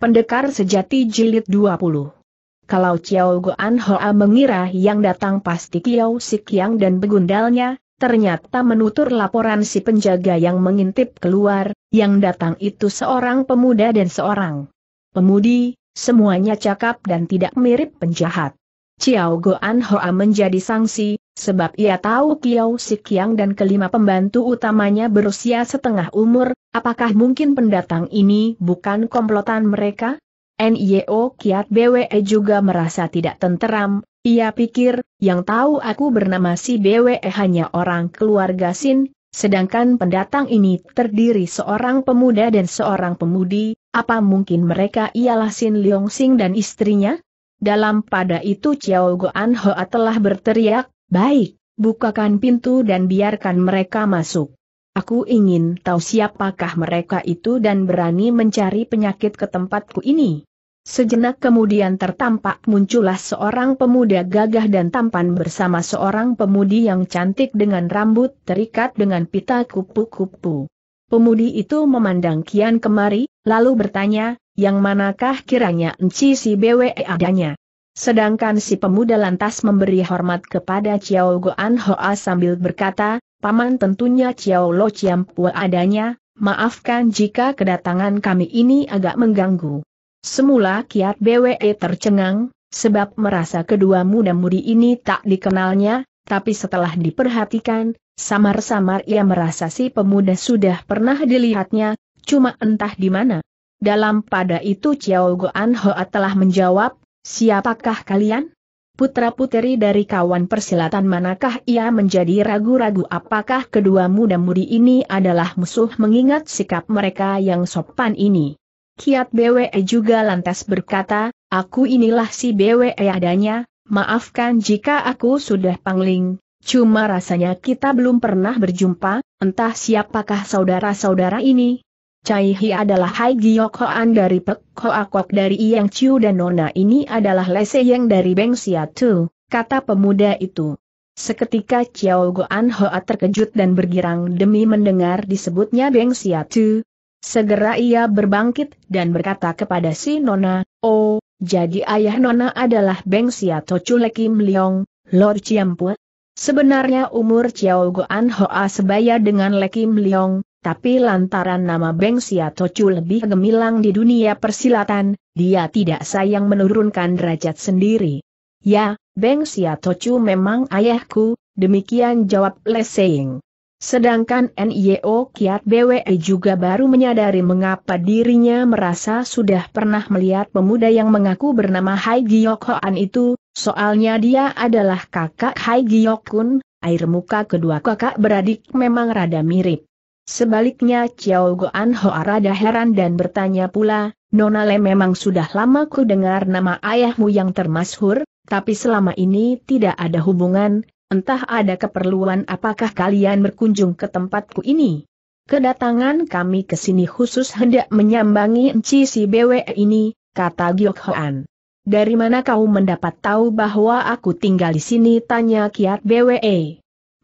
Pendekar Sejati Jilid 20 Kalau Chiao Goan Hoa mengira yang datang pasti Kiao Sikyang dan begundalnya, ternyata menutur laporan si penjaga yang mengintip keluar, yang datang itu seorang pemuda dan seorang pemudi, semuanya cakap dan tidak mirip penjahat. Chiao Goan Hoa menjadi sanksi, sebab ia tahu Kiao Sikiang dan kelima pembantu utamanya berusia setengah umur, apakah mungkin pendatang ini bukan komplotan mereka? NIO Kiat BWE juga merasa tidak tenteram, ia pikir, yang tahu aku bernama si BWE hanya orang keluarga Sin, sedangkan pendatang ini terdiri seorang pemuda dan seorang pemudi, apa mungkin mereka ialah Sin Leong Sing dan istrinya? Dalam pada itu Chiao Goan Hoa telah berteriak, baik, bukakan pintu dan biarkan mereka masuk. Aku ingin tahu siapakah mereka itu dan berani mencari penyakit ke tempatku ini. Sejenak kemudian tertampak muncullah seorang pemuda gagah dan tampan bersama seorang pemudi yang cantik dengan rambut terikat dengan pita kupu-kupu. Pemudi itu memandang Kian kemari, lalu bertanya, yang manakah kiranya enci si BWE adanya. Sedangkan si pemuda lantas memberi hormat kepada Chiao Goan Hoa sambil berkata, Paman tentunya Chiao Lo Pua adanya, maafkan jika kedatangan kami ini agak mengganggu. Semula kiat BWE tercengang, sebab merasa kedua muda-mudi ini tak dikenalnya, tapi setelah diperhatikan, samar-samar ia merasa si pemuda sudah pernah dilihatnya, cuma entah di mana. Dalam pada itu Chiao Goan Hoa telah menjawab, siapakah kalian? Putra-puteri dari kawan persilatan manakah ia menjadi ragu-ragu apakah kedua muda-mudi ini adalah musuh mengingat sikap mereka yang sopan ini. Kiat BWE juga lantas berkata, aku inilah si BWE adanya, maafkan jika aku sudah pangling, cuma rasanya kita belum pernah berjumpa, entah siapakah saudara-saudara ini, Chai Hi adalah Hai Giokoan dari Pek Koakok dari Iyang Chiu dan Nona ini adalah Lese Yang dari Beng Siatu, kata pemuda itu. Seketika Chiao Goan Hoa terkejut dan bergirang demi mendengar disebutnya Beng Siatu. Segera ia berbangkit dan berkata kepada si Nona, Oh, jadi ayah Nona adalah Beng Siato Chulekim Leong, Lord Chiampu. Sebenarnya umur Chiao Goan Hoa sebaya dengan Lekim Leong, tapi lantaran nama Beng Siatocu lebih gemilang di dunia persilatan, dia tidak sayang menurunkan derajat sendiri. Ya, Beng Siatocu memang ayahku, demikian jawab Leseng. Sedangkan NIO Kiat BWE juga baru menyadari mengapa dirinya merasa sudah pernah melihat pemuda yang mengaku bernama Hai Giok Hoan itu, soalnya dia adalah kakak Hai Giok Kun, air muka kedua kakak beradik memang rada mirip. Sebaliknya Chiao Goan Hoa rada heran dan bertanya pula, Nona Le memang sudah lama ku dengar nama ayahmu yang termasyhur, tapi selama ini tidak ada hubungan, entah ada keperluan apakah kalian berkunjung ke tempatku ini. Kedatangan kami ke sini khusus hendak menyambangi Enci si BW ini, kata Giok Hoan. Dari mana kau mendapat tahu bahwa aku tinggal di sini? Tanya Kiat BWE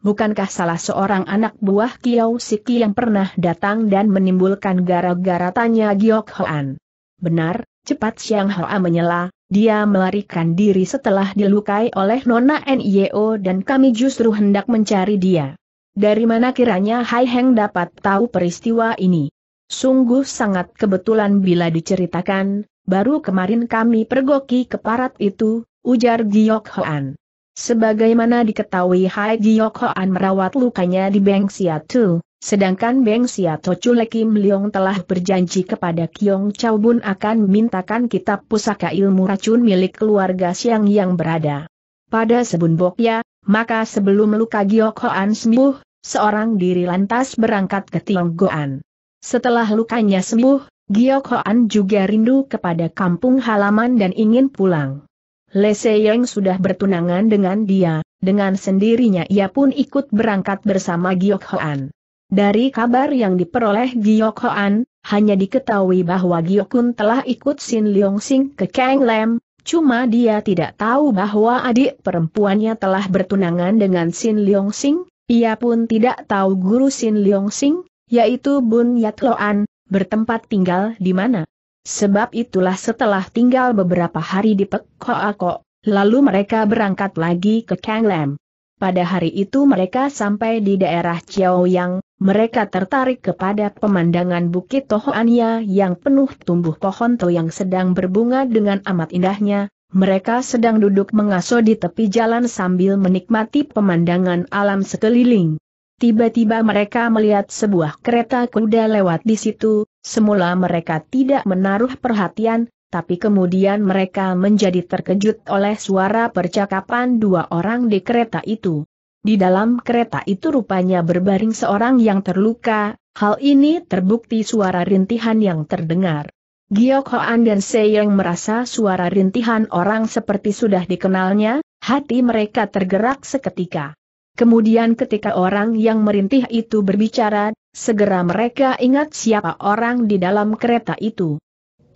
bukankah salah seorang anak buah Kiao Siki yang pernah datang dan menimbulkan gara-gara tanya Giok Hoan? Benar, cepat Siang Hoa menyela, dia melarikan diri setelah dilukai oleh Nona Nio dan kami justru hendak mencari dia. Dari mana kiranya Hai Heng dapat tahu peristiwa ini? Sungguh sangat kebetulan bila diceritakan, baru kemarin kami pergoki ke parat itu, ujar Giok Hoan. Sebagaimana diketahui Hai Giok merawat lukanya di Beng Siatu, sedangkan Beng Siatu Chule Kim Leong telah berjanji kepada Kyong Chau Bun akan mintakan kitab pusaka ilmu racun milik keluarga Siang yang berada pada Sebun Bokya, maka sebelum luka Giok sembuh, seorang diri lantas berangkat ke Tionggoan. Setelah lukanya sembuh, Giok juga rindu kepada kampung halaman dan ingin pulang. Le Seyeng sudah bertunangan dengan dia, dengan sendirinya ia pun ikut berangkat bersama Giok Hoan. Dari kabar yang diperoleh Giok Hoan, hanya diketahui bahwa Giok Kun telah ikut Sin Leong Sing ke Kang Lam, cuma dia tidak tahu bahwa adik perempuannya telah bertunangan dengan Sin Leong Sing, ia pun tidak tahu guru Sin Leong Sing, yaitu Bun Yat Loan, bertempat tinggal di mana. Sebab itulah setelah tinggal beberapa hari di Pekoako, lalu mereka berangkat lagi ke Kanglem. Pada hari itu mereka sampai di daerah Yang. mereka tertarik kepada pemandangan Bukit Tohoania yang penuh tumbuh pohon to yang sedang berbunga dengan amat indahnya. Mereka sedang duduk mengaso di tepi jalan sambil menikmati pemandangan alam sekeliling. Tiba-tiba mereka melihat sebuah kereta kuda lewat di situ, Semula mereka tidak menaruh perhatian, tapi kemudian mereka menjadi terkejut oleh suara percakapan dua orang di kereta itu. Di dalam kereta itu rupanya berbaring seorang yang terluka, hal ini terbukti suara rintihan yang terdengar. Giok Hoan dan Seyeng merasa suara rintihan orang seperti sudah dikenalnya, hati mereka tergerak seketika. Kemudian ketika orang yang merintih itu berbicara, segera mereka ingat siapa orang di dalam kereta itu.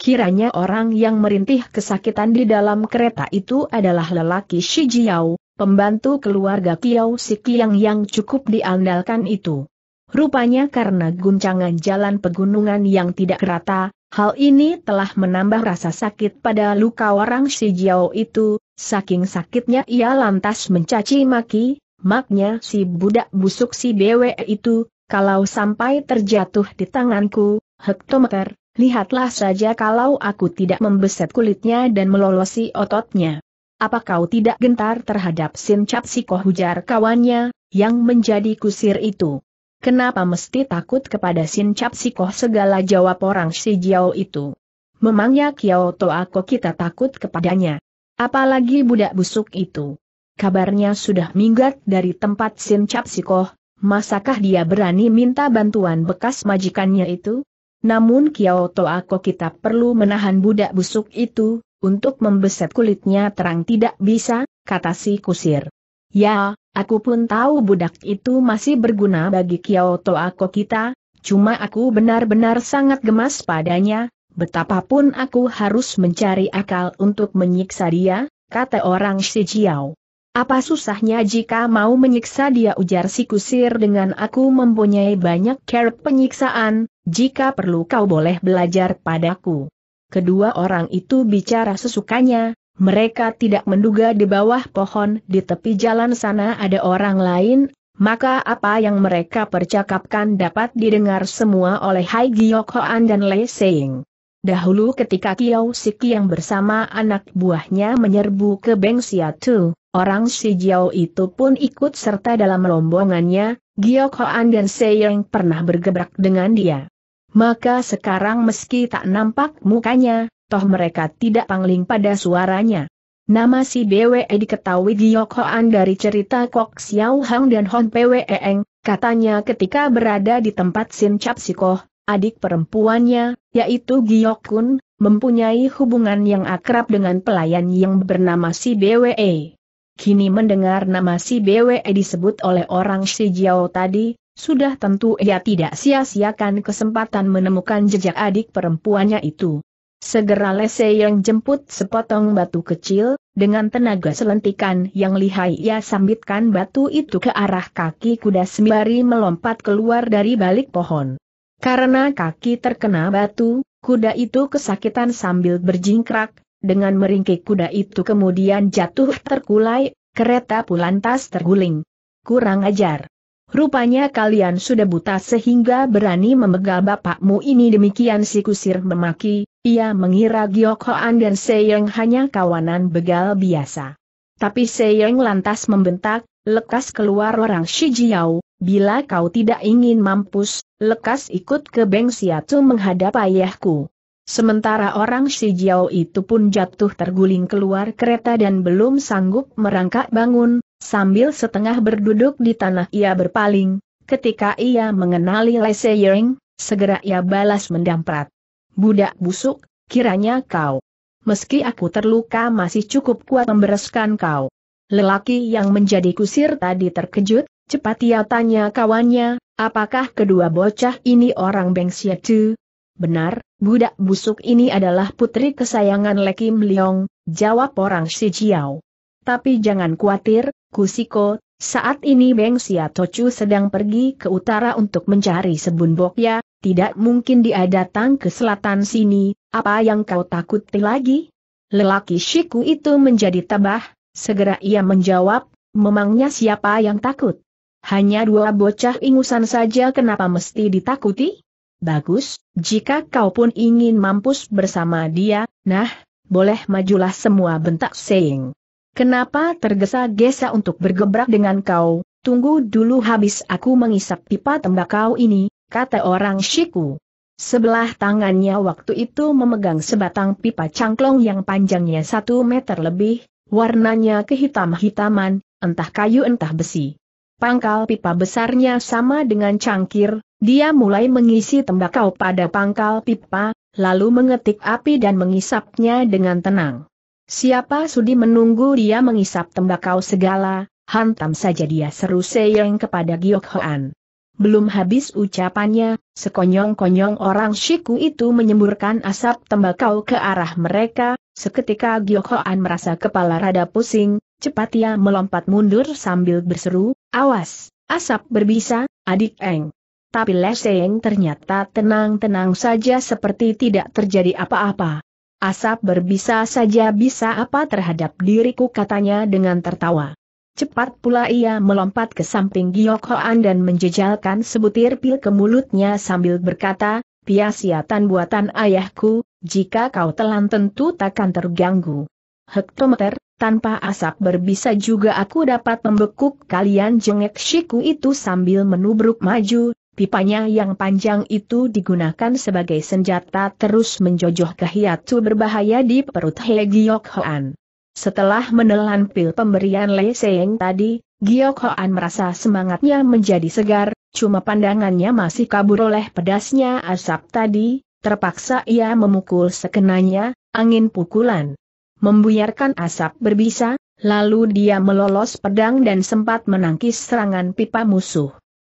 Kiranya orang yang merintih kesakitan di dalam kereta itu adalah lelaki Shi Jiao, pembantu keluarga Kiao Si Kiang yang cukup diandalkan itu. Rupanya karena guncangan jalan pegunungan yang tidak rata, hal ini telah menambah rasa sakit pada luka orang Shi Jiao itu, saking sakitnya ia lantas mencaci maki, maknya si budak busuk si BW itu, kalau sampai terjatuh di tanganku, hektometer, lihatlah saja kalau aku tidak membeset kulitnya dan melolosi ototnya. Apa kau tidak gentar terhadap cap si kohujar kawannya, yang menjadi kusir itu? Kenapa mesti takut kepada cap si koh segala jawab orang si jiao itu? Memangnya Kiao aku kita takut kepadanya. Apalagi budak busuk itu kabarnya sudah minggat dari tempat Sincap Sikoh, masakah dia berani minta bantuan bekas majikannya itu? Namun Kiao Toako kita perlu menahan budak busuk itu, untuk membeset kulitnya terang tidak bisa, kata si kusir. Ya, aku pun tahu budak itu masih berguna bagi Kiao Toako kita, cuma aku benar-benar sangat gemas padanya, betapapun aku harus mencari akal untuk menyiksa dia, kata orang si jiao. Apa susahnya jika mau menyiksa dia ujar si kusir dengan aku mempunyai banyak kerep penyiksaan, jika perlu kau boleh belajar padaku. Kedua orang itu bicara sesukanya, mereka tidak menduga di bawah pohon di tepi jalan sana ada orang lain, maka apa yang mereka percakapkan dapat didengar semua oleh Hai Giyokhoan dan Lei Seing. Dahulu ketika Kiao Siki yang bersama anak buahnya menyerbu ke Beng Siatu, Orang si Jiao itu pun ikut serta dalam rombongannya, Giok Hoan dan Seyeng pernah bergebrak dengan dia. Maka sekarang meski tak nampak mukanya, toh mereka tidak pangling pada suaranya. Nama si BWE diketahui Giok Hoan dari cerita Kok Xiao Hang dan Hon Eng, katanya ketika berada di tempat Sin Chap Sikoh, adik perempuannya, yaitu Giok Kun, mempunyai hubungan yang akrab dengan pelayan yang bernama si BWE. Kini mendengar nama si BWE disebut oleh orang si Jiao tadi, sudah tentu ia tidak sia-siakan kesempatan menemukan jejak adik perempuannya itu. Segera Lese yang jemput sepotong batu kecil, dengan tenaga selentikan yang lihai ia sambitkan batu itu ke arah kaki kuda sembari melompat keluar dari balik pohon. Karena kaki terkena batu, kuda itu kesakitan sambil berjingkrak, dengan meringkik kuda itu kemudian jatuh terkulai, Kereta pulantas terguling. Kurang ajar. Rupanya kalian sudah buta sehingga berani memegal bapakmu ini demikian si kusir memaki, ia mengira Giok Hoan dan Seyeng hanya kawanan begal biasa. Tapi Seyeng lantas membentak, lekas keluar orang Shijiao, bila kau tidak ingin mampus, lekas ikut ke Beng Siatu menghadap ayahku. Sementara orang si Jiao itu pun jatuh terguling keluar kereta dan belum sanggup merangkak bangun, sambil setengah berduduk di tanah ia berpaling, ketika ia mengenali Lai Seyering, segera ia balas mendamprat. Budak busuk, kiranya kau. Meski aku terluka masih cukup kuat membereskan kau. Lelaki yang menjadi kusir tadi terkejut, cepat ia tanya kawannya, apakah kedua bocah ini orang Beng Sietu, Benar, budak busuk ini adalah putri kesayangan Lekim Liong, jawab orang Si Jiao. Tapi jangan khawatir, Kusiko, saat ini Beng Sia Tochu sedang pergi ke utara untuk mencari sebun bokya, tidak mungkin dia datang ke selatan sini, apa yang kau takuti lagi? Lelaki Shiku itu menjadi tabah, segera ia menjawab, memangnya siapa yang takut? Hanya dua bocah ingusan saja kenapa mesti ditakuti? Bagus, jika kau pun ingin mampus bersama dia, nah, boleh majulah semua bentak Seing. Kenapa tergesa-gesa untuk bergebrak dengan kau, tunggu dulu habis aku mengisap pipa tembakau ini, kata orang Shiku. Sebelah tangannya waktu itu memegang sebatang pipa cangklong yang panjangnya satu meter lebih, warnanya kehitam-hitaman, entah kayu entah besi. Pangkal pipa besarnya sama dengan cangkir, dia mulai mengisi tembakau pada pangkal pipa, lalu mengetik api dan mengisapnya dengan tenang. Siapa sudi menunggu dia mengisap tembakau segala, hantam saja dia seru Seyeng kepada Giok Hoan. Belum habis ucapannya, sekonyong-konyong orang Shiku itu menyemburkan asap tembakau ke arah mereka, seketika Giok Hoan merasa kepala rada pusing, cepat ia melompat mundur sambil berseru, awas, asap berbisa, adik Eng tapi Leseng ternyata tenang-tenang saja seperti tidak terjadi apa-apa. Asap berbisa saja bisa apa terhadap diriku katanya dengan tertawa. Cepat pula ia melompat ke samping Giyok Hoan dan menjejalkan sebutir pil ke mulutnya sambil berkata, Piasiatan buatan ayahku, jika kau telan tentu takkan terganggu. Hektometer, tanpa asap berbisa juga aku dapat membekuk kalian jengek shiku itu sambil menubruk maju, Pipanya yang panjang itu digunakan sebagai senjata terus menjojoh ke hiatu berbahaya di perut He Giok Hoan. Setelah menelan pil pemberian Le Seng tadi, Giok Hoan merasa semangatnya menjadi segar, cuma pandangannya masih kabur oleh pedasnya asap tadi, terpaksa ia memukul sekenanya, angin pukulan. Membuyarkan asap berbisa, lalu dia melolos pedang dan sempat menangkis serangan pipa musuh.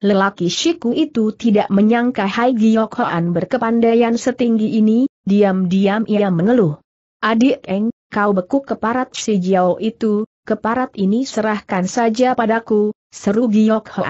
Lelaki Shiku itu tidak menyangka Hai Giok berkepandaian setinggi ini, diam-diam ia mengeluh. Adik Eng, kau beku keparat si Jiao itu, keparat ini serahkan saja padaku, seru Giok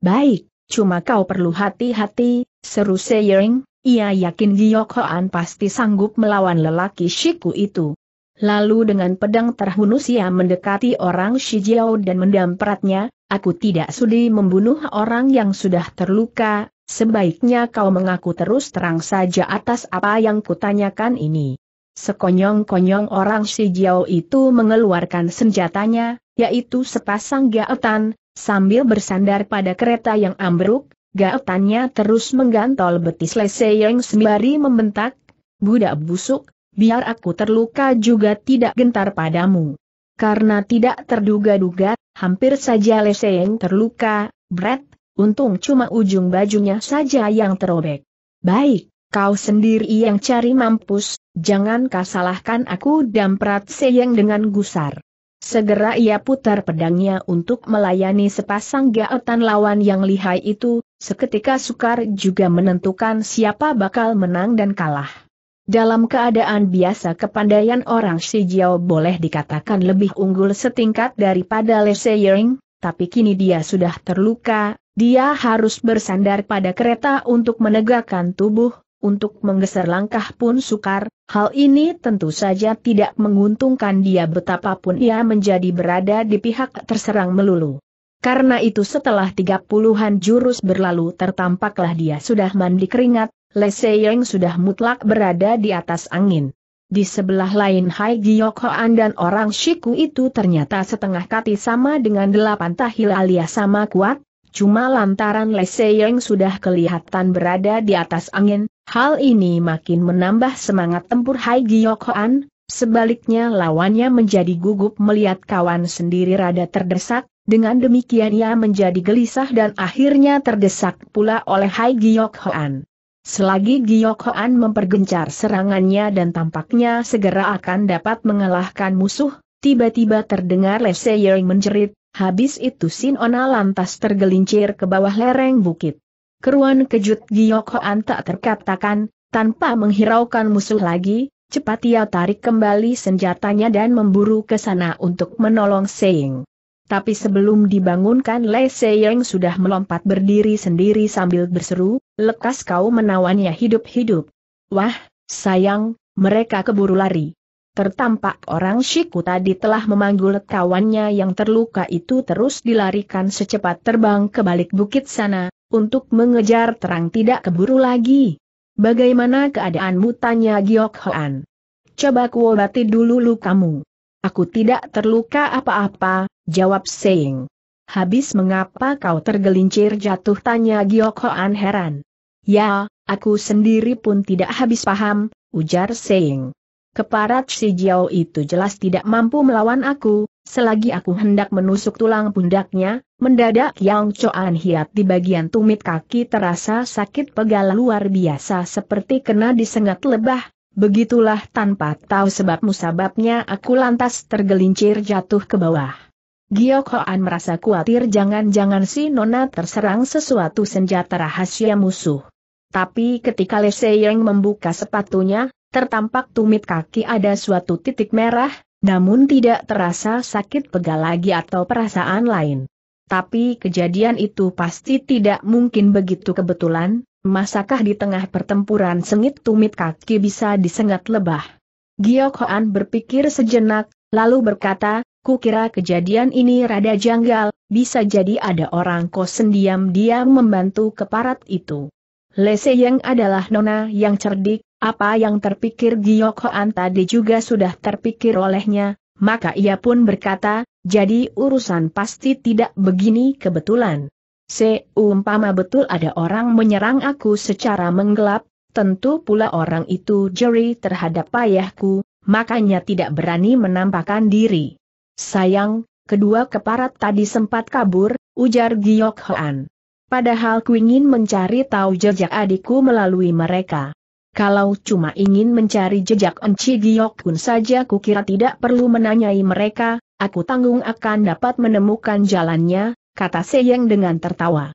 Baik, cuma kau perlu hati-hati, seru Seiring. ia yakin Giok pasti sanggup melawan lelaki Shiku itu. Lalu dengan pedang terhunus ia mendekati orang Shijiao dan mendampratnya, aku tidak sudi membunuh orang yang sudah terluka, sebaiknya kau mengaku terus terang saja atas apa yang kutanyakan ini. Sekonyong-konyong orang Shijiao itu mengeluarkan senjatanya, yaitu sepasang gaetan, sambil bersandar pada kereta yang ambruk, gaetannya terus menggantol betis Leseyeng sembari membentak, budak busuk, biar aku terluka juga tidak gentar padamu. Karena tidak terduga-duga, hampir saja Leseng terluka, Brett, untung cuma ujung bajunya saja yang terobek. Baik, kau sendiri yang cari mampus, jangan kasalahkan aku dan Prat Seyeng dengan gusar. Segera ia putar pedangnya untuk melayani sepasang gaetan lawan yang lihai itu, seketika sukar juga menentukan siapa bakal menang dan kalah. Dalam keadaan biasa kepandaian orang Shi Jiao boleh dikatakan lebih unggul setingkat daripada Le Seiring, tapi kini dia sudah terluka, dia harus bersandar pada kereta untuk menegakkan tubuh, untuk menggeser langkah pun sukar, hal ini tentu saja tidak menguntungkan dia betapapun ia menjadi berada di pihak terserang melulu. Karena itu setelah tiga puluhan jurus berlalu tertampaklah dia sudah mandi keringat, Le Yang sudah mutlak berada di atas angin. Di sebelah lain Hai Giok Hoan dan orang Shiku itu ternyata setengah kati sama dengan delapan tahil alias sama kuat, cuma lantaran Le Yang sudah kelihatan berada di atas angin, hal ini makin menambah semangat tempur Hai Giok Hoan, Sebaliknya lawannya menjadi gugup melihat kawan sendiri rada terdesak, dengan demikian ia menjadi gelisah dan akhirnya terdesak pula oleh Hai Giok Hoan. Selagi Giyokoan mempergencar serangannya dan tampaknya segera akan dapat mengalahkan musuh, tiba-tiba terdengar Le Seyeng menjerit, habis itu Sin Ona lantas tergelincir ke bawah lereng bukit. Keruan kejut Giyokoan tak terkatakan, tanpa menghiraukan musuh lagi, cepat ia tarik kembali senjatanya dan memburu ke sana untuk menolong Seyeng. Tapi sebelum dibangunkan Lei Seyeng sudah melompat berdiri sendiri sambil berseru, lekas kau menawannya hidup-hidup. Wah, sayang, mereka keburu lari. Tertampak orang Shiku tadi telah memanggul kawannya yang terluka itu terus dilarikan secepat terbang ke balik bukit sana, untuk mengejar terang tidak keburu lagi. Bagaimana keadaanmu tanya Giok Hoan. Coba kuobati dulu lukamu. Aku tidak terluka apa-apa, jawab Seing. Habis mengapa kau tergelincir jatuh tanya Giok anheran. heran. Ya, aku sendiri pun tidak habis paham, ujar Seing. Keparat si Jiao itu jelas tidak mampu melawan aku, selagi aku hendak menusuk tulang pundaknya, mendadak Yang Choan Hiat di bagian tumit kaki terasa sakit pegal luar biasa seperti kena disengat lebah, Begitulah tanpa tahu sebab musababnya aku lantas tergelincir jatuh ke bawah. Giyok Hoan merasa khawatir jangan-jangan si Nona terserang sesuatu senjata rahasia musuh. Tapi ketika Le Seyeng membuka sepatunya, tertampak tumit kaki ada suatu titik merah, namun tidak terasa sakit pegal lagi atau perasaan lain. Tapi kejadian itu pasti tidak mungkin begitu kebetulan, Masakah di tengah pertempuran sengit tumit kaki bisa disengat lebah? Giok Hoan berpikir sejenak, lalu berkata, kukira kejadian ini rada janggal, bisa jadi ada orang kos diam-diam membantu keparat itu. Lese yang adalah nona yang cerdik, apa yang terpikir Giok Hoan tadi juga sudah terpikir olehnya, maka ia pun berkata, jadi urusan pasti tidak begini kebetulan. Seumpama betul ada orang menyerang aku secara menggelap, tentu pula orang itu jeri terhadap payahku, makanya tidak berani menampakkan diri. Sayang, kedua keparat tadi sempat kabur, ujar Giok Hoan. Padahal ku ingin mencari tahu jejak adikku melalui mereka. Kalau cuma ingin mencari jejak Enci Giok pun saja ku kira tidak perlu menanyai mereka, aku tanggung akan dapat menemukan jalannya, kata Seyeng dengan tertawa.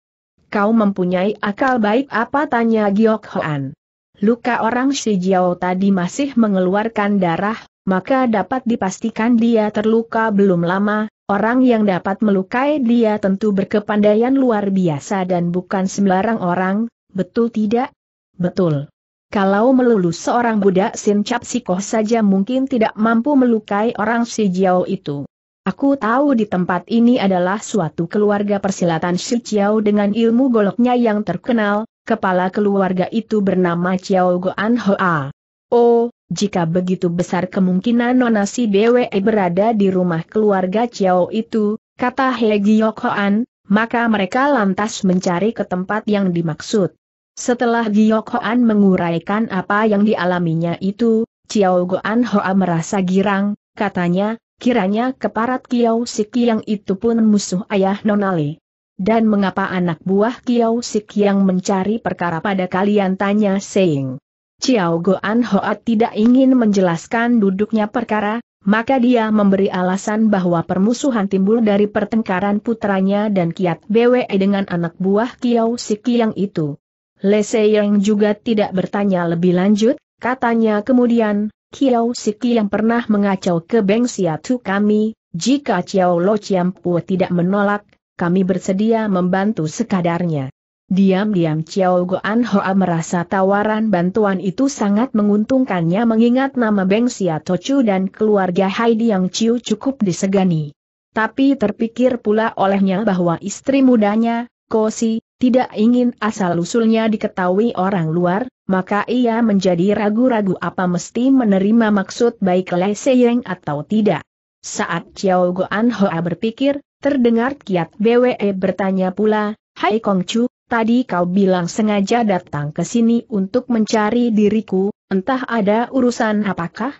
Kau mempunyai akal baik apa tanya Giok Hoan. Luka orang si Jiao tadi masih mengeluarkan darah, maka dapat dipastikan dia terluka belum lama, orang yang dapat melukai dia tentu berkepandaian luar biasa dan bukan sembarang orang, betul tidak? Betul. Kalau melulu seorang budak sincap sikoh saja mungkin tidak mampu melukai orang si Jiao itu. Aku tahu di tempat ini adalah suatu keluarga persilatan Shi Chiao dengan ilmu goloknya yang terkenal, kepala keluarga itu bernama Chiao Goan Hoa. Oh, jika begitu besar kemungkinan Nona si Bwe berada di rumah keluarga Chiao itu, kata Hegi Hoan, maka mereka lantas mencari ke tempat yang dimaksud. Setelah Hoan menguraikan apa yang dialaminya itu, Chiao Goan Hoa merasa girang, katanya, Kiranya keparat Kiau Sik yang itu pun musuh ayah Nonale. Dan mengapa anak buah Kiau Sik yang mencari perkara pada kalian tanya Seing. Ciao Goan Hoat tidak ingin menjelaskan duduknya perkara, maka dia memberi alasan bahwa permusuhan timbul dari pertengkaran putranya dan kiat BWE dengan anak buah Kiau Sik yang itu. Le Seing juga tidak bertanya lebih lanjut, katanya kemudian, Kiao Siki yang pernah mengacau ke Beng Siatu kami, jika Chiao Lo Chiampu tidak menolak, kami bersedia membantu sekadarnya. Diam-diam Chiao Goan Hoa merasa tawaran bantuan itu sangat menguntungkannya mengingat nama Beng Chu dan keluarga Heidi yang Chiu cukup disegani. Tapi terpikir pula olehnya bahwa istri mudanya, Si tidak ingin asal-usulnya diketahui orang luar, maka ia menjadi ragu-ragu apa mesti menerima maksud baik Lai Seyeng atau tidak. Saat Chiao Goan Hoa berpikir, terdengar Kiat BWE bertanya pula, Hai Kong Chu, tadi kau bilang sengaja datang ke sini untuk mencari diriku, entah ada urusan apakah?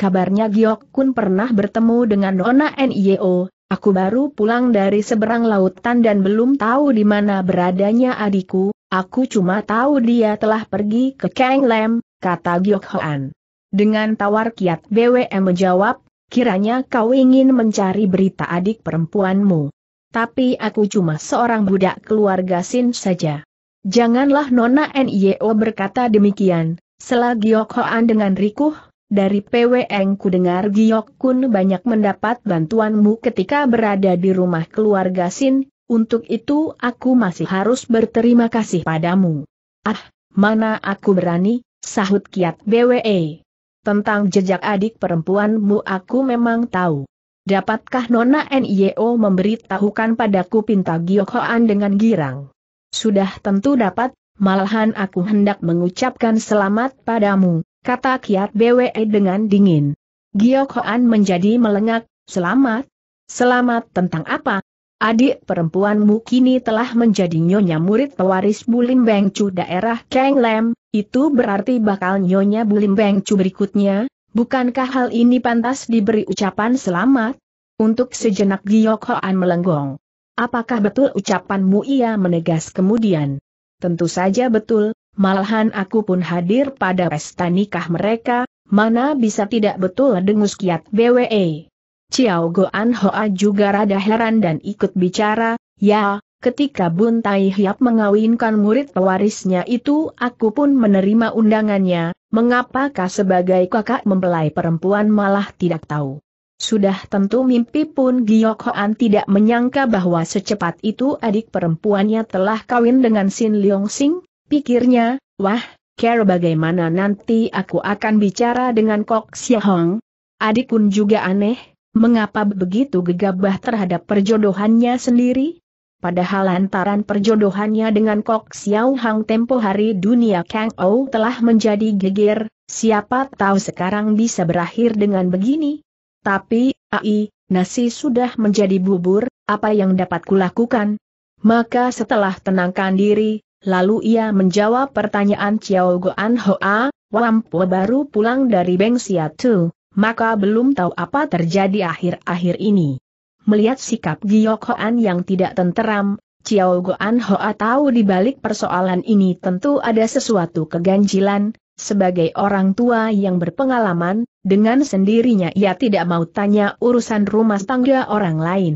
Kabarnya Giok Kun pernah bertemu dengan Nona NIO, Aku baru pulang dari seberang lautan dan belum tahu di mana beradanya adikku, aku cuma tahu dia telah pergi ke Kang Lam, kata Giok Hoan. Dengan tawar kiat BWM menjawab, kiranya kau ingin mencari berita adik perempuanmu. Tapi aku cuma seorang budak keluarga Sin saja. Janganlah Nona Nio berkata demikian, selagi Giok Hoan dengan rikuh, dari PWN ku dengar Giok Kun banyak mendapat bantuanmu ketika berada di rumah keluarga Sin, untuk itu aku masih harus berterima kasih padamu. Ah, mana aku berani, sahut kiat BWE. Tentang jejak adik perempuanmu aku memang tahu. Dapatkah Nona NIO memberitahukan padaku pinta Hoan dengan girang? Sudah tentu dapat, malahan aku hendak mengucapkan selamat padamu, kata Kiat BWE dengan dingin. Giok menjadi melengak, selamat. Selamat tentang apa? Adik perempuanmu kini telah menjadi nyonya murid pewaris Bulim Bengcu daerah Kang Lem, itu berarti bakal nyonya Bulim Bengcu berikutnya, bukankah hal ini pantas diberi ucapan selamat? Untuk sejenak Giok melenggong. Apakah betul ucapanmu ia menegas kemudian? Tentu saja betul, Malahan aku pun hadir pada pesta nikah mereka, mana bisa tidak betul dengus kiat BWE. Ciao Goan Hoa juga rada heran dan ikut bicara, ya, ketika Bun Tai Hiap mengawinkan murid pewarisnya itu aku pun menerima undangannya, mengapakah sebagai kakak mempelai perempuan malah tidak tahu. Sudah tentu mimpi pun Giyok Hoan tidak menyangka bahwa secepat itu adik perempuannya telah kawin dengan Sin Leong Sing, Pikirnya, wah, care bagaimana nanti aku akan bicara dengan Kok Hong? Adik pun juga aneh, mengapa begitu gegabah terhadap perjodohannya sendiri? Padahal lantaran perjodohannya dengan Kok Xiao Hang tempo hari dunia Kang Ou telah menjadi geger, siapa tahu sekarang bisa berakhir dengan begini. Tapi, ai, nasi sudah menjadi bubur, apa yang dapat kulakukan? Maka setelah tenangkan diri, Lalu ia menjawab pertanyaan Chiao Goan Hoa, Wampu baru pulang dari Beng Siatu, maka belum tahu apa terjadi akhir-akhir ini. Melihat sikap Giok Hoan yang tidak tenteram, Chiao Goan Hoa tahu di balik persoalan ini tentu ada sesuatu keganjilan, sebagai orang tua yang berpengalaman, dengan sendirinya ia tidak mau tanya urusan rumah tangga orang lain.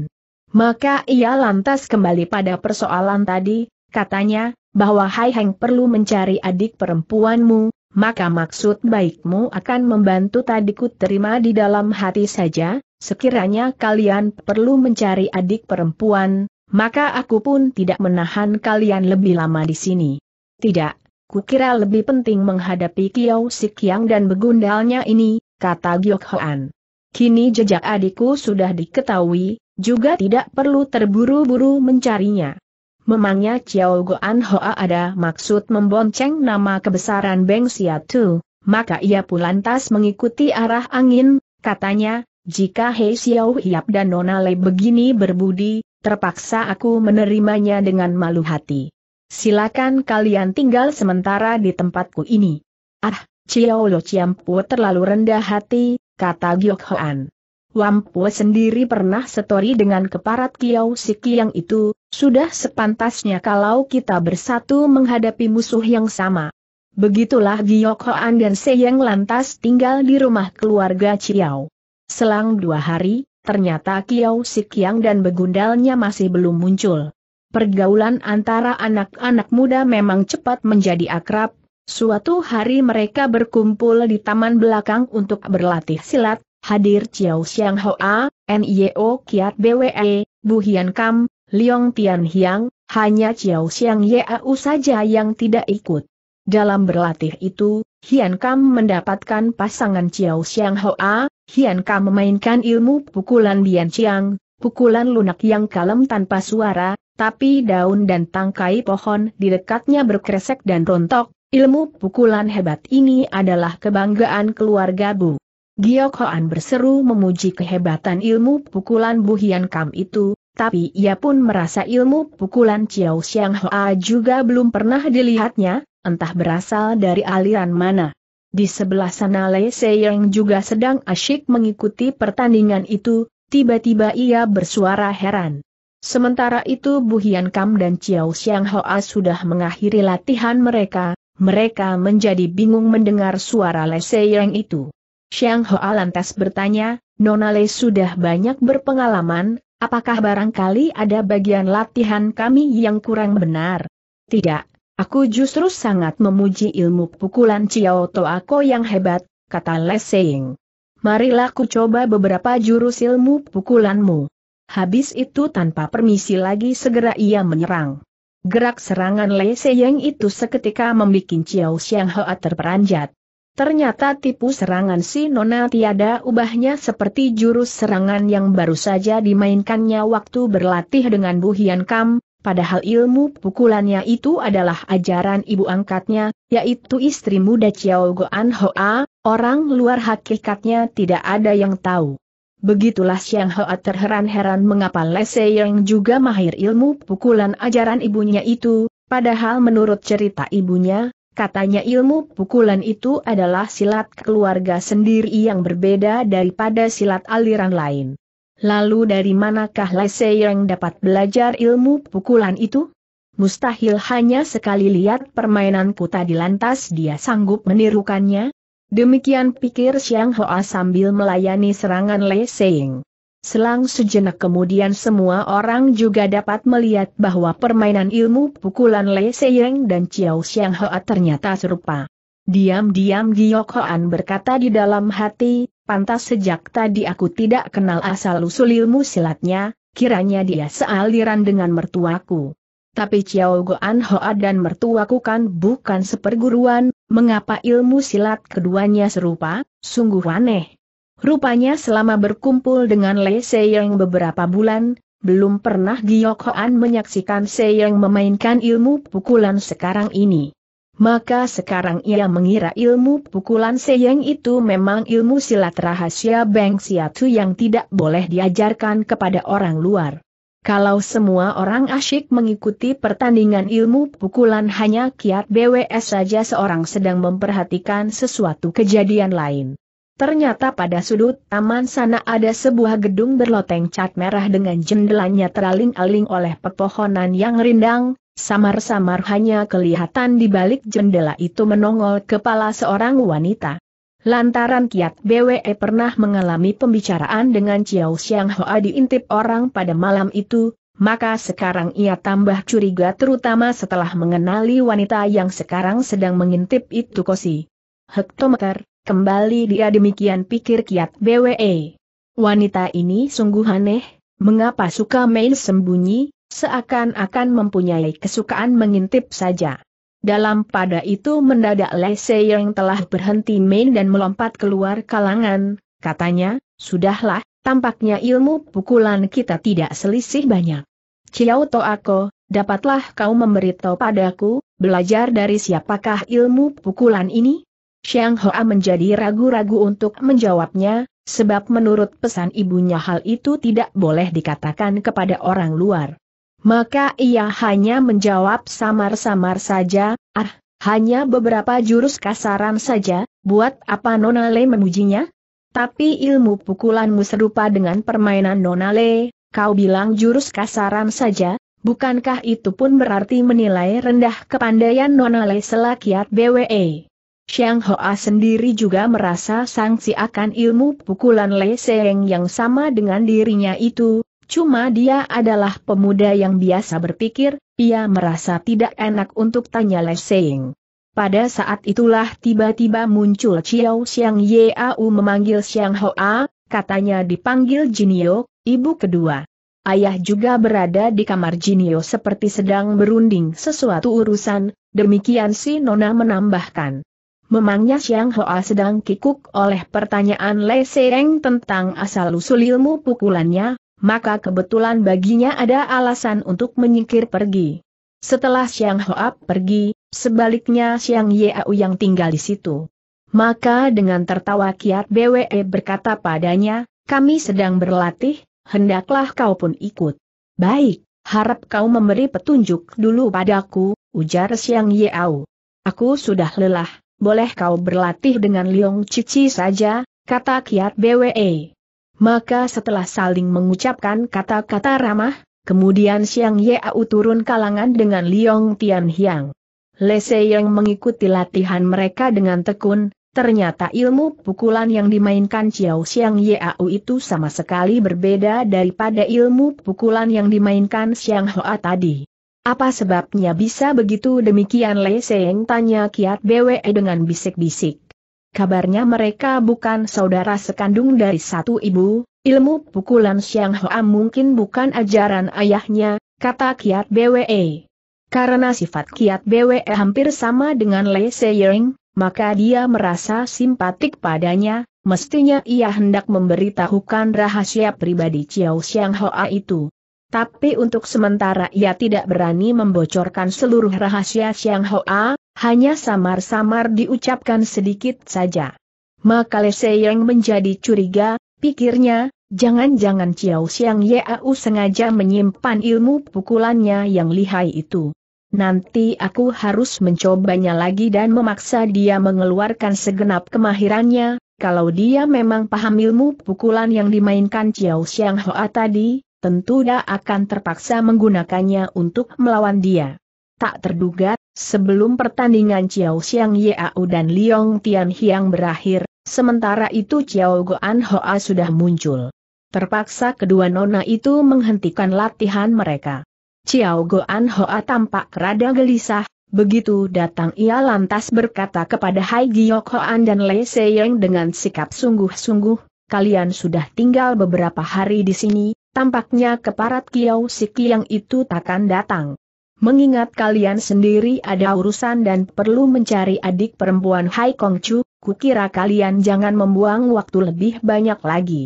Maka ia lantas kembali pada persoalan tadi, katanya, bahwa Hai Heng perlu mencari adik perempuanmu, maka maksud baikmu akan membantu tadiku terima di dalam hati saja, sekiranya kalian perlu mencari adik perempuan, maka aku pun tidak menahan kalian lebih lama di sini. Tidak, kukira lebih penting menghadapi Sik Yang dan begundalnya ini, kata Gyok Hoan. Kini jejak adikku sudah diketahui, juga tidak perlu terburu-buru mencarinya. Memangnya Chiao Goan Hoa ada maksud membonceng nama kebesaran Beng Tu, maka ia pun lantas mengikuti arah angin, katanya, jika Hei Xiao Hiap dan Nona Le begini berbudi, terpaksa aku menerimanya dengan malu hati. Silakan kalian tinggal sementara di tempatku ini. Ah, Chiao Lo Chiampu terlalu rendah hati, kata Giok Hoan. Wampu sendiri pernah setori dengan keparat Kiau Siki yang itu, sudah sepantasnya kalau kita bersatu menghadapi musuh yang sama. Begitulah Giyok Hoan dan Seyeng lantas tinggal di rumah keluarga Ciao. Selang dua hari, ternyata Kiau Sikiang dan begundalnya masih belum muncul. Pergaulan antara anak-anak muda memang cepat menjadi akrab, Suatu hari mereka berkumpul di taman belakang untuk berlatih silat, hadir Chiao Xiang Hoa, NIO Kiat BWE, Bu Hian Kam, Liong Tian Hiang, hanya Chiao Xiang Yau saja yang tidak ikut. Dalam berlatih itu, Hian Kam mendapatkan pasangan Chiao Xiang Hoa, Hian Kam memainkan ilmu pukulan Bian Chiang, pukulan lunak yang kalem tanpa suara, tapi daun dan tangkai pohon di dekatnya berkresek dan rontok, ilmu pukulan hebat ini adalah kebanggaan keluarga Bu. Giok Hoan berseru memuji kehebatan ilmu pukulan Bu Hian Kam itu, tapi ia pun merasa ilmu pukulan Chiao Xiang Hoa juga belum pernah dilihatnya, entah berasal dari aliran mana. Di sebelah sana Le Seyeng juga sedang asyik mengikuti pertandingan itu, tiba-tiba ia bersuara heran. Sementara itu Bu Hian Kam dan Chiao Xiang Hoa sudah mengakhiri latihan mereka, mereka menjadi bingung mendengar suara Le Seyeng itu. Xiang Hoa lantas bertanya, Nona Le sudah banyak berpengalaman, apakah barangkali ada bagian latihan kami yang kurang benar? Tidak, aku justru sangat memuji ilmu pukulan Ciao Ako yang hebat, kata Le Seing. Marilah ku coba beberapa jurus ilmu pukulanmu. Habis itu tanpa permisi lagi segera ia menyerang. Gerak serangan Le Seyeng itu seketika membuat Ciao Xiang Hoa terperanjat. Ternyata tipu serangan si Nona tiada ubahnya seperti jurus serangan yang baru saja dimainkannya waktu berlatih dengan Bu Hian Kam, padahal ilmu pukulannya itu adalah ajaran ibu angkatnya, yaitu istri muda Chiao Goan Hoa, orang luar hakikatnya tidak ada yang tahu. Begitulah siang Hoa terheran-heran mengapa Lese yang juga mahir ilmu pukulan ajaran ibunya itu, padahal menurut cerita ibunya, Katanya ilmu pukulan itu adalah silat keluarga sendiri yang berbeda daripada silat aliran lain. Lalu dari manakah Lese yang dapat belajar ilmu pukulan itu? Mustahil hanya sekali lihat permainanku tadi lantas dia sanggup menirukannya. Demikian pikir Xiang Hoa sambil melayani serangan Lei Seing. Selang sejenak kemudian semua orang juga dapat melihat bahwa permainan ilmu pukulan Le Seyeng dan Chiao Xiang Hoa ternyata serupa. Diam-diam Giyok Hoan berkata di dalam hati, pantas sejak tadi aku tidak kenal asal-usul ilmu silatnya, kiranya dia sealiran dengan mertuaku. Tapi Chiao Goan Hoa dan mertuaku kan bukan seperguruan, mengapa ilmu silat keduanya serupa, sungguh aneh. Rupanya selama berkumpul dengan Le Seyeng beberapa bulan, belum pernah Giyok Hoan menyaksikan Seyeng memainkan ilmu pukulan sekarang ini. Maka sekarang ia mengira ilmu pukulan Seyeng itu memang ilmu silat rahasia Beng Siatu yang tidak boleh diajarkan kepada orang luar. Kalau semua orang asyik mengikuti pertandingan ilmu pukulan hanya kiat BWS saja seorang sedang memperhatikan sesuatu kejadian lain. Ternyata pada sudut taman sana ada sebuah gedung berloteng cat merah dengan jendelanya teraling-aling oleh pepohonan yang rindang, samar-samar hanya kelihatan di balik jendela itu menongol kepala seorang wanita. Lantaran Kiat BWE pernah mengalami pembicaraan dengan Chiao Xiang Hoa diintip orang pada malam itu, maka sekarang ia tambah curiga terutama setelah mengenali wanita yang sekarang sedang mengintip itu kosi. Hektometer, Kembali dia demikian pikir kiat BWE. Wanita ini sungguh aneh, mengapa suka main sembunyi, seakan-akan mempunyai kesukaan mengintip saja. Dalam pada itu mendadak Lese yang telah berhenti main dan melompat keluar kalangan, katanya, sudahlah, tampaknya ilmu pukulan kita tidak selisih banyak. Ciao aku, dapatlah kau memberitahu padaku, belajar dari siapakah ilmu pukulan ini? Xiang Hoa menjadi ragu-ragu untuk menjawabnya, sebab menurut pesan ibunya hal itu tidak boleh dikatakan kepada orang luar. Maka ia hanya menjawab samar-samar saja, ah, hanya beberapa jurus kasaran saja, buat apa Nonale Le memujinya? Tapi ilmu pukulanmu serupa dengan permainan Nonale, kau bilang jurus kasaran saja, bukankah itu pun berarti menilai rendah kepandaian Nonale selakiat BWE? Xiang Hoa sendiri juga merasa sanksi akan ilmu pukulan Le Seng yang sama dengan dirinya itu, cuma dia adalah pemuda yang biasa berpikir, ia merasa tidak enak untuk tanya Le Seng. Pada saat itulah tiba-tiba muncul Chiao Xiang Yau memanggil Xiang Hoa, katanya dipanggil Jinio, ibu kedua. Ayah juga berada di kamar Jinio seperti sedang berunding sesuatu urusan, demikian si Nona menambahkan. Memangnya Siang Hoa sedang kikuk oleh pertanyaan Le Sereng tentang asal-usul ilmu pukulannya, maka kebetulan baginya ada alasan untuk menyingkir pergi. Setelah Siang Hoa pergi, sebaliknya Siang Yeau yang tinggal di situ. Maka dengan tertawa kiat BWE berkata padanya, kami sedang berlatih, hendaklah kau pun ikut. Baik, harap kau memberi petunjuk dulu padaku, ujar Siang Yeau. Aku sudah lelah, boleh kau berlatih dengan Liong Cici saja, kata kiat BWE. Maka setelah saling mengucapkan kata-kata ramah, kemudian Siang Yau turun kalangan dengan Liong Tian Hiang. Le yang mengikuti latihan mereka dengan tekun, ternyata ilmu pukulan yang dimainkan Ciao Xiang Yau itu sama sekali berbeda daripada ilmu pukulan yang dimainkan Xiang Hoa tadi. Apa sebabnya bisa begitu demikian Le Seng tanya Kiat BWE dengan bisik-bisik. Kabarnya mereka bukan saudara sekandung dari satu ibu, ilmu pukulan Siang Hoa mungkin bukan ajaran ayahnya, kata Kiat BWE. Karena sifat Kiat BWE hampir sama dengan Le Seng, maka dia merasa simpatik padanya, mestinya ia hendak memberitahukan rahasia pribadi Chiao Siang Hoa itu. Tapi untuk sementara ia tidak berani membocorkan seluruh rahasia Siang Hoa, hanya samar-samar diucapkan sedikit saja. Maka Le menjadi curiga, pikirnya, jangan-jangan Chiao Siang Yeau sengaja menyimpan ilmu pukulannya yang lihai itu. Nanti aku harus mencobanya lagi dan memaksa dia mengeluarkan segenap kemahirannya, kalau dia memang paham ilmu pukulan yang dimainkan Chiao Siang Hoa tadi, tentu dia akan terpaksa menggunakannya untuk melawan dia. Tak terduga, sebelum pertandingan Chiao Xiang Yao dan Liong Tian Hiang berakhir, sementara itu Chiao Goan Hoa sudah muncul. Terpaksa kedua nona itu menghentikan latihan mereka. Chiao Goan Hoa tampak rada gelisah, begitu datang ia lantas berkata kepada Hai Giok Hoan dan Lei Seyeng dengan sikap sungguh-sungguh, kalian sudah tinggal beberapa hari di sini, tampaknya keparat Kiau Siki yang itu takkan datang. Mengingat kalian sendiri ada urusan dan perlu mencari adik perempuan Hai Kong Chu, kukira kalian jangan membuang waktu lebih banyak lagi.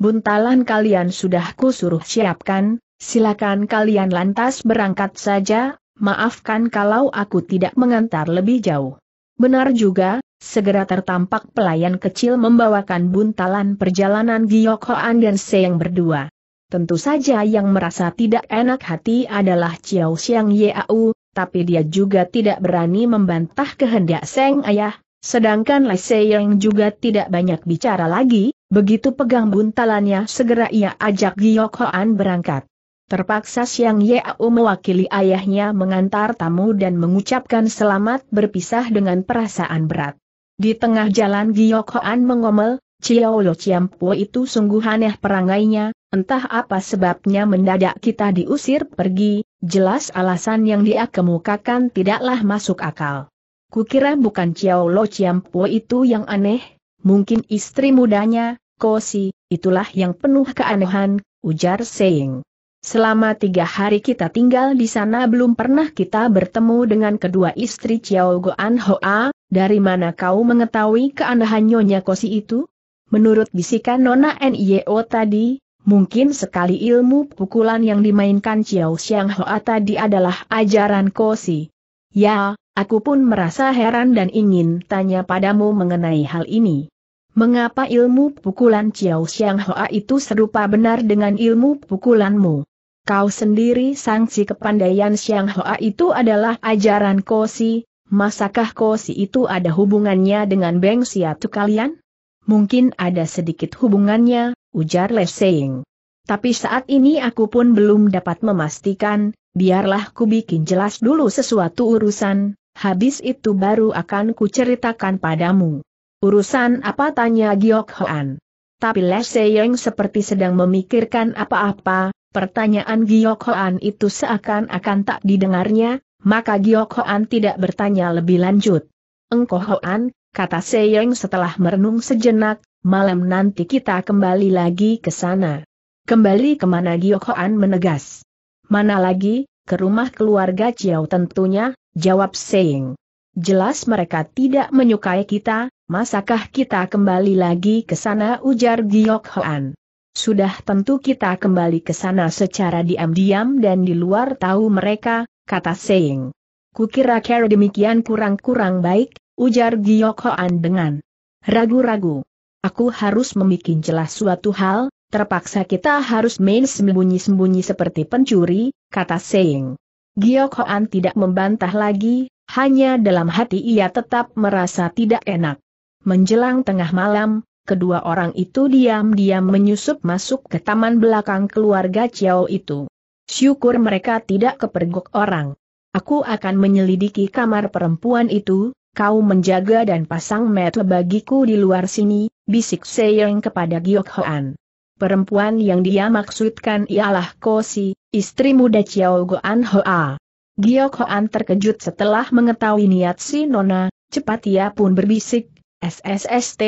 Buntalan kalian sudah kusuruh siapkan, silakan kalian lantas berangkat saja, maafkan kalau aku tidak mengantar lebih jauh. Benar juga, segera tertampak pelayan kecil membawakan buntalan perjalanan Giok dan Seyang berdua. Tentu saja yang merasa tidak enak hati adalah Chiao Xiang Yau, tapi dia juga tidak berani membantah kehendak Seng Ayah, sedangkan Lai Seyeng juga tidak banyak bicara lagi, begitu pegang buntalannya segera ia ajak Giyok Hoan berangkat. Terpaksa Siang Yau mewakili ayahnya mengantar tamu dan mengucapkan selamat berpisah dengan perasaan berat. Di tengah jalan Giyok Hoan mengomel, Chiao Lo Chiampo itu sungguh aneh perangainya, Entah apa sebabnya mendadak kita diusir pergi, jelas alasan yang dia kemukakan tidaklah masuk akal. Kukira bukan Ciao Lo Chiampo itu yang aneh, mungkin istri mudanya, Kosi, itulah yang penuh keanehan, ujar Seing. Selama tiga hari kita tinggal di sana belum pernah kita bertemu dengan kedua istri Chiao Goan Hoa, dari mana kau mengetahui keanehan Nyonya Kosi itu? Menurut bisikan Nona Nio tadi, Mungkin sekali ilmu pukulan yang dimainkan Chiao Xiang Hoa tadi adalah ajaran Kosi. Ya, aku pun merasa heran dan ingin tanya padamu mengenai hal ini. Mengapa ilmu pukulan Chiao Xiang Hoa itu serupa benar dengan ilmu pukulanmu? Kau sendiri sangsi kepandaian Xiang Hoa itu adalah ajaran Kosi, masakah Kosi itu ada hubungannya dengan Beng Siatu kalian? Mungkin ada sedikit hubungannya, ujar Leseying. Tapi saat ini aku pun belum dapat memastikan, biarlah ku bikin jelas dulu sesuatu urusan, habis itu baru akan ku ceritakan padamu. Urusan apa tanya Giok Hoan. Tapi Leseying seperti sedang memikirkan apa-apa, pertanyaan Giok Hoan itu seakan-akan tak didengarnya, maka Giok Hoan tidak bertanya lebih lanjut. Engkau Hoan, kata Seyeng setelah merenung sejenak, malam nanti kita kembali lagi ke sana. Kembali kemana Giokhoan menegas. Mana lagi, ke rumah keluarga Ciao tentunya, jawab Seing. Jelas mereka tidak menyukai kita, masakah kita kembali lagi ke sana ujar Giokhoan. Sudah tentu kita kembali ke sana secara diam-diam dan di luar tahu mereka, kata Seing. Kukira-kira demikian kurang-kurang baik, ujar Giokhoan dengan ragu-ragu. Aku harus membuat jelas suatu hal, terpaksa kita harus main sembunyi-sembunyi seperti pencuri, kata Seing. Giok Hoan tidak membantah lagi, hanya dalam hati ia tetap merasa tidak enak. Menjelang tengah malam, kedua orang itu diam-diam menyusup masuk ke taman belakang keluarga Chiao itu. Syukur mereka tidak kepergok orang. Aku akan menyelidiki kamar perempuan itu, kau menjaga dan pasang mata bagiku di luar sini, bisik Seyeng kepada Giok Hoan. Perempuan yang dia maksudkan ialah Kosi, istri muda Chiao Goan Hoa. Giok Hoan terkejut setelah mengetahui niat si Nona, cepat ia pun berbisik, SSST,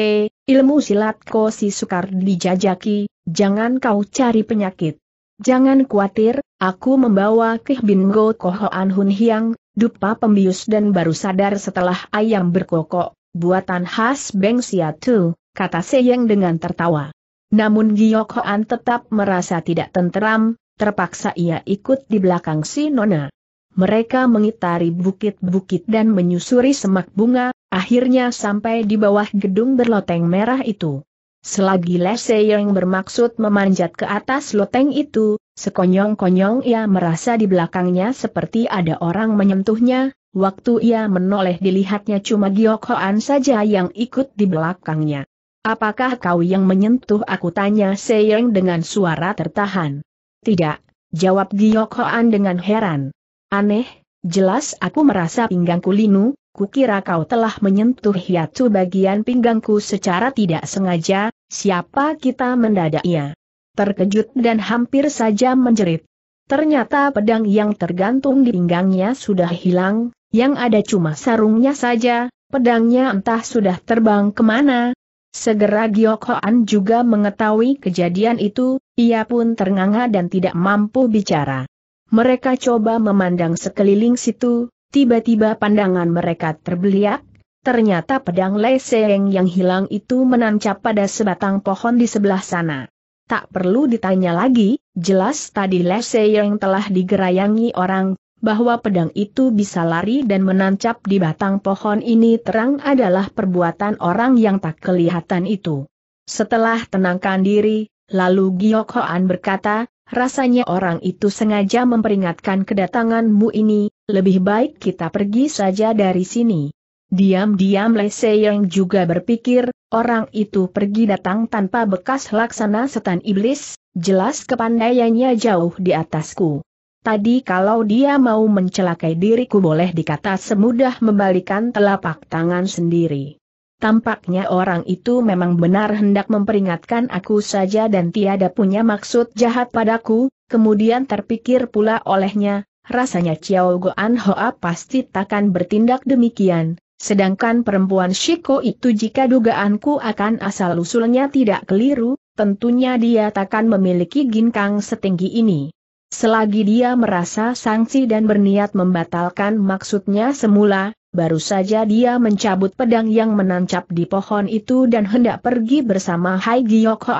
ilmu silat Kosi sukar dijajaki, jangan kau cari penyakit. Jangan khawatir, aku membawa Kih Bin Go Kohoan Hun Hiang, dupa pembius dan baru sadar setelah ayam berkokok, buatan khas Beng Siatu, kata Seyeng dengan tertawa. Namun Giok Hoan tetap merasa tidak tenteram, terpaksa ia ikut di belakang si Nona. Mereka mengitari bukit-bukit dan menyusuri semak bunga, akhirnya sampai di bawah gedung berloteng merah itu. Selagi Lese yang bermaksud memanjat ke atas loteng itu, sekonyong-konyong ia merasa di belakangnya seperti ada orang menyentuhnya, waktu ia menoleh dilihatnya cuma Giok Hoan saja yang ikut di belakangnya. Apakah kau yang menyentuh aku tanya Seyeng dengan suara tertahan. Tidak, jawab Giok Hoan dengan heran. Aneh, Jelas aku merasa pinggangku linu, kukira kau telah menyentuh hiatu bagian pinggangku secara tidak sengaja, siapa kita mendadak ia. Terkejut dan hampir saja menjerit. Ternyata pedang yang tergantung di pinggangnya sudah hilang, yang ada cuma sarungnya saja, pedangnya entah sudah terbang kemana. Segera Gyokoan juga mengetahui kejadian itu, ia pun ternganga dan tidak mampu bicara. Mereka coba memandang sekeliling situ, tiba-tiba pandangan mereka terbeliak, ternyata pedang Leseng yang hilang itu menancap pada sebatang pohon di sebelah sana. Tak perlu ditanya lagi, jelas tadi Leseng telah digerayangi orang, bahwa pedang itu bisa lari dan menancap di batang pohon ini terang adalah perbuatan orang yang tak kelihatan itu. Setelah tenangkan diri, lalu Giok Hoan berkata, rasanya orang itu sengaja memperingatkan kedatanganmu ini, lebih baik kita pergi saja dari sini. Diam-diam Le yang juga berpikir, orang itu pergi datang tanpa bekas laksana setan iblis, jelas kepandaiannya jauh di atasku. Tadi kalau dia mau mencelakai diriku boleh dikata semudah membalikan telapak tangan sendiri. Tampaknya orang itu memang benar hendak memperingatkan aku saja dan tiada punya maksud jahat padaku, kemudian terpikir pula olehnya, rasanya Chiao Goan Hoa pasti takkan bertindak demikian, sedangkan perempuan Shiko itu jika dugaanku akan asal-usulnya tidak keliru, tentunya dia takkan memiliki ginkang setinggi ini. Selagi dia merasa sanksi dan berniat membatalkan maksudnya semula, Baru saja dia mencabut pedang yang menancap di pohon itu dan hendak pergi bersama Hai Giok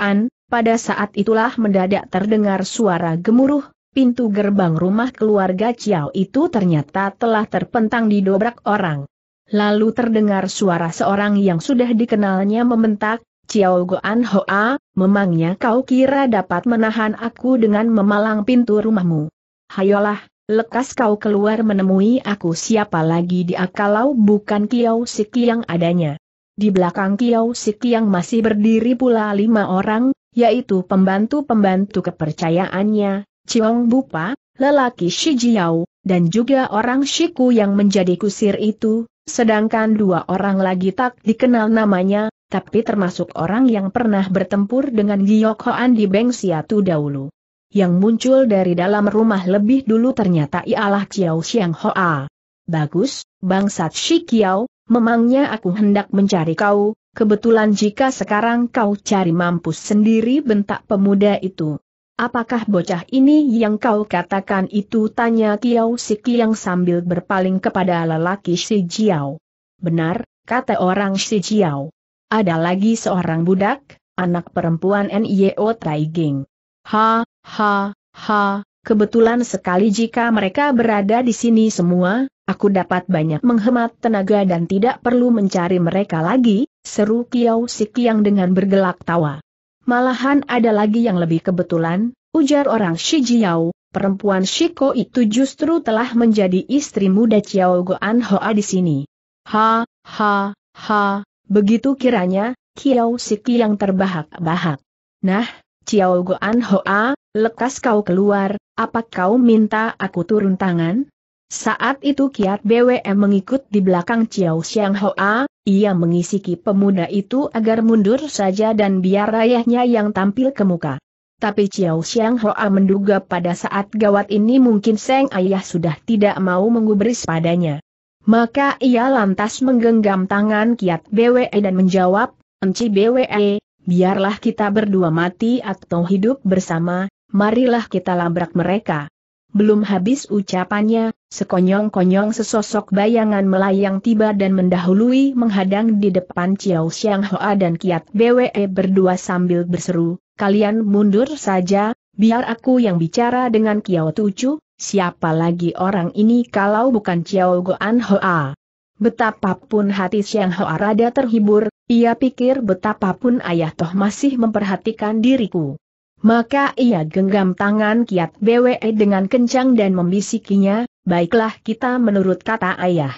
pada saat itulah mendadak terdengar suara gemuruh, pintu gerbang rumah keluarga Ciao itu ternyata telah terpentang didobrak orang. Lalu terdengar suara seorang yang sudah dikenalnya mementak. Ciao Goan Hoa, memangnya kau kira dapat menahan aku dengan memalang pintu rumahmu? Hayolah, Lekas kau keluar menemui aku siapa lagi dia kalau bukan Kiau Siki yang adanya. Di belakang Kiau Siki yang masih berdiri pula lima orang, yaitu pembantu-pembantu kepercayaannya, Ciong Bupa, lelaki Shi Jiao, dan juga orang Shiku yang menjadi kusir itu, sedangkan dua orang lagi tak dikenal namanya, tapi termasuk orang yang pernah bertempur dengan Giok Hoan di Bengsiatu dahulu yang muncul dari dalam rumah lebih dulu ternyata ialah Xiao Xiang Hoa. Bagus, bangsat Shi Kiao, memangnya aku hendak mencari kau, kebetulan jika sekarang kau cari mampus sendiri bentak pemuda itu. Apakah bocah ini yang kau katakan itu tanya Kiao Si sambil berpaling kepada lelaki Si Jiao. Benar, kata orang Si Jiao. Ada lagi seorang budak, anak perempuan NIO Taiging. Ha, Ha, ha, kebetulan sekali jika mereka berada di sini semua, aku dapat banyak menghemat tenaga dan tidak perlu mencari mereka lagi, seru Kiao Sikiang dengan bergelak tawa. Malahan ada lagi yang lebih kebetulan, ujar orang Shi perempuan Shiko itu justru telah menjadi istri muda Chiao Goan Hoa di sini. Ha, ha, ha, begitu kiranya, Kiao Sikiang terbahak-bahak. Nah, Chiao Goan Hoa, Lekas kau keluar, apa kau minta aku turun tangan? Saat itu Kiat BWM mengikut di belakang Chiao Xiang Hoa, ia mengisiki pemuda itu agar mundur saja dan biar ayahnya yang tampil ke muka. Tapi Chiao Xiang Hoa menduga pada saat gawat ini mungkin Seng Ayah sudah tidak mau mengubris padanya. Maka ia lantas menggenggam tangan Kiat BWE dan menjawab, Enci BWE, biarlah kita berdua mati atau hidup bersama, marilah kita labrak mereka. Belum habis ucapannya, sekonyong-konyong sesosok bayangan melayang tiba dan mendahului menghadang di depan Chiao Xiang Hoa dan Kiat BWE berdua sambil berseru, kalian mundur saja, biar aku yang bicara dengan Kiao Tucu, siapa lagi orang ini kalau bukan Chiao Goan Hoa. Betapapun hati Xiang Hoa rada terhibur, ia pikir betapapun ayah toh masih memperhatikan diriku. Maka ia genggam tangan Kiat BWE dengan kencang dan membisikinya, baiklah kita menurut kata ayah.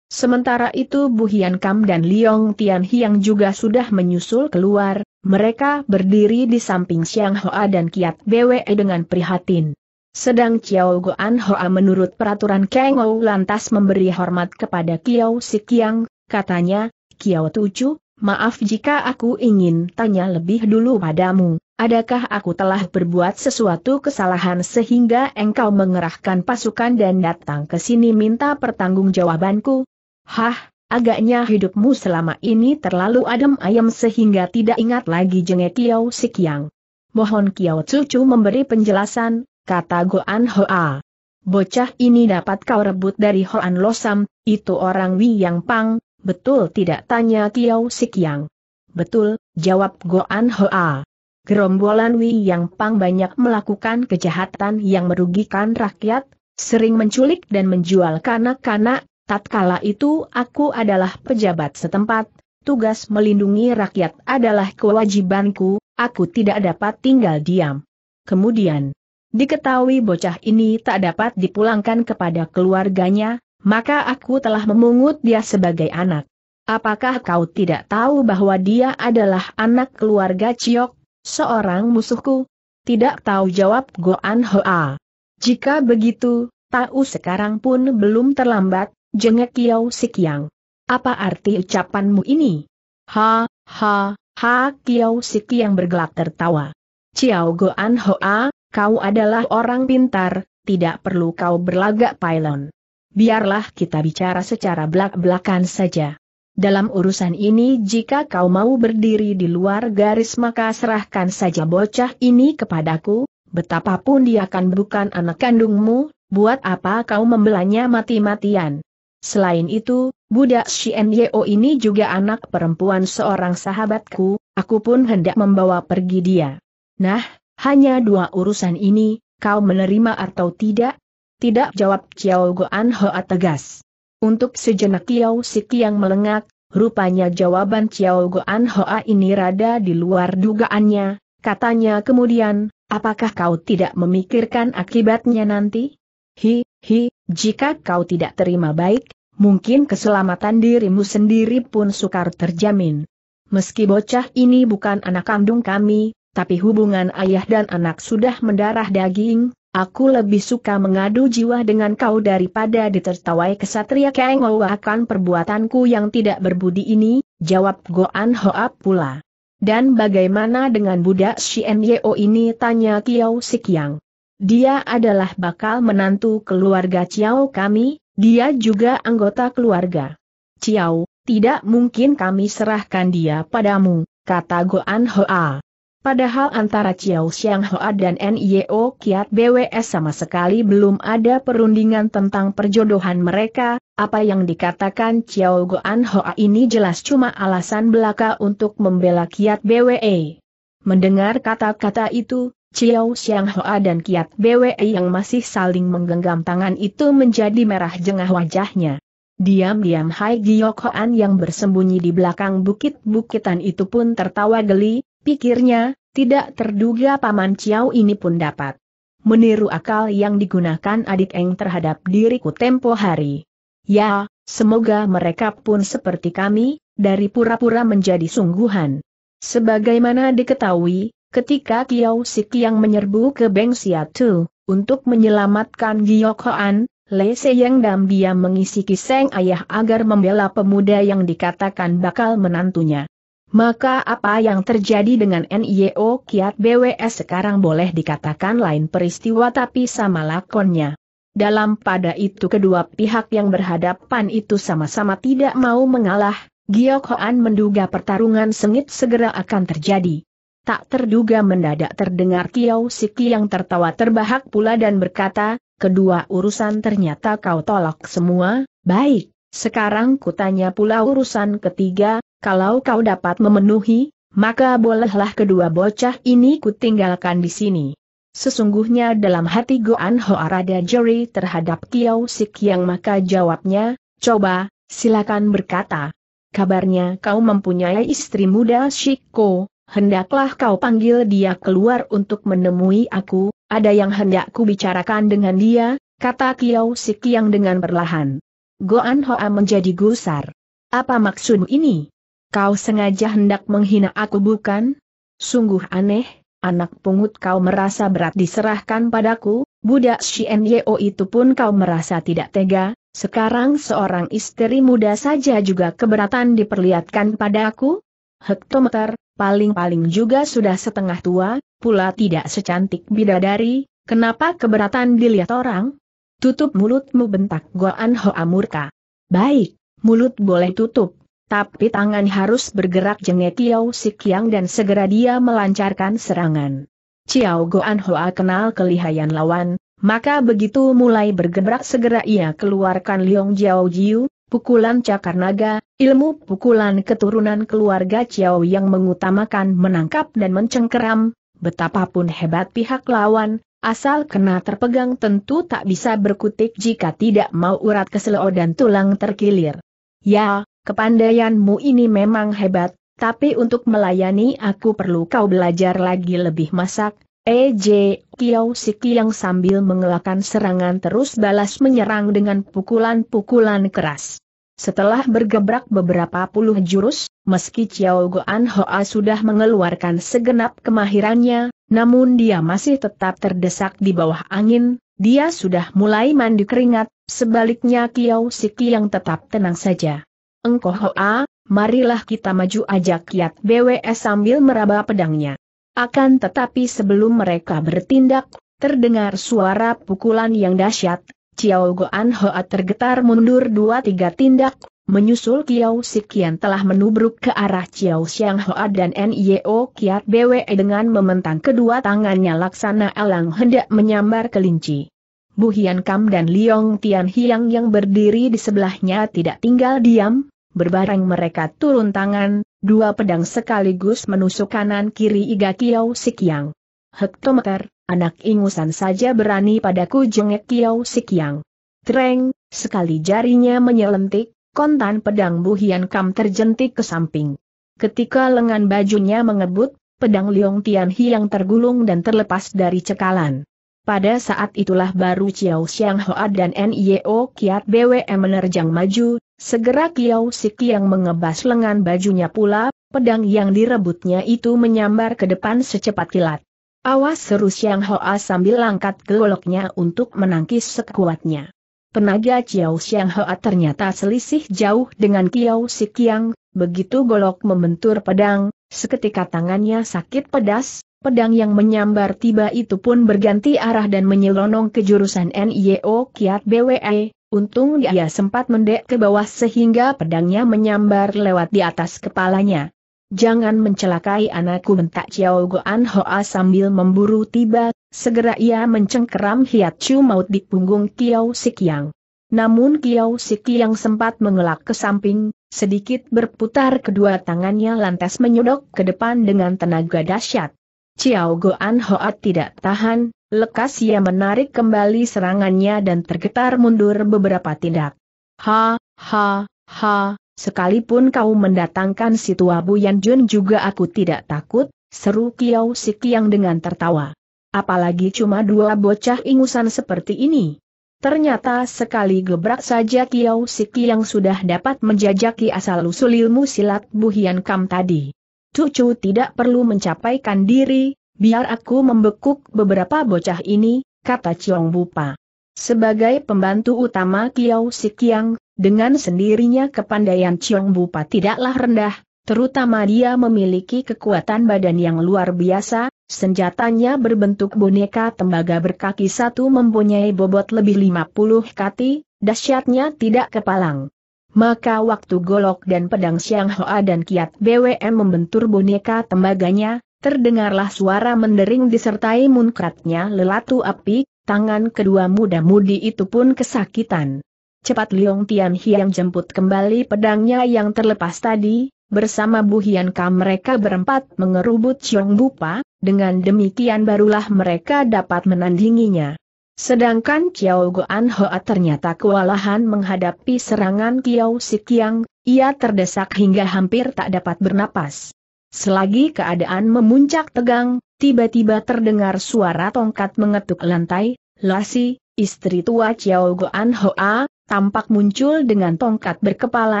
Sementara itu Bu Hian Kam dan Liong Tian Hiang juga sudah menyusul keluar, mereka berdiri di samping Siang Hoa dan Kiat BWE dengan prihatin. Sedang Chiao Goan Hoa menurut peraturan Kang Ou lantas memberi hormat kepada Kiao Sikiang, katanya, Kiao Tucu, maaf jika aku ingin tanya lebih dulu padamu. Adakah aku telah berbuat sesuatu kesalahan sehingga engkau mengerahkan pasukan dan datang ke sini minta pertanggungjawabanku? Hah, agaknya hidupmu selama ini terlalu adem ayam sehingga tidak ingat lagi jenge Kiao Sikiang. Mohon Kiao Cucu memberi penjelasan, kata Goan Hoa. Bocah ini dapat kau rebut dari Hoan Losam, itu orang Yang Pang, betul tidak tanya Kiao Sikiang. Betul, jawab Goan Hoa. Gerombolan Wi Yang Pang banyak melakukan kejahatan yang merugikan rakyat, sering menculik dan menjual kanak-kanak, tatkala itu aku adalah pejabat setempat, tugas melindungi rakyat adalah kewajibanku, aku tidak dapat tinggal diam. Kemudian, diketahui bocah ini tak dapat dipulangkan kepada keluarganya, maka aku telah memungut dia sebagai anak. Apakah kau tidak tahu bahwa dia adalah anak keluarga Ciok? Seorang musuhku? Tidak tahu jawab Goan Hoa. Jika begitu, tahu sekarang pun belum terlambat, jengek Kiau Sikiang. Apa arti ucapanmu ini? Ha, ha, ha Kiau Sikiang bergelak tertawa. Ciao Goan Hoa, kau adalah orang pintar, tidak perlu kau berlagak pailon. Biarlah kita bicara secara belak-belakan saja. Dalam urusan ini jika kau mau berdiri di luar garis maka serahkan saja bocah ini kepadaku, betapapun dia kan bukan anak kandungmu, buat apa kau membelanya mati-matian. Selain itu, budak Shien ini juga anak perempuan seorang sahabatku, aku pun hendak membawa pergi dia. Nah, hanya dua urusan ini, kau menerima atau tidak? Tidak jawab Chiao Goan Hoa tegas. Untuk sejenak Xiao Siti yang melengak, rupanya jawaban Xiao Goan Hoa ini rada di luar dugaannya, katanya kemudian, apakah kau tidak memikirkan akibatnya nanti? Hi, hi, jika kau tidak terima baik, mungkin keselamatan dirimu sendiri pun sukar terjamin. Meski bocah ini bukan anak kandung kami, tapi hubungan ayah dan anak sudah mendarah daging, Aku lebih suka mengadu jiwa dengan kau daripada ditertawai kesatria Kengowa akan perbuatanku yang tidak berbudi ini, jawab Goan Hoa pula. Dan bagaimana dengan budak Xian Yeo ini tanya Kiao Sikyang. Dia adalah bakal menantu keluarga Ciao kami, dia juga anggota keluarga. Ciao, tidak mungkin kami serahkan dia padamu, kata Goan Hoa. Padahal antara Chiao Xiang Hoa dan NIO Kiat BWS sama sekali belum ada perundingan tentang perjodohan mereka, apa yang dikatakan Chiao Goan Hoa ini jelas cuma alasan belaka untuk membela Kiat BWE. Mendengar kata-kata itu, Chiao Xiang Hoa dan Kiat BWE yang masih saling menggenggam tangan itu menjadi merah jengah wajahnya. Diam-diam Hai Giok Hoan yang bersembunyi di belakang bukit-bukitan itu pun tertawa geli, Pikirnya, tidak terduga Paman Ciao ini pun dapat meniru akal yang digunakan adik Eng terhadap diriku tempo hari. Ya, semoga mereka pun seperti kami, dari pura-pura menjadi sungguhan. Sebagaimana diketahui, ketika Kiao Sik yang menyerbu ke Beng Siatu, untuk menyelamatkan Giok Hoan, Le Seyang Dam dia mengisi kiseng ayah agar membela pemuda yang dikatakan bakal menantunya. Maka apa yang terjadi dengan NIO Kiat BWS sekarang boleh dikatakan lain peristiwa tapi sama lakonnya. Dalam pada itu kedua pihak yang berhadapan itu sama-sama tidak mau mengalah, Giyok Hoan menduga pertarungan sengit segera akan terjadi. Tak terduga mendadak terdengar Kiao Siki yang tertawa terbahak pula dan berkata, kedua urusan ternyata kau tolak semua, baik, sekarang kutanya pula urusan ketiga, kalau kau dapat memenuhi, maka bolehlah kedua bocah ini kutinggalkan di sini. Sesungguhnya dalam hati Goan Hoa rada jeri terhadap Kiao Sik yang maka jawabnya, coba, silakan berkata. Kabarnya kau mempunyai istri muda Shiko, hendaklah kau panggil dia keluar untuk menemui aku, ada yang hendak ku bicarakan dengan dia, kata Kiao Sik yang dengan perlahan. Goan Hoa menjadi gusar. Apa maksud ini? Kau sengaja hendak menghina aku bukan? Sungguh aneh, anak pungut kau merasa berat diserahkan padaku, budak Shien itu pun kau merasa tidak tega, sekarang seorang istri muda saja juga keberatan diperlihatkan padaku? Hektometer, paling-paling juga sudah setengah tua, pula tidak secantik bidadari, kenapa keberatan dilihat orang? Tutup mulutmu bentak Goan Hoa murka. Baik, mulut boleh tutup, tapi tangan harus bergerak jengek Tiau Sikiang dan segera dia melancarkan serangan. Ciao Goan Hoa kenal kelihayan lawan, maka begitu mulai bergerak segera ia keluarkan Liong Jiao Jiu, pukulan cakar naga, ilmu pukulan keturunan keluarga Ciao yang mengutamakan menangkap dan mencengkeram, betapapun hebat pihak lawan, Asal kena terpegang tentu tak bisa berkutik jika tidak mau urat keselodan dan tulang terkilir. Ya, Kepandaianmu ini memang hebat, tapi untuk melayani aku perlu kau belajar lagi lebih masak. EJ, eh, Kiao Siki yang sambil mengelakkan serangan terus balas menyerang dengan pukulan-pukulan keras. Setelah bergebrak beberapa puluh jurus, meski Chiao Goan Hoa sudah mengeluarkan segenap kemahirannya, namun dia masih tetap terdesak di bawah angin, dia sudah mulai mandi keringat, sebaliknya Kiao Siki yang tetap tenang saja. Engkau hoa, ah, marilah kita maju ajak Kiat BWS sambil meraba pedangnya. Akan tetapi sebelum mereka bertindak, terdengar suara pukulan yang dahsyat, Ciao Goan Hoa tergetar mundur dua tiga tindak, menyusul Kiao Sikian telah menubruk ke arah Ciao siang Hoa dan NIO Kiat BWE dengan mementang kedua tangannya laksana elang hendak menyambar kelinci. Bu Hian Kam dan Liong Tian Hiang yang berdiri di sebelahnya tidak tinggal diam, Berbareng mereka turun tangan, dua pedang sekaligus menusuk kanan kiri Iga Kiau Sikyang. Hektometer, anak ingusan saja berani padaku jengek Kiau Sikyang. Treng, sekali jarinya menyelentik, kontan pedang Buhian Kam terjentik ke samping. Ketika lengan bajunya mengebut, pedang Liong Tian Hiang tergulung dan terlepas dari cekalan. Pada saat itulah baru Chiao Xiang Hoa dan N.I.O. E Kiat BWM menerjang maju, Segera Kiau Siki yang mengebas lengan bajunya pula, pedang yang direbutnya itu menyambar ke depan secepat kilat. Awas seru Siang Hoa sambil angkat goloknya untuk menangkis sekuatnya. Penaga Kiao Siang Hoa ternyata selisih jauh dengan Kiao Siki yang, begitu golok membentur pedang, seketika tangannya sakit pedas, pedang yang menyambar tiba itu pun berganti arah dan menyelonong ke jurusan NIO Kiat BWE, Untung ya. dia sempat mendek ke bawah sehingga pedangnya menyambar lewat di atas kepalanya. Jangan mencelakai anakku mentak Chiao Goan Hoa sambil memburu tiba, segera ia mencengkeram Chu maut di punggung Kiao Sikiang. Namun Kiao Sikiang sempat mengelak ke samping, sedikit berputar kedua tangannya lantas menyodok ke depan dengan tenaga dahsyat. Chiao Goan Hoa tidak tahan, Lekas ia menarik kembali serangannya dan tergetar mundur beberapa tindak. Ha, ha, ha, sekalipun kau mendatangkan si tua Buyan Jun juga aku tidak takut, seru Kiao Si dengan tertawa. Apalagi cuma dua bocah ingusan seperti ini. Ternyata sekali gebrak saja Kiao Siki yang sudah dapat menjajaki asal-usul ilmu silat Buhian Kam tadi. Cucu tidak perlu mencapaikan diri, Biar aku membekuk beberapa bocah ini, kata Chiong Bupa. Sebagai pembantu utama Kiao Sikiang, dengan sendirinya kepandaian Chiong Bupa tidaklah rendah, terutama dia memiliki kekuatan badan yang luar biasa, senjatanya berbentuk boneka tembaga berkaki satu mempunyai bobot lebih 50 kati, dahsyatnya tidak kepalang. Maka waktu golok dan pedang Siang Hoa dan kiat BWM membentur boneka tembaganya, Terdengarlah suara mendering disertai munkratnya lelatu api, tangan kedua muda-mudi itu pun kesakitan. Cepat Liong Tian Hiang jemput kembali pedangnya yang terlepas tadi, Bersama Bu Hian Ka mereka berempat mengerubut Chiong Bupa, dengan demikian barulah mereka dapat menandinginya. Sedangkan Kiao Goan Hoa ternyata kewalahan menghadapi serangan Kiao Sikiang, ia terdesak hingga hampir tak dapat bernapas. Selagi keadaan memuncak tegang, tiba-tiba terdengar suara tongkat mengetuk lantai, Lasi, istri tua Chiao Goan Hoa, tampak muncul dengan tongkat berkepala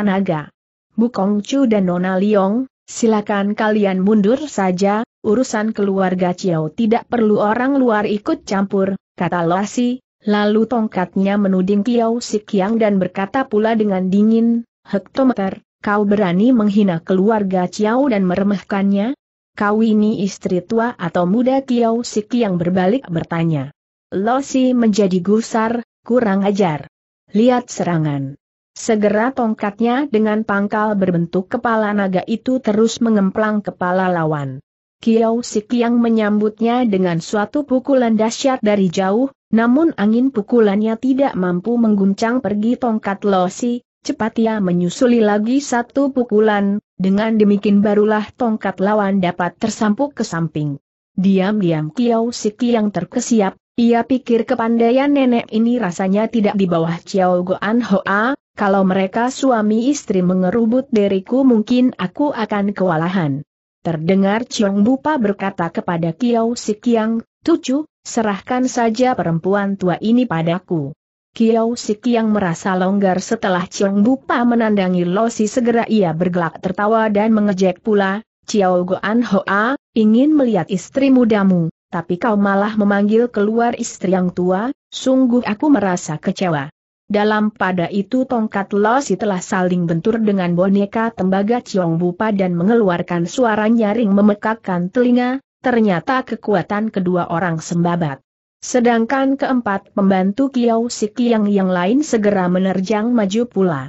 naga. Bukong Chu dan Nona Liong, silakan kalian mundur saja, urusan keluarga Chiao tidak perlu orang luar ikut campur, kata Lasi, lalu tongkatnya menuding Kiao Sikiang dan berkata pula dengan dingin, hektometer, Kau berani menghina keluarga Ciao dan meremehkannya? Kau ini istri tua atau muda Kiao Siki yang berbalik bertanya. Lo Si menjadi gusar, kurang ajar. Lihat serangan. Segera tongkatnya dengan pangkal berbentuk kepala naga itu terus mengemplang kepala lawan. Kiao Siki yang menyambutnya dengan suatu pukulan dahsyat dari jauh, namun angin pukulannya tidak mampu mengguncang pergi tongkat Losi, cepat ia menyusuli lagi satu pukulan, dengan demikian barulah tongkat lawan dapat tersampuk ke samping. Diam-diam Kiao Siki yang terkesiap, ia pikir kepandaian nenek ini rasanya tidak di bawah Chiao Goan Hoa, kalau mereka suami istri mengerubut diriku mungkin aku akan kewalahan. Terdengar Chiong Bupa berkata kepada Kiao Sikiang, Tucu, serahkan saja perempuan tua ini padaku. Kiao Sik yang merasa longgar setelah Chiong Bupa menandangi Losi segera ia bergelak tertawa dan mengejek pula, Chiao Goan Hoa, ingin melihat istri mudamu, tapi kau malah memanggil keluar istri yang tua, sungguh aku merasa kecewa. Dalam pada itu tongkat Losi telah saling bentur dengan boneka tembaga Chiong Bupa dan mengeluarkan suara nyaring memekakkan telinga, ternyata kekuatan kedua orang sembabat. Sedangkan keempat pembantu Kiau Siki yang lain segera menerjang maju pula.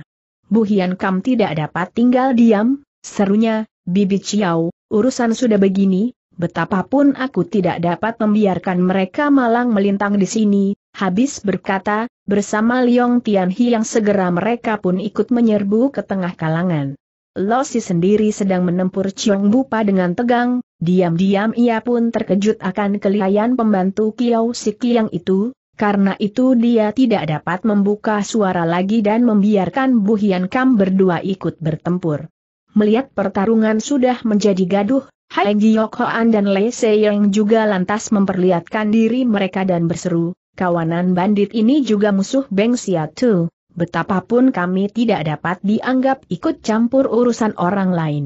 Bu Hian Kam tidak dapat tinggal diam, serunya, Bibi Ciau, urusan sudah begini, betapapun aku tidak dapat membiarkan mereka malang melintang di sini, habis berkata, bersama Liong Tianhi yang segera mereka pun ikut menyerbu ke tengah kalangan. Losi sendiri sedang menempur Chiong Bupa dengan tegang, diam-diam ia pun terkejut akan kelihayan pembantu Kiau Siki yang itu, karena itu dia tidak dapat membuka suara lagi dan membiarkan Bu Hian Kam berdua ikut bertempur. Melihat pertarungan sudah menjadi gaduh, Hai Giok Hoan dan Lei Seyong juga lantas memperlihatkan diri mereka dan berseru, kawanan bandit ini juga musuh Beng Siatu. Betapapun kami tidak dapat dianggap ikut campur urusan orang lain.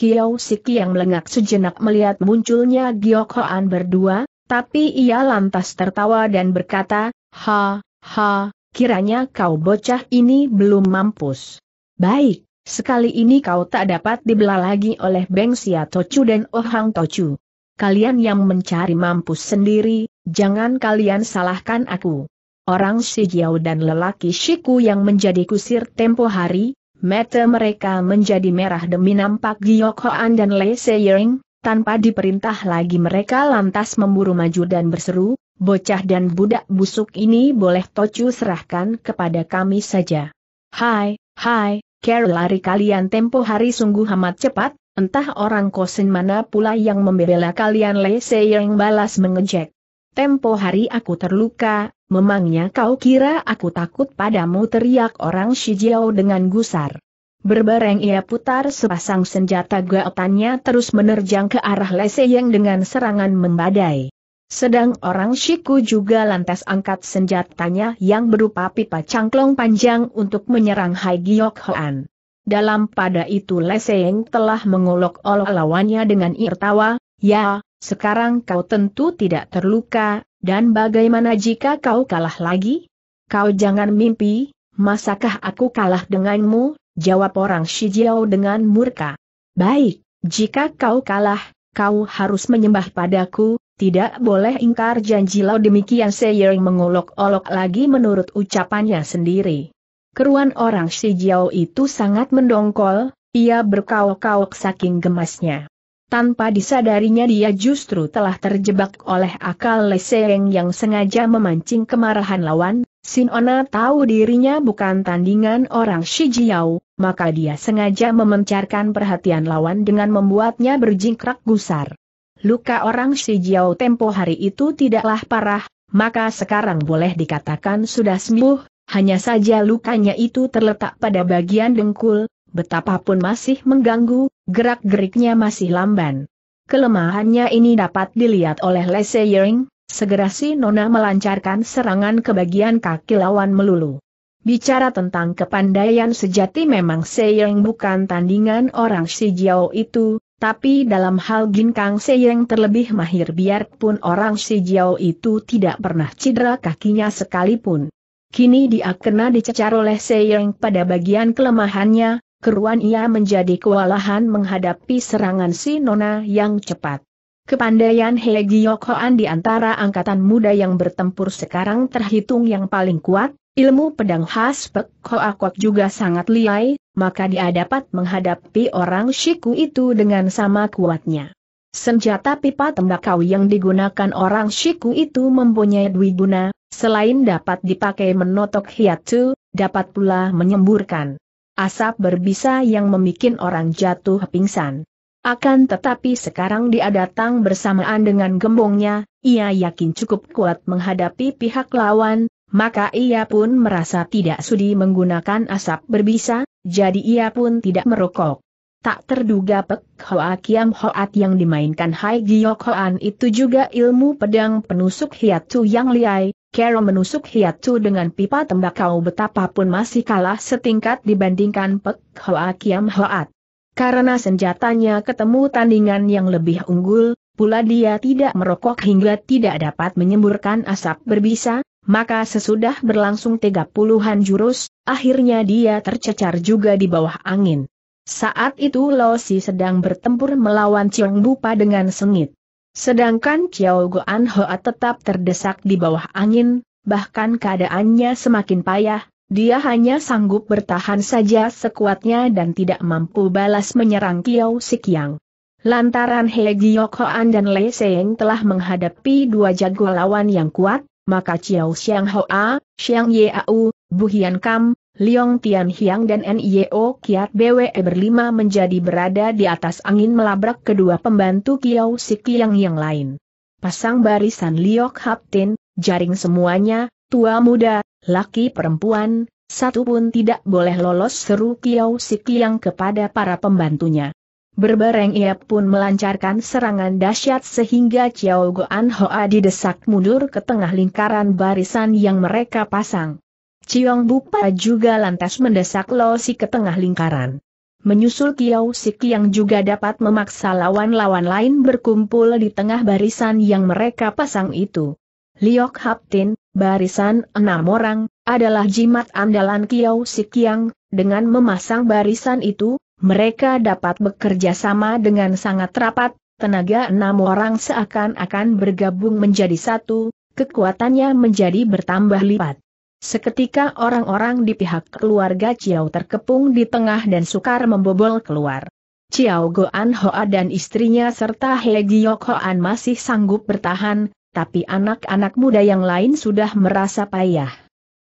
Kiao Siki yang melengak sejenak melihat munculnya Giok Hoan berdua, tapi ia lantas tertawa dan berkata, Ha, ha, kiranya kau bocah ini belum mampus. Baik, sekali ini kau tak dapat dibelah lagi oleh Beng Sia Tochu dan Ohang Hang Tochu. Kalian yang mencari mampus sendiri, jangan kalian salahkan aku orang si Jiao dan lelaki Shiku yang menjadi kusir tempo hari, mata mereka menjadi merah demi nampak Giok Hoan dan Le Seiring, tanpa diperintah lagi mereka lantas memburu maju dan berseru, bocah dan budak busuk ini boleh Tocu serahkan kepada kami saja. Hai, hai, Care lari kalian tempo hari sungguh amat cepat, entah orang kosin mana pula yang membela kalian Le Seiring balas mengejek. Tempo hari aku terluka, memangnya kau kira aku takut padamu teriak orang Shijiao dengan gusar. Berbareng ia putar sepasang senjata gaotannya terus menerjang ke arah yang dengan serangan membadai. Sedang orang Shiku juga lantas angkat senjatanya yang berupa pipa cangklong panjang untuk menyerang Hai Giok Hoan. Dalam pada itu yang telah mengolok-olok lawannya dengan irtawa, ya, sekarang kau tentu tidak terluka, dan bagaimana jika kau kalah lagi? Kau jangan mimpi, masakah aku kalah denganmu? Jawab orang Shijiao dengan murka. Baik, jika kau kalah, kau harus menyembah padaku, tidak boleh ingkar janji lau demikian seiring mengolok-olok lagi menurut ucapannya sendiri. Keruan orang Shijiao itu sangat mendongkol, ia berkaok-kaok saking gemasnya. Tanpa disadarinya dia justru telah terjebak oleh akal Leseng yang sengaja memancing kemarahan lawan, Sinona tahu dirinya bukan tandingan orang Shijiao, maka dia sengaja memencarkan perhatian lawan dengan membuatnya berjingkrak gusar. Luka orang Shijiao tempo hari itu tidaklah parah, maka sekarang boleh dikatakan sudah sembuh, hanya saja lukanya itu terletak pada bagian dengkul, betapapun masih mengganggu, Gerak-geriknya masih lamban. Kelemahannya ini dapat dilihat oleh Lese Yering, segera si Nona melancarkan serangan ke bagian kaki lawan melulu. Bicara tentang kepandaian sejati memang Seyeng bukan tandingan orang si Jiao itu, tapi dalam hal ginkang Seyeng terlebih mahir biarpun orang si Jiao itu tidak pernah cedera kakinya sekalipun. Kini dia kena dicecar oleh Seyeng pada bagian kelemahannya, keruan ia menjadi kewalahan menghadapi serangan si Nona yang cepat. Kepandaian Hei Gyokoan di antara angkatan muda yang bertempur sekarang terhitung yang paling kuat, ilmu pedang khas Pek Koakok juga sangat liai, maka dia dapat menghadapi orang Shiku itu dengan sama kuatnya. Senjata pipa tembakau yang digunakan orang Shiku itu mempunyai dwi guna, selain dapat dipakai menotok hiatu, dapat pula menyemburkan asap berbisa yang memikin orang jatuh pingsan. Akan tetapi sekarang dia datang bersamaan dengan gembongnya, ia yakin cukup kuat menghadapi pihak lawan, maka ia pun merasa tidak sudi menggunakan asap berbisa, jadi ia pun tidak merokok. Tak terduga Pek Hoa Kiam Hoat yang dimainkan Hai Giyok Hoan itu juga ilmu pedang penusuk hiatu yang liai, Carol menusuk Hiatsu dengan pipa tembakau betapapun masih kalah setingkat dibandingkan Pek Hoa Kiam Hoat. Karena senjatanya ketemu tandingan yang lebih unggul, pula dia tidak merokok hingga tidak dapat menyemburkan asap berbisa, maka sesudah berlangsung tiga puluhan jurus, akhirnya dia tercecar juga di bawah angin. Saat itu Lo Si sedang bertempur melawan Chiong Bupa dengan sengit. Sedangkan Kiao Goan Hoa tetap terdesak di bawah angin, bahkan keadaannya semakin payah, dia hanya sanggup bertahan saja sekuatnya dan tidak mampu balas menyerang Kiao Sikyang. Lantaran He Giok dan Le Seng telah menghadapi dua jago lawan yang kuat, maka Chiao Xiang Hoa, Xiang Yeau, Bu Hian Kam, Liong Tian Hiang dan Nio Kiat BWE berlima menjadi berada di atas angin melabrak kedua pembantu Kiau Sikiang yang lain. Pasang barisan Liok Haptin, jaring semuanya, tua muda, laki perempuan, satu pun tidak boleh lolos seru Kiau Sikiang kepada para pembantunya. Berbareng ia pun melancarkan serangan dahsyat sehingga Chiao Goan Hoa didesak mundur ke tengah lingkaran barisan yang mereka pasang. Ciong Bupa juga lantas mendesak Lo Si ke tengah lingkaran. Menyusul Kiao Sik yang juga dapat memaksa lawan-lawan lain berkumpul di tengah barisan yang mereka pasang itu. Liok Haptin, barisan enam orang, adalah jimat andalan Kiao Sik yang, dengan memasang barisan itu, mereka dapat bekerja sama dengan sangat rapat, tenaga enam orang seakan-akan bergabung menjadi satu, kekuatannya menjadi bertambah lipat. Seketika orang-orang di pihak keluarga Ciao terkepung di tengah dan sukar membobol keluar. Ciao Goan Hoa dan istrinya serta He Giyok Hoan masih sanggup bertahan, tapi anak-anak muda yang lain sudah merasa payah.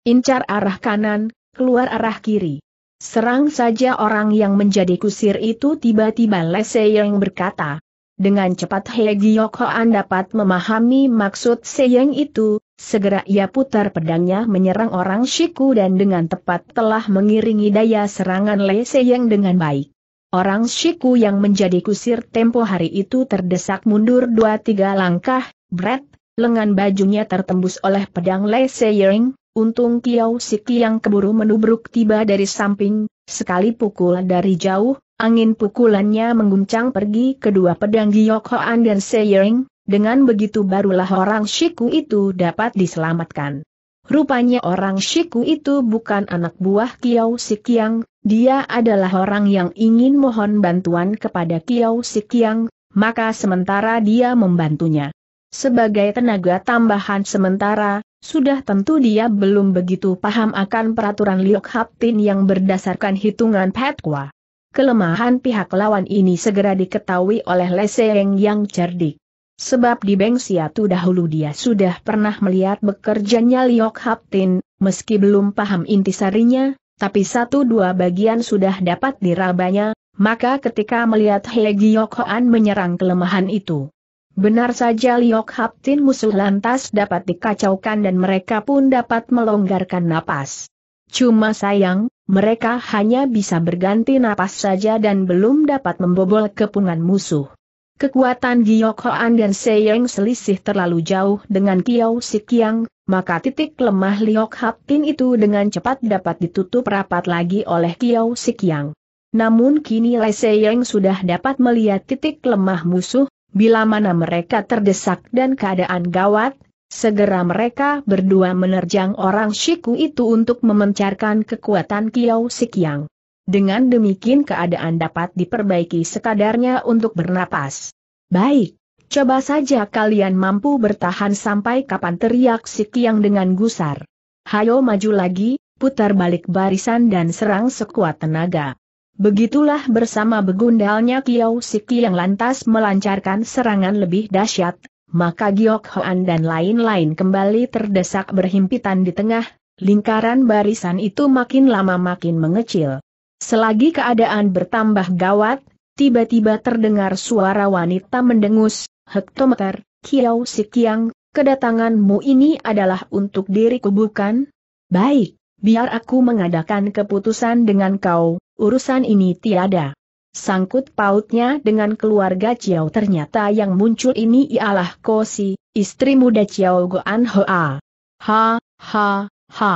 Incar arah kanan, keluar arah kiri. Serang saja orang yang menjadi kusir itu tiba-tiba Lese yang berkata. Dengan cepat He Giyok Hoan dapat memahami maksud Seyeng itu, Segera ia putar pedangnya menyerang orang Shiku dan dengan tepat telah mengiringi daya serangan Le Seyeng dengan baik. Orang Shiku yang menjadi kusir tempo hari itu terdesak mundur dua-tiga langkah, Brett, lengan bajunya tertembus oleh pedang Le Seyeng, untung Kiao Siki yang keburu menubruk tiba dari samping, sekali pukul dari jauh, angin pukulannya mengguncang pergi kedua pedang Giok Hoan dan Seyeng, dengan begitu barulah orang Shiku itu dapat diselamatkan. Rupanya orang Shiku itu bukan anak buah Kiao Sikiang, dia adalah orang yang ingin mohon bantuan kepada Kiao Sikiang, maka sementara dia membantunya. Sebagai tenaga tambahan sementara, sudah tentu dia belum begitu paham akan peraturan Liok Haptin yang berdasarkan hitungan Petkwa. Kelemahan pihak lawan ini segera diketahui oleh Leseng yang cerdik. Sebab di Beng Siatu dahulu dia sudah pernah melihat bekerjanya Liok Haptin, meski belum paham intisarinya, tapi satu dua bagian sudah dapat dirabanya, maka ketika melihat Giyok Hoan menyerang kelemahan itu. Benar saja Liok Haptin musuh lantas dapat dikacaukan dan mereka pun dapat melonggarkan napas. Cuma sayang, mereka hanya bisa berganti napas saja dan belum dapat membobol kepungan musuh. Kekuatan Giok Hoan dan Seyeng selisih terlalu jauh dengan Kiyo Sikyang, maka titik lemah Liok Hap itu dengan cepat dapat ditutup rapat lagi oleh Kiyo Sikyang. Namun kini Lai Seyeng sudah dapat melihat titik lemah musuh, bila mana mereka terdesak dan keadaan gawat, Segera mereka berdua menerjang orang Shiku itu untuk memencarkan kekuatan Kiyo Sikyang. Dengan demikian keadaan dapat diperbaiki sekadarnya untuk bernapas. Baik, coba saja kalian mampu bertahan sampai kapan teriak si Kiang dengan gusar. Hayo maju lagi, putar balik barisan dan serang sekuat tenaga. Begitulah bersama begundalnya Kiao Siki yang lantas melancarkan serangan lebih dahsyat, maka Giok Hoan dan lain-lain kembali terdesak berhimpitan di tengah, lingkaran barisan itu makin lama makin mengecil. Selagi keadaan bertambah gawat, tiba-tiba terdengar suara wanita mendengus, Hektometer, Kiau Sikiang, kedatanganmu ini adalah untuk diriku bukan? Baik, biar aku mengadakan keputusan dengan kau, urusan ini tiada. Sangkut pautnya dengan keluarga Ciao ternyata yang muncul ini ialah Kosi, istri muda Ciao Goan Hoa. Ha, ha, ha.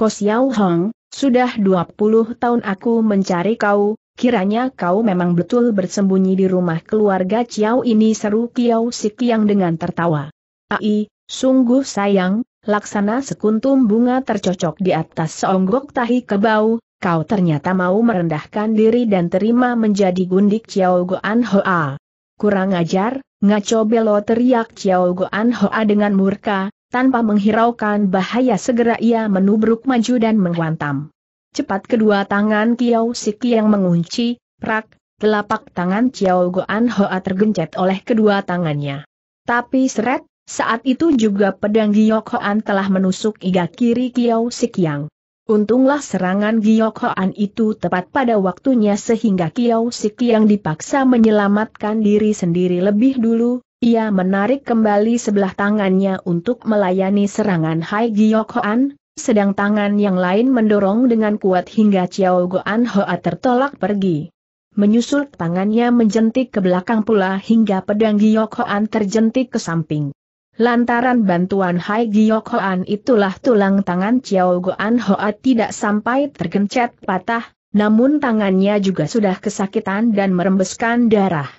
Kosiao Hong, sudah 20 tahun aku mencari kau, kiranya kau memang betul bersembunyi di rumah keluarga Ciao ini seru Kiao Sikiang dengan tertawa. Ai, sungguh sayang, laksana sekuntum bunga tercocok di atas seonggok tahi kebau, kau ternyata mau merendahkan diri dan terima menjadi gundik Ciao Goan Hoa. Kurang ajar, ngaco belo teriak Ciao Goan Hoa dengan murka, tanpa menghiraukan bahaya segera ia menubruk maju dan menghantam. Cepat kedua tangan Kiao Siki yang mengunci, prak, telapak tangan Kiao Goan Hoa tergencet oleh kedua tangannya. Tapi seret, saat itu juga pedang Giyok Hoan telah menusuk iga kiri Kiao Sikyang. Untunglah serangan Giyok Hoan itu tepat pada waktunya sehingga Kiao Sikyang dipaksa menyelamatkan diri sendiri lebih dulu, ia menarik kembali sebelah tangannya untuk melayani serangan Hai Giyokhoan, sedang tangan yang lain mendorong dengan kuat hingga Chiao Goan Hoa tertolak pergi. Menyusul tangannya menjentik ke belakang pula hingga pedang Giyokhoan terjentik ke samping. Lantaran bantuan Hai Giyokhoan itulah tulang tangan Chiao Goan Hoa tidak sampai tergencet patah, namun tangannya juga sudah kesakitan dan merembeskan darah.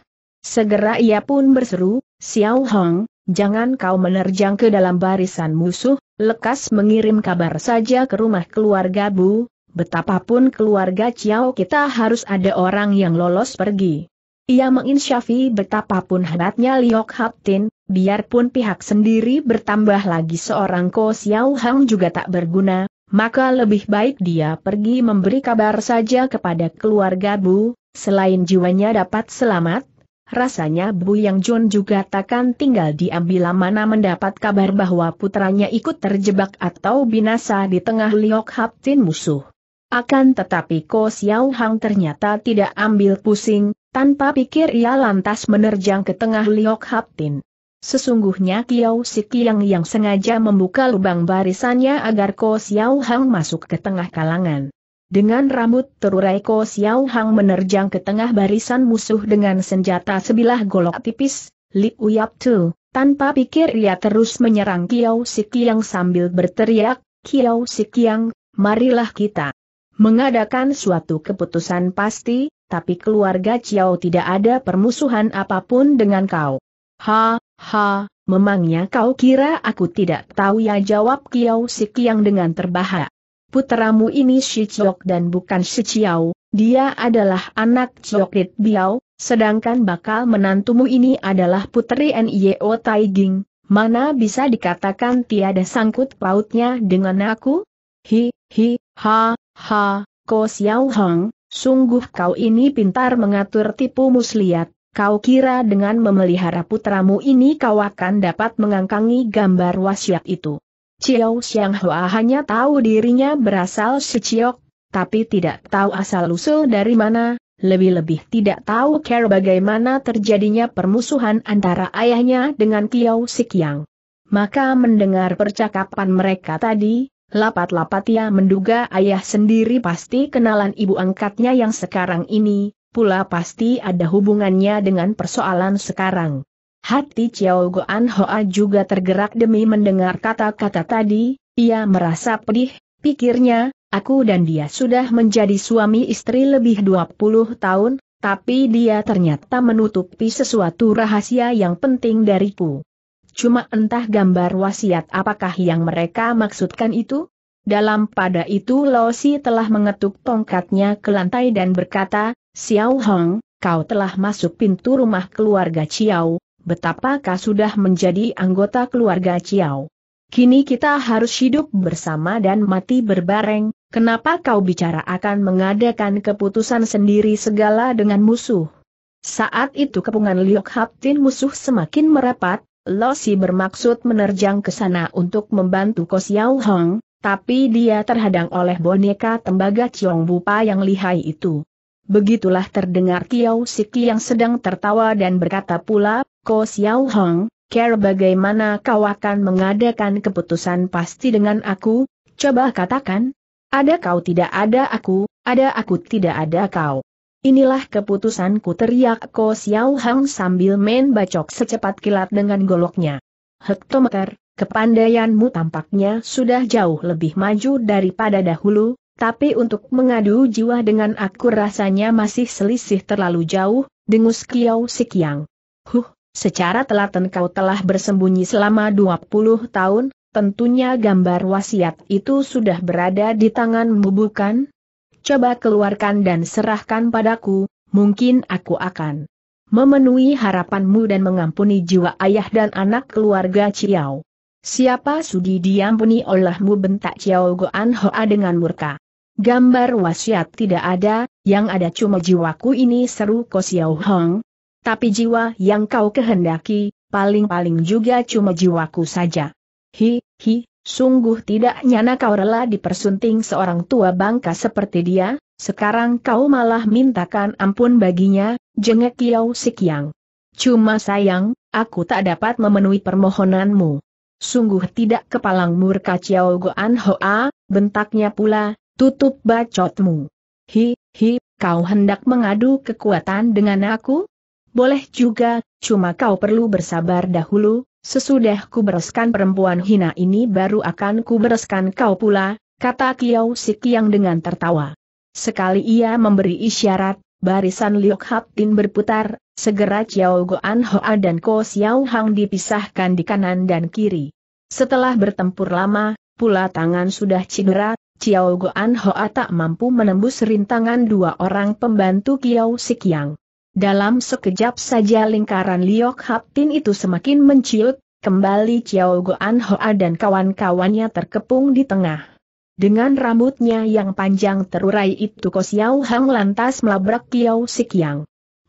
Segera ia pun berseru, Xiao Hong, jangan kau menerjang ke dalam barisan musuh, lekas mengirim kabar saja ke rumah keluarga Bu, betapapun keluarga Xiao kita harus ada orang yang lolos pergi. Ia menginsyafi betapapun hebatnya Liok Haptin, biarpun pihak sendiri bertambah lagi seorang Ko Xiao Hong juga tak berguna, maka lebih baik dia pergi memberi kabar saja kepada keluarga Bu, selain jiwanya dapat selamat, rasanya Bu Yang Jun juga takkan tinggal diam bila mana mendapat kabar bahwa putranya ikut terjebak atau binasa di tengah Liok Haptin musuh. Akan tetapi Ko Xiao Hang ternyata tidak ambil pusing, tanpa pikir ia lantas menerjang ke tengah Liok Haptin. Sesungguhnya Sesungguhnya Kiao Sikiang yang sengaja membuka lubang barisannya agar Ko Xiao Hang masuk ke tengah kalangan. Dengan rambut terurai Ko Xiao Hang menerjang ke tengah barisan musuh dengan senjata sebilah golok tipis, Li Uyap Tu, tanpa pikir ia terus menyerang Kiao Sikiang sambil berteriak, Kiao Sikiang, marilah kita mengadakan suatu keputusan pasti, tapi keluarga Ciao tidak ada permusuhan apapun dengan kau. Ha, ha, memangnya kau kira aku tidak tahu ya jawab Kiao Sikiang dengan terbahak. Putramu ini si Chok dan bukan si Chiao, dia adalah anak Rit Biao, sedangkan bakal menantumu ini adalah putri Nio Taiging, mana bisa dikatakan tiada sangkut pautnya dengan aku? Hi, hi, ha, ha, Ko Xiao Hong, sungguh kau ini pintar mengatur tipu muslihat, kau kira dengan memelihara putramu ini kau akan dapat mengangkangi gambar wasiat itu. Chiao Xiang Hua hanya tahu dirinya berasal seciok, tapi tidak tahu asal-usul dari mana, lebih-lebih tidak tahu care bagaimana terjadinya permusuhan antara ayahnya dengan Kiao Sikyang. Maka mendengar percakapan mereka tadi, lapat-lapat ia menduga ayah sendiri pasti kenalan ibu angkatnya yang sekarang ini, pula pasti ada hubungannya dengan persoalan sekarang. Hati Chiao Goan Hoa juga tergerak demi mendengar kata-kata tadi, ia merasa pedih, pikirnya, aku dan dia sudah menjadi suami istri lebih 20 tahun, tapi dia ternyata menutupi sesuatu rahasia yang penting dariku. Cuma entah gambar wasiat apakah yang mereka maksudkan itu? Dalam pada itu Losi telah mengetuk tongkatnya ke lantai dan berkata, Xiao Hong, kau telah masuk pintu rumah keluarga Xiao Betapa kau sudah menjadi anggota keluarga Ciao. Kini kita harus hidup bersama dan mati berbareng, kenapa kau bicara akan mengadakan keputusan sendiri segala dengan musuh? Saat itu kepungan Liok Haptin musuh semakin merapat, Lo si bermaksud menerjang ke sana untuk membantu Ko Xiao Hong, tapi dia terhadang oleh boneka tembaga Chiong Bupa yang lihai itu. Begitulah terdengar Tiau Siki yang sedang tertawa dan berkata pula, Ko Xiao Hong, care bagaimana kau akan mengadakan keputusan pasti dengan aku, coba katakan. Ada kau tidak ada aku, ada aku tidak ada kau. Inilah keputusanku teriak Ko Xiao Hong sambil main bacok secepat kilat dengan goloknya. Hektometer, kepandaianmu tampaknya sudah jauh lebih maju daripada dahulu, tapi untuk mengadu jiwa dengan aku rasanya masih selisih terlalu jauh, dengus Kiau Sikyang. Huh, secara telaten kau telah bersembunyi selama 20 tahun, tentunya gambar wasiat itu sudah berada di tanganmu bukan? Coba keluarkan dan serahkan padaku, mungkin aku akan memenuhi harapanmu dan mengampuni jiwa ayah dan anak keluarga Ciao. Siapa sudi diampuni olehmu bentak Ciao Goan Hoa dengan murka. Gambar wasiat tidak ada, yang ada cuma jiwaku ini seru Ko Xiao Hong. Tapi jiwa yang kau kehendaki, paling-paling juga cuma jiwaku saja. Hi, hi, sungguh tidak nyana kau rela dipersunting seorang tua bangka seperti dia, sekarang kau malah mintakan ampun baginya, jengek Kiao Sikyang. Cuma sayang, aku tak dapat memenuhi permohonanmu. Sungguh tidak kepalang murka Ciao Goan Hoa, bentaknya pula, Tutup bacotmu. Hi, hi, kau hendak mengadu kekuatan dengan aku? Boleh juga, cuma kau perlu bersabar dahulu, sesudah ku bereskan perempuan hina ini baru akan ku bereskan kau pula, kata Kiao yang dengan tertawa. Sekali ia memberi isyarat, barisan Liok Hap Tin berputar, segera Chiao Goan Hoa dan Ko Xiao Hang dipisahkan di kanan dan kiri. Setelah bertempur lama, pula tangan sudah cedera, Ciao Goan Hoa tak mampu menembus rintangan dua orang pembantu Kiao Sikyang. Dalam sekejap saja lingkaran Liok Haptin itu semakin menciut, kembali Ciao Goan Hoa dan kawan-kawannya terkepung di tengah. Dengan rambutnya yang panjang terurai itu Kosiao Hang lantas melabrak Kiao Sikyang.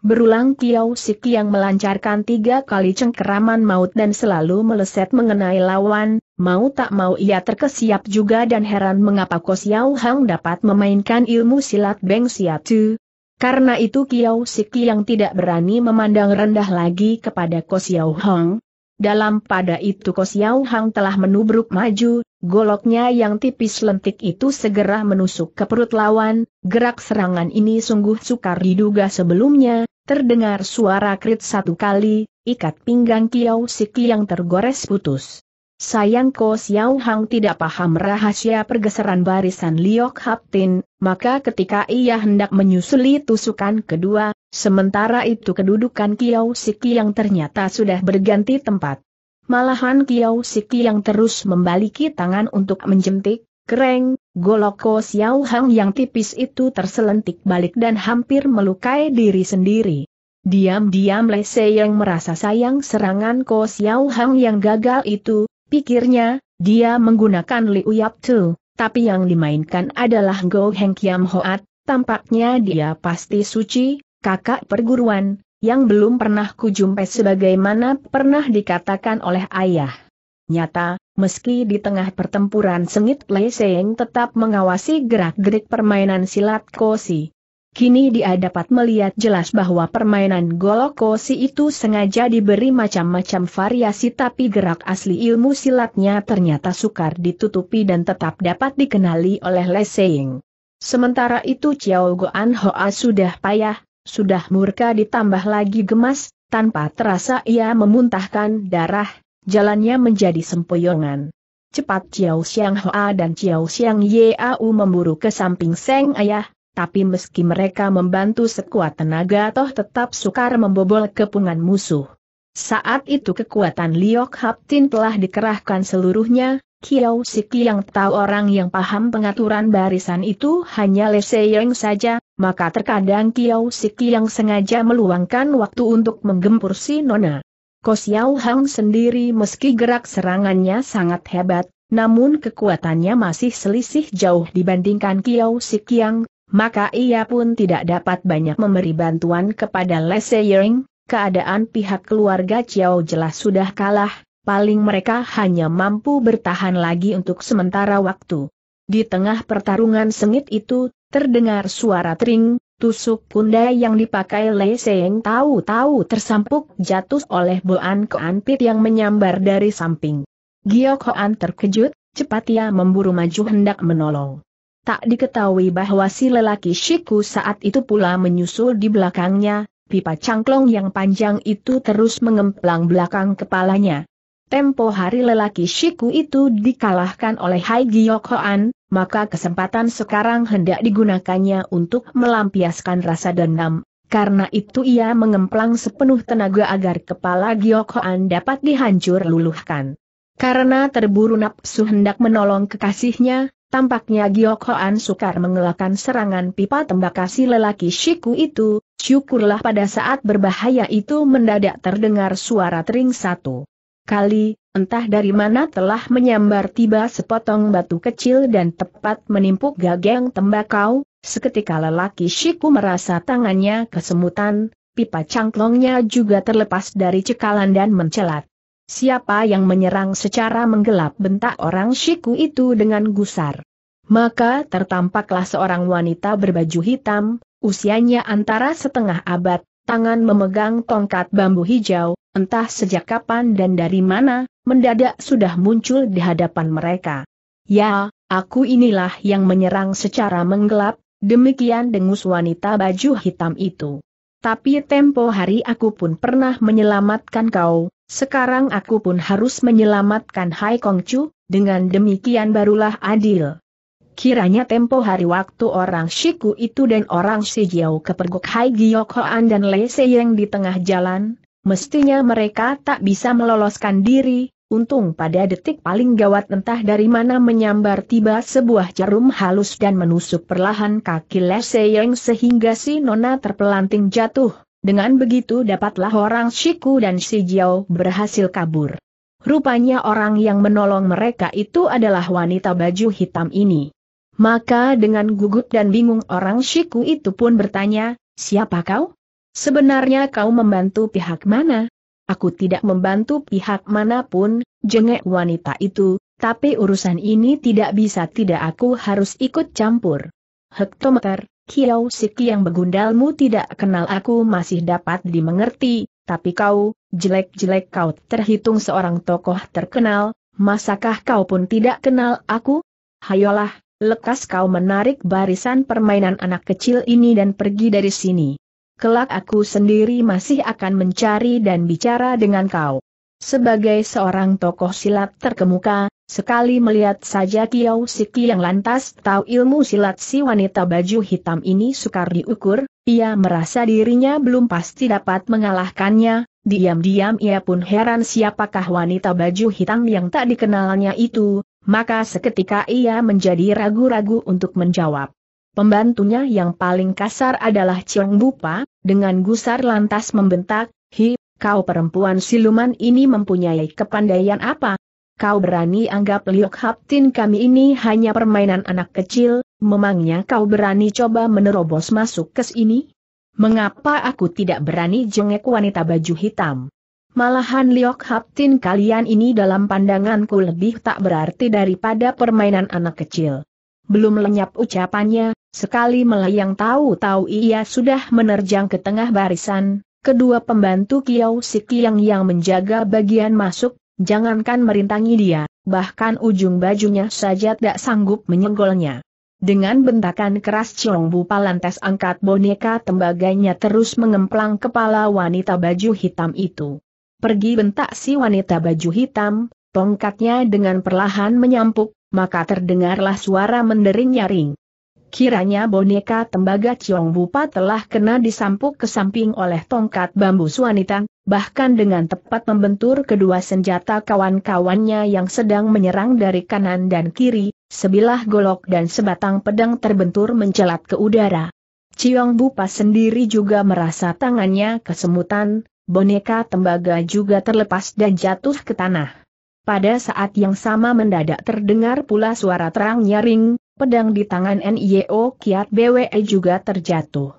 Berulang Kiau Siki yang melancarkan tiga kali cengkeraman maut dan selalu meleset mengenai lawan, mau tak mau ia terkesiap juga dan heran mengapa Kos Yao Hang dapat memainkan ilmu silat Beng Siatu. Karena itu Kiau Siki yang tidak berani memandang rendah lagi kepada Kos Yao Hang. Dalam pada itu Kos Yao Hang telah menubruk maju, Goloknya yang tipis lentik itu segera menusuk ke perut lawan, gerak serangan ini sungguh sukar diduga sebelumnya, Terdengar suara krit satu kali, ikat pinggang Kiao Siki yang tergores putus. Sayang Ko Xiao Hang tidak paham rahasia pergeseran barisan Liok Haptin, maka ketika ia hendak menyusuli tusukan kedua, sementara itu kedudukan Kiao Siki yang ternyata sudah berganti tempat. Malahan Kiao Siki yang terus membaliki tangan untuk menjentik, kereng, Goloko Xiao Hang yang tipis itu terselentik balik dan hampir melukai diri sendiri. Diam-diam Le yang merasa sayang serangan Ko Xiao Hang yang gagal itu, pikirnya, dia menggunakan Liu Yap Tu, tapi yang dimainkan adalah Go Heng Kiam Hoat, tampaknya dia pasti suci, kakak perguruan, yang belum pernah kujumpai sebagaimana pernah dikatakan oleh ayah. Nyata, Meski di tengah pertempuran sengit Lei Seng tetap mengawasi gerak-gerik permainan silat Kosi. Kini dia dapat melihat jelas bahwa permainan golok Kosi itu sengaja diberi macam-macam variasi tapi gerak asli ilmu silatnya ternyata sukar ditutupi dan tetap dapat dikenali oleh Lei Seng. Sementara itu Chiao Goan Hoa sudah payah, sudah murka ditambah lagi gemas, tanpa terasa ia memuntahkan darah, jalannya menjadi sempoyongan. Cepat Chiao Xiang Hoa dan Chiao Xiang Yeau memburu ke samping Seng Ayah, tapi meski mereka membantu sekuat tenaga toh tetap sukar membobol kepungan musuh. Saat itu kekuatan Liok Haptin telah dikerahkan seluruhnya, Kiao Siki yang tahu orang yang paham pengaturan barisan itu hanya Le Seyeng saja, maka terkadang Kiao Siki yang sengaja meluangkan waktu untuk menggempur si Nona. Kos Hang sendiri meski gerak serangannya sangat hebat, namun kekuatannya masih selisih jauh dibandingkan Kiao Sikiang, maka ia pun tidak dapat banyak memberi bantuan kepada Lese Yering, keadaan pihak keluarga Chiao jelas sudah kalah, paling mereka hanya mampu bertahan lagi untuk sementara waktu. Di tengah pertarungan sengit itu, terdengar suara tring, Tusuk kunda yang dipakai Lei Seng tahu-tahu tersampuk jatuh oleh Boan Koan Pit yang menyambar dari samping. Giok Hoan terkejut, cepat ia memburu maju hendak menolong. Tak diketahui bahwa si lelaki Shiku saat itu pula menyusul di belakangnya, pipa cangklong yang panjang itu terus mengemplang belakang kepalanya. Tempo hari lelaki Shiku itu dikalahkan oleh Hai Giok Hoan, maka kesempatan sekarang hendak digunakannya untuk melampiaskan rasa dendam. Karena itu ia mengemplang sepenuh tenaga agar kepala Giokoan dapat dihancur luluhkan. Karena terburu nafsu hendak menolong kekasihnya, tampaknya Giokoan sukar mengelakkan serangan pipa tembakasi si lelaki Shiku itu, syukurlah pada saat berbahaya itu mendadak terdengar suara tering satu. Kali, entah dari mana telah menyambar tiba sepotong batu kecil dan tepat menimpuk gageng tembakau, seketika lelaki Shiku merasa tangannya kesemutan, pipa cangklongnya juga terlepas dari cekalan dan mencelat. Siapa yang menyerang secara menggelap bentak orang Shiku itu dengan gusar. Maka tertampaklah seorang wanita berbaju hitam, usianya antara setengah abad, tangan memegang tongkat bambu hijau, Entah sejak kapan dan dari mana, mendadak sudah muncul di hadapan mereka. Ya, aku inilah yang menyerang secara menggelap, demikian dengus wanita baju hitam itu. Tapi tempo hari aku pun pernah menyelamatkan kau, sekarang aku pun harus menyelamatkan Hai Kong Chu, dengan demikian barulah adil. Kiranya tempo hari waktu orang Shiku itu dan orang Shijiao kepergok Hai Giyok Hoan dan Le yang di tengah jalan, Mestinya mereka tak bisa meloloskan diri, untung pada detik paling gawat entah dari mana menyambar tiba sebuah jarum halus dan menusuk perlahan kaki Leseyeng sehingga si Nona terpelanting jatuh, dengan begitu dapatlah orang Shiku dan si Jiao berhasil kabur. Rupanya orang yang menolong mereka itu adalah wanita baju hitam ini. Maka dengan gugup dan bingung orang Shiku itu pun bertanya, siapa kau? Sebenarnya kau membantu pihak mana? Aku tidak membantu pihak manapun, jengek wanita itu, tapi urusan ini tidak bisa tidak aku harus ikut campur. Hektometer, Kiau Siki yang begundalmu tidak kenal aku masih dapat dimengerti, tapi kau, jelek-jelek kau terhitung seorang tokoh terkenal, masakah kau pun tidak kenal aku? Hayolah, lekas kau menarik barisan permainan anak kecil ini dan pergi dari sini kelak aku sendiri masih akan mencari dan bicara dengan kau. Sebagai seorang tokoh silat terkemuka, sekali melihat saja Kiau Siki yang lantas tahu ilmu silat si wanita baju hitam ini sukar diukur, ia merasa dirinya belum pasti dapat mengalahkannya, diam-diam ia pun heran siapakah wanita baju hitam yang tak dikenalnya itu, maka seketika ia menjadi ragu-ragu untuk menjawab. Pembantunya yang paling kasar adalah Chiong Bupa, dengan gusar lantas membentak, Hi, kau perempuan siluman ini mempunyai kepandaian apa? Kau berani anggap Liok Haptin kami ini hanya permainan anak kecil, memangnya kau berani coba menerobos masuk ke sini? Mengapa aku tidak berani jengek wanita baju hitam? Malahan Liok Haptin kalian ini dalam pandanganku lebih tak berarti daripada permainan anak kecil. Belum lenyap ucapannya, Sekali melayang tahu-tahu ia sudah menerjang ke tengah barisan, kedua pembantu Kiau Sikiang yang menjaga bagian masuk, jangankan merintangi dia, bahkan ujung bajunya saja tak sanggup menyenggolnya. Dengan bentakan keras Chong bu Palantes angkat boneka tembaganya terus mengemplang kepala wanita baju hitam itu. Pergi bentak si wanita baju hitam, tongkatnya dengan perlahan menyampuk, maka terdengarlah suara mendering nyaring. Kiranya boneka tembaga Ciong Bupa telah kena disampuk ke samping oleh tongkat bambu suanita, bahkan dengan tepat membentur kedua senjata kawan-kawannya yang sedang menyerang dari kanan dan kiri, sebilah golok dan sebatang pedang terbentur mencelat ke udara. Ciong Bupa sendiri juga merasa tangannya kesemutan, boneka tembaga juga terlepas dan jatuh ke tanah. Pada saat yang sama mendadak terdengar pula suara terang nyaring, Pedang di tangan NIO Kiat BWE juga terjatuh.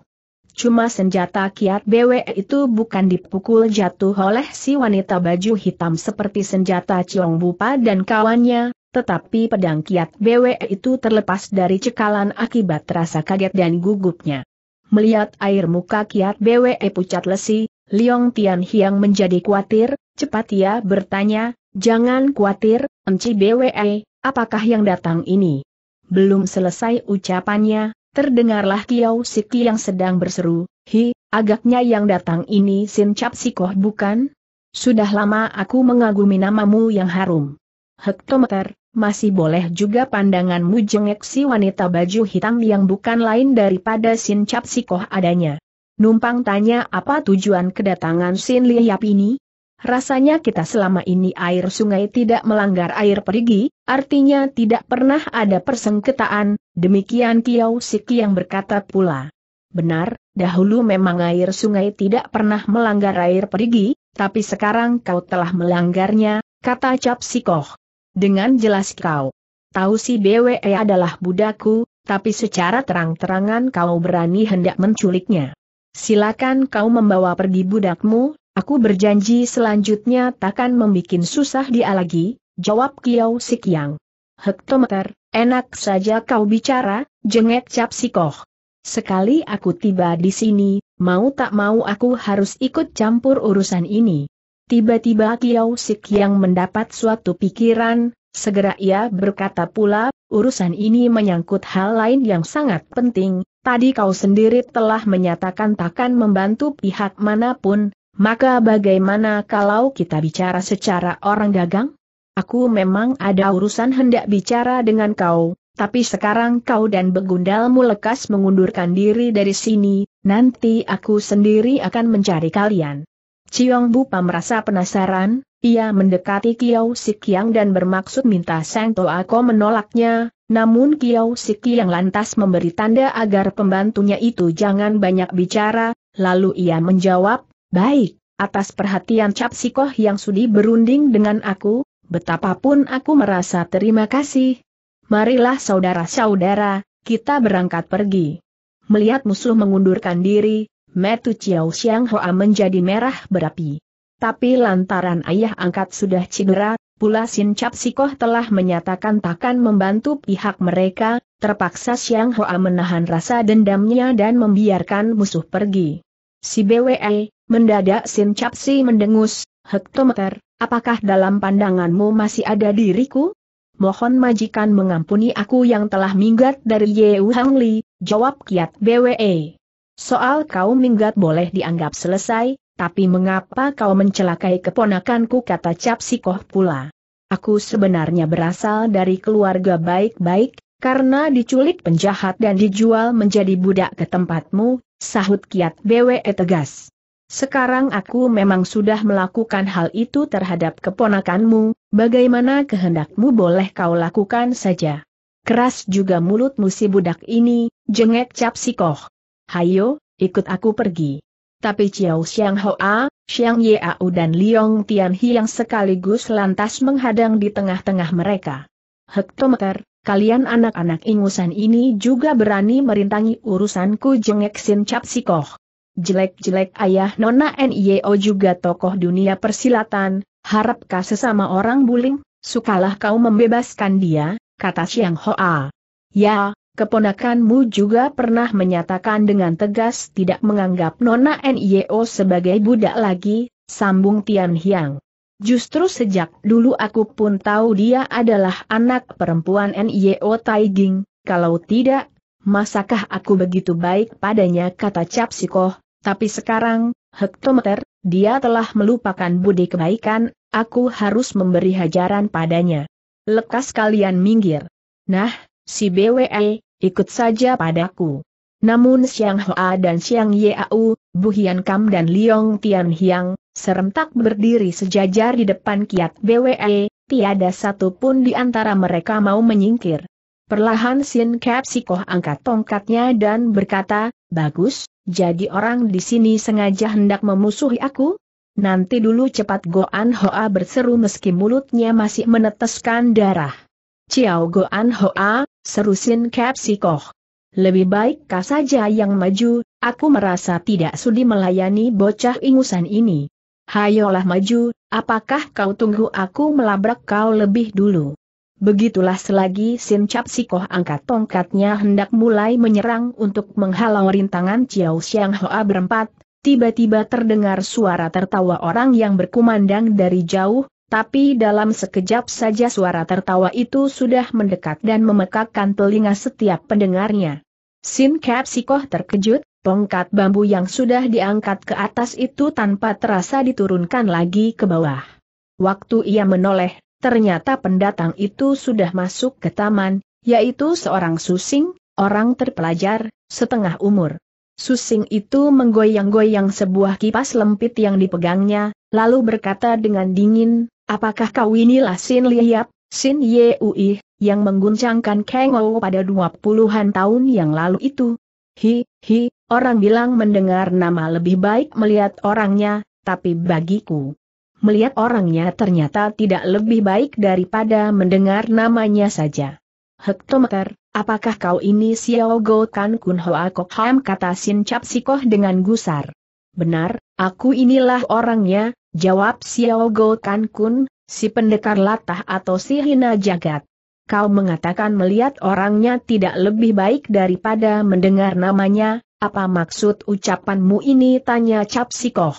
Cuma senjata Kiat BWE itu bukan dipukul jatuh oleh si wanita baju hitam seperti senjata Ciong Bupa dan kawannya, tetapi pedang Kiat BWE itu terlepas dari cekalan akibat rasa kaget dan gugupnya. Melihat air muka Kiat BWE pucat lesi, Liong Tian Hiang menjadi khawatir, cepat ia bertanya, jangan khawatir, Enci BWE, apakah yang datang ini? Belum selesai ucapannya, terdengarlah Kiau Siki yang sedang berseru, Hi, agaknya yang datang ini Sin Cap Sikoh bukan? Sudah lama aku mengagumi namamu yang harum. Hektometer, masih boleh juga pandanganmu jengek si wanita baju hitam yang bukan lain daripada Sin Cap Sikoh adanya. Numpang tanya apa tujuan kedatangan Sin Liap ini? Rasanya kita selama ini air sungai tidak melanggar air perigi, artinya tidak pernah ada persengketaan, demikian Kiau Siki yang berkata pula. Benar, dahulu memang air sungai tidak pernah melanggar air perigi, tapi sekarang kau telah melanggarnya, kata Cap Sikoh. Dengan jelas kau tahu si BWE e adalah budaku, tapi secara terang-terangan kau berani hendak menculiknya. Silakan kau membawa pergi budakmu, Aku berjanji selanjutnya takkan membuat susah dia lagi, jawab Kiau Sikyang. Hektometer, enak saja kau bicara, jengek Cap Sikoh. Sekali aku tiba di sini, mau tak mau aku harus ikut campur urusan ini. Tiba-tiba Kiau Sikyang mendapat suatu pikiran, segera ia berkata pula, urusan ini menyangkut hal lain yang sangat penting, Tadi kau sendiri telah menyatakan takkan membantu pihak manapun, maka bagaimana kalau kita bicara secara orang dagang? Aku memang ada urusan hendak bicara dengan kau, tapi sekarang kau dan begundalmu lekas mengundurkan diri dari sini, nanti aku sendiri akan mencari kalian. Ciong Bupa merasa penasaran, ia mendekati Kiau Sikiang dan bermaksud minta Sang Toako menolaknya, namun Kiau Sikiang lantas memberi tanda agar pembantunya itu jangan banyak bicara, lalu ia menjawab, Baik, atas perhatian Cap Sikoh yang sudi berunding dengan aku, betapapun aku merasa terima kasih. Marilah saudara-saudara, kita berangkat pergi. Melihat musuh mengundurkan diri, Metu Chiao Xiang Hoa menjadi merah berapi. Tapi lantaran ayah angkat sudah cedera, pula Sin Cap Sikoh telah menyatakan takkan membantu pihak mereka, terpaksa Xiang Hoa menahan rasa dendamnya dan membiarkan musuh pergi. Si BWE, Mendadak Sin Capsi mendengus, hektometer, apakah dalam pandanganmu masih ada diriku? Mohon majikan mengampuni aku yang telah minggat dari Yeu Hang Li, jawab kiat BWE. Soal kau minggat boleh dianggap selesai, tapi mengapa kau mencelakai keponakanku kata Capsi Koh pula. Aku sebenarnya berasal dari keluarga baik-baik, karena diculik penjahat dan dijual menjadi budak ke tempatmu, sahut kiat BWE tegas. Sekarang aku memang sudah melakukan hal itu terhadap keponakanmu, bagaimana kehendakmu boleh kau lakukan saja. Keras juga mulutmu si budak ini, jengek cap koh. Hayo, ikut aku pergi. Tapi Chiao Xiang Hoa, Xiang Yeau dan Liong Tianhi yang sekaligus lantas menghadang di tengah-tengah mereka. Hektometer, kalian anak-anak ingusan ini juga berani merintangi urusanku jengek Sin Cap koh jelek-jelek ayah Nona NIO juga tokoh dunia persilatan, harapkah sesama orang buling, sukalah kau membebaskan dia, kata Siang Hoa. Ya, keponakanmu juga pernah menyatakan dengan tegas tidak menganggap Nona NIO sebagai budak lagi, sambung Tian Hiang. Justru sejak dulu aku pun tahu dia adalah anak perempuan NIO Taiging, kalau tidak, masakah aku begitu baik padanya kata Capsikoh, tapi sekarang, hektometer, dia telah melupakan budi kebaikan, aku harus memberi hajaran padanya. Lekas kalian minggir. Nah, si BWE, ikut saja padaku. Namun siang Hoa dan siang Yau, Bu Hian Kam dan Liong Tian Hiang, serentak berdiri sejajar di depan kiat BWE, tiada satu pun di antara mereka mau menyingkir. Perlahan Sin Kapsikoh angkat tongkatnya dan berkata, Bagus, jadi orang di sini sengaja hendak memusuhi aku? Nanti dulu cepat Goan Hoa berseru meski mulutnya masih meneteskan darah. Ciao Goan Hoa, seru Sin Kap Lebih baik kau saja yang maju, aku merasa tidak sudi melayani bocah ingusan ini. Hayolah maju, apakah kau tunggu aku melabrak kau lebih dulu? Begitulah selagi Sin Cap Sikoh angkat tongkatnya hendak mulai menyerang untuk menghalau rintangan Chiao Xiang Hoa berempat, tiba-tiba terdengar suara tertawa orang yang berkumandang dari jauh, tapi dalam sekejap saja suara tertawa itu sudah mendekat dan memekakkan telinga setiap pendengarnya. Sin Cap Sikoh terkejut, tongkat bambu yang sudah diangkat ke atas itu tanpa terasa diturunkan lagi ke bawah. Waktu ia menoleh ternyata pendatang itu sudah masuk ke taman, yaitu seorang susing, orang terpelajar, setengah umur. Susing itu menggoyang-goyang sebuah kipas lempit yang dipegangnya, lalu berkata dengan dingin, apakah kau inilah Sin Liap, Sin Yeui, yang mengguncangkan Kang Ou pada dua puluhan tahun yang lalu itu? Hi, hi, orang bilang mendengar nama lebih baik melihat orangnya, tapi bagiku, melihat orangnya ternyata tidak lebih baik daripada mendengar namanya saja. Hektometer, apakah kau ini Xiao Go Kan Kun Hoa Kok Ham kata Sin Cap Sikoh dengan gusar. Benar, aku inilah orangnya, jawab Xiao Go Kan Kun, si pendekar latah atau si hina jagat. Kau mengatakan melihat orangnya tidak lebih baik daripada mendengar namanya, apa maksud ucapanmu ini tanya Cap Sikoh.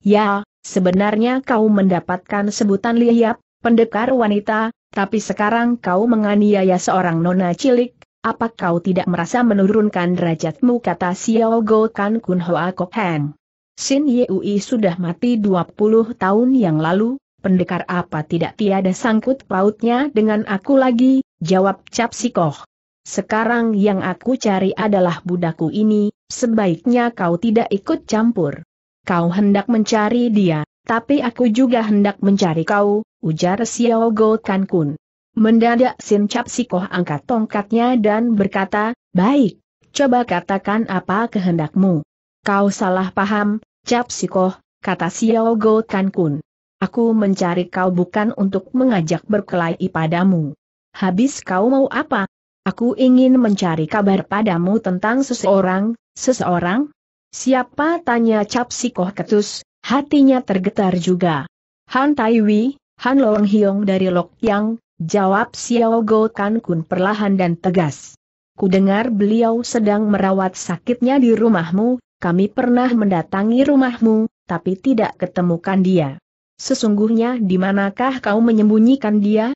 Ya, Sebenarnya kau mendapatkan sebutan liap, pendekar wanita, tapi sekarang kau menganiaya seorang nona cilik, apa kau tidak merasa menurunkan derajatmu kata Xiao Go Kan Kun Hoa Kok Heng. Sin Yui sudah mati 20 tahun yang lalu, pendekar apa tidak tiada sangkut pautnya dengan aku lagi, jawab Cap Sikoh. Sekarang yang aku cari adalah budakku ini, sebaiknya kau tidak ikut campur kau hendak mencari dia, tapi aku juga hendak mencari kau, ujar Xiao Go Kan Kun. Mendadak Sin Cap Sikoh angkat tongkatnya dan berkata, baik, coba katakan apa kehendakmu. Kau salah paham, Cap Sikoh, kata Xiao Go Kan Kun. Aku mencari kau bukan untuk mengajak berkelahi padamu. Habis kau mau apa? Aku ingin mencari kabar padamu tentang seseorang, seseorang? Siapa tanya Cap Sikoh Ketus, hatinya tergetar juga. Han Taiwi, Han Long Hiong dari Lok Yang, jawab Xiao Go Kan Kun perlahan dan tegas. Ku dengar beliau sedang merawat sakitnya di rumahmu, kami pernah mendatangi rumahmu, tapi tidak ketemukan dia. Sesungguhnya di manakah kau menyembunyikan dia?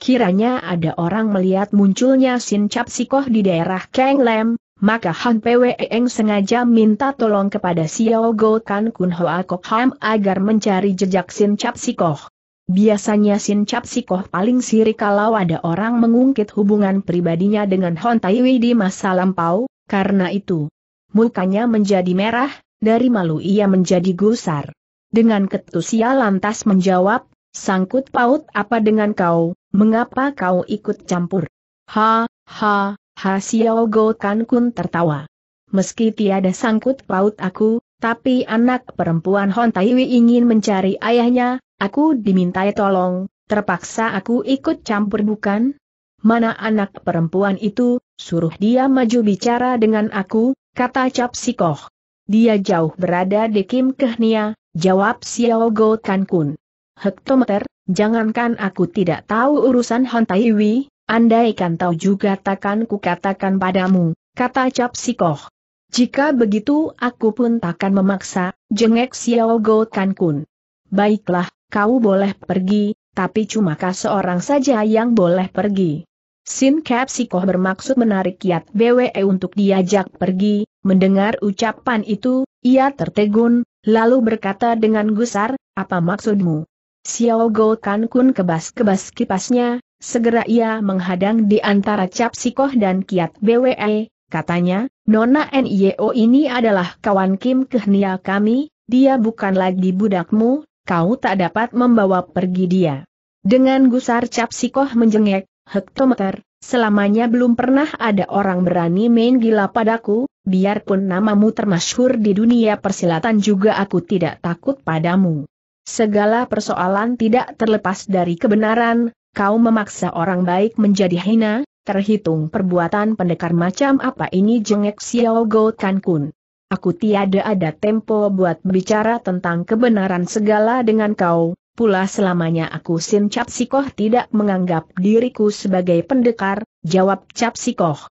Kiranya ada orang melihat munculnya Sin Cap Sikoh di daerah Kang Lem, maka Han Pwe sengaja minta tolong kepada Xiao Go Kan Kun Hoa Kok Ham agar mencari jejak Sin Chap Sikoh. Biasanya Sin Chap Sikoh paling sirik kalau ada orang mengungkit hubungan pribadinya dengan Hon Taiwi di masa lampau, karena itu mukanya menjadi merah, dari malu ia menjadi gusar. Dengan ketus ia lantas menjawab, sangkut paut apa dengan kau, mengapa kau ikut campur? Ha, ha, Ha Xiao Go Kan Kun tertawa. Meski tiada sangkut paut aku, tapi anak perempuan Hon Taiwi ingin mencari ayahnya, aku dimintai tolong, terpaksa aku ikut campur bukan? Mana anak perempuan itu, suruh dia maju bicara dengan aku, kata Cap Sikoh. Dia jauh berada di Kim Kehnia, jawab Xiao Go Kan Kun. Hektometer, jangankan aku tidak tahu urusan Hon Taiwi, Andaikan tahu juga takkan kukatakan padamu, kata Cap Sikoh. Jika begitu aku pun takkan memaksa, jengek Xiao Go Kan Kun. Baiklah, kau boleh pergi, tapi cuma kau seorang saja yang boleh pergi. Sin Cap Sikoh bermaksud menarik Kiat BWE untuk diajak pergi, mendengar ucapan itu, ia tertegun, lalu berkata dengan gusar, apa maksudmu? Xiao Go Kan Kun kebas-kebas kipasnya, Segera ia menghadang di antara Cap Sikoh dan Kiat BWE, katanya, Nona NIO ini adalah kawan Kim Kehnia kami, dia bukan lagi budakmu, kau tak dapat membawa pergi dia. Dengan gusar Cap Sikoh menjengek, hektometer, selamanya belum pernah ada orang berani main gila padaku, biarpun namamu termasyhur di dunia persilatan juga aku tidak takut padamu. Segala persoalan tidak terlepas dari kebenaran, kau memaksa orang baik menjadi hina, terhitung perbuatan pendekar macam apa ini jengek Xiao Go Kan Kun. Aku tiada ada tempo buat bicara tentang kebenaran segala dengan kau, pula selamanya aku Sin Cap Sikoh tidak menganggap diriku sebagai pendekar, jawab Cap Sikoh.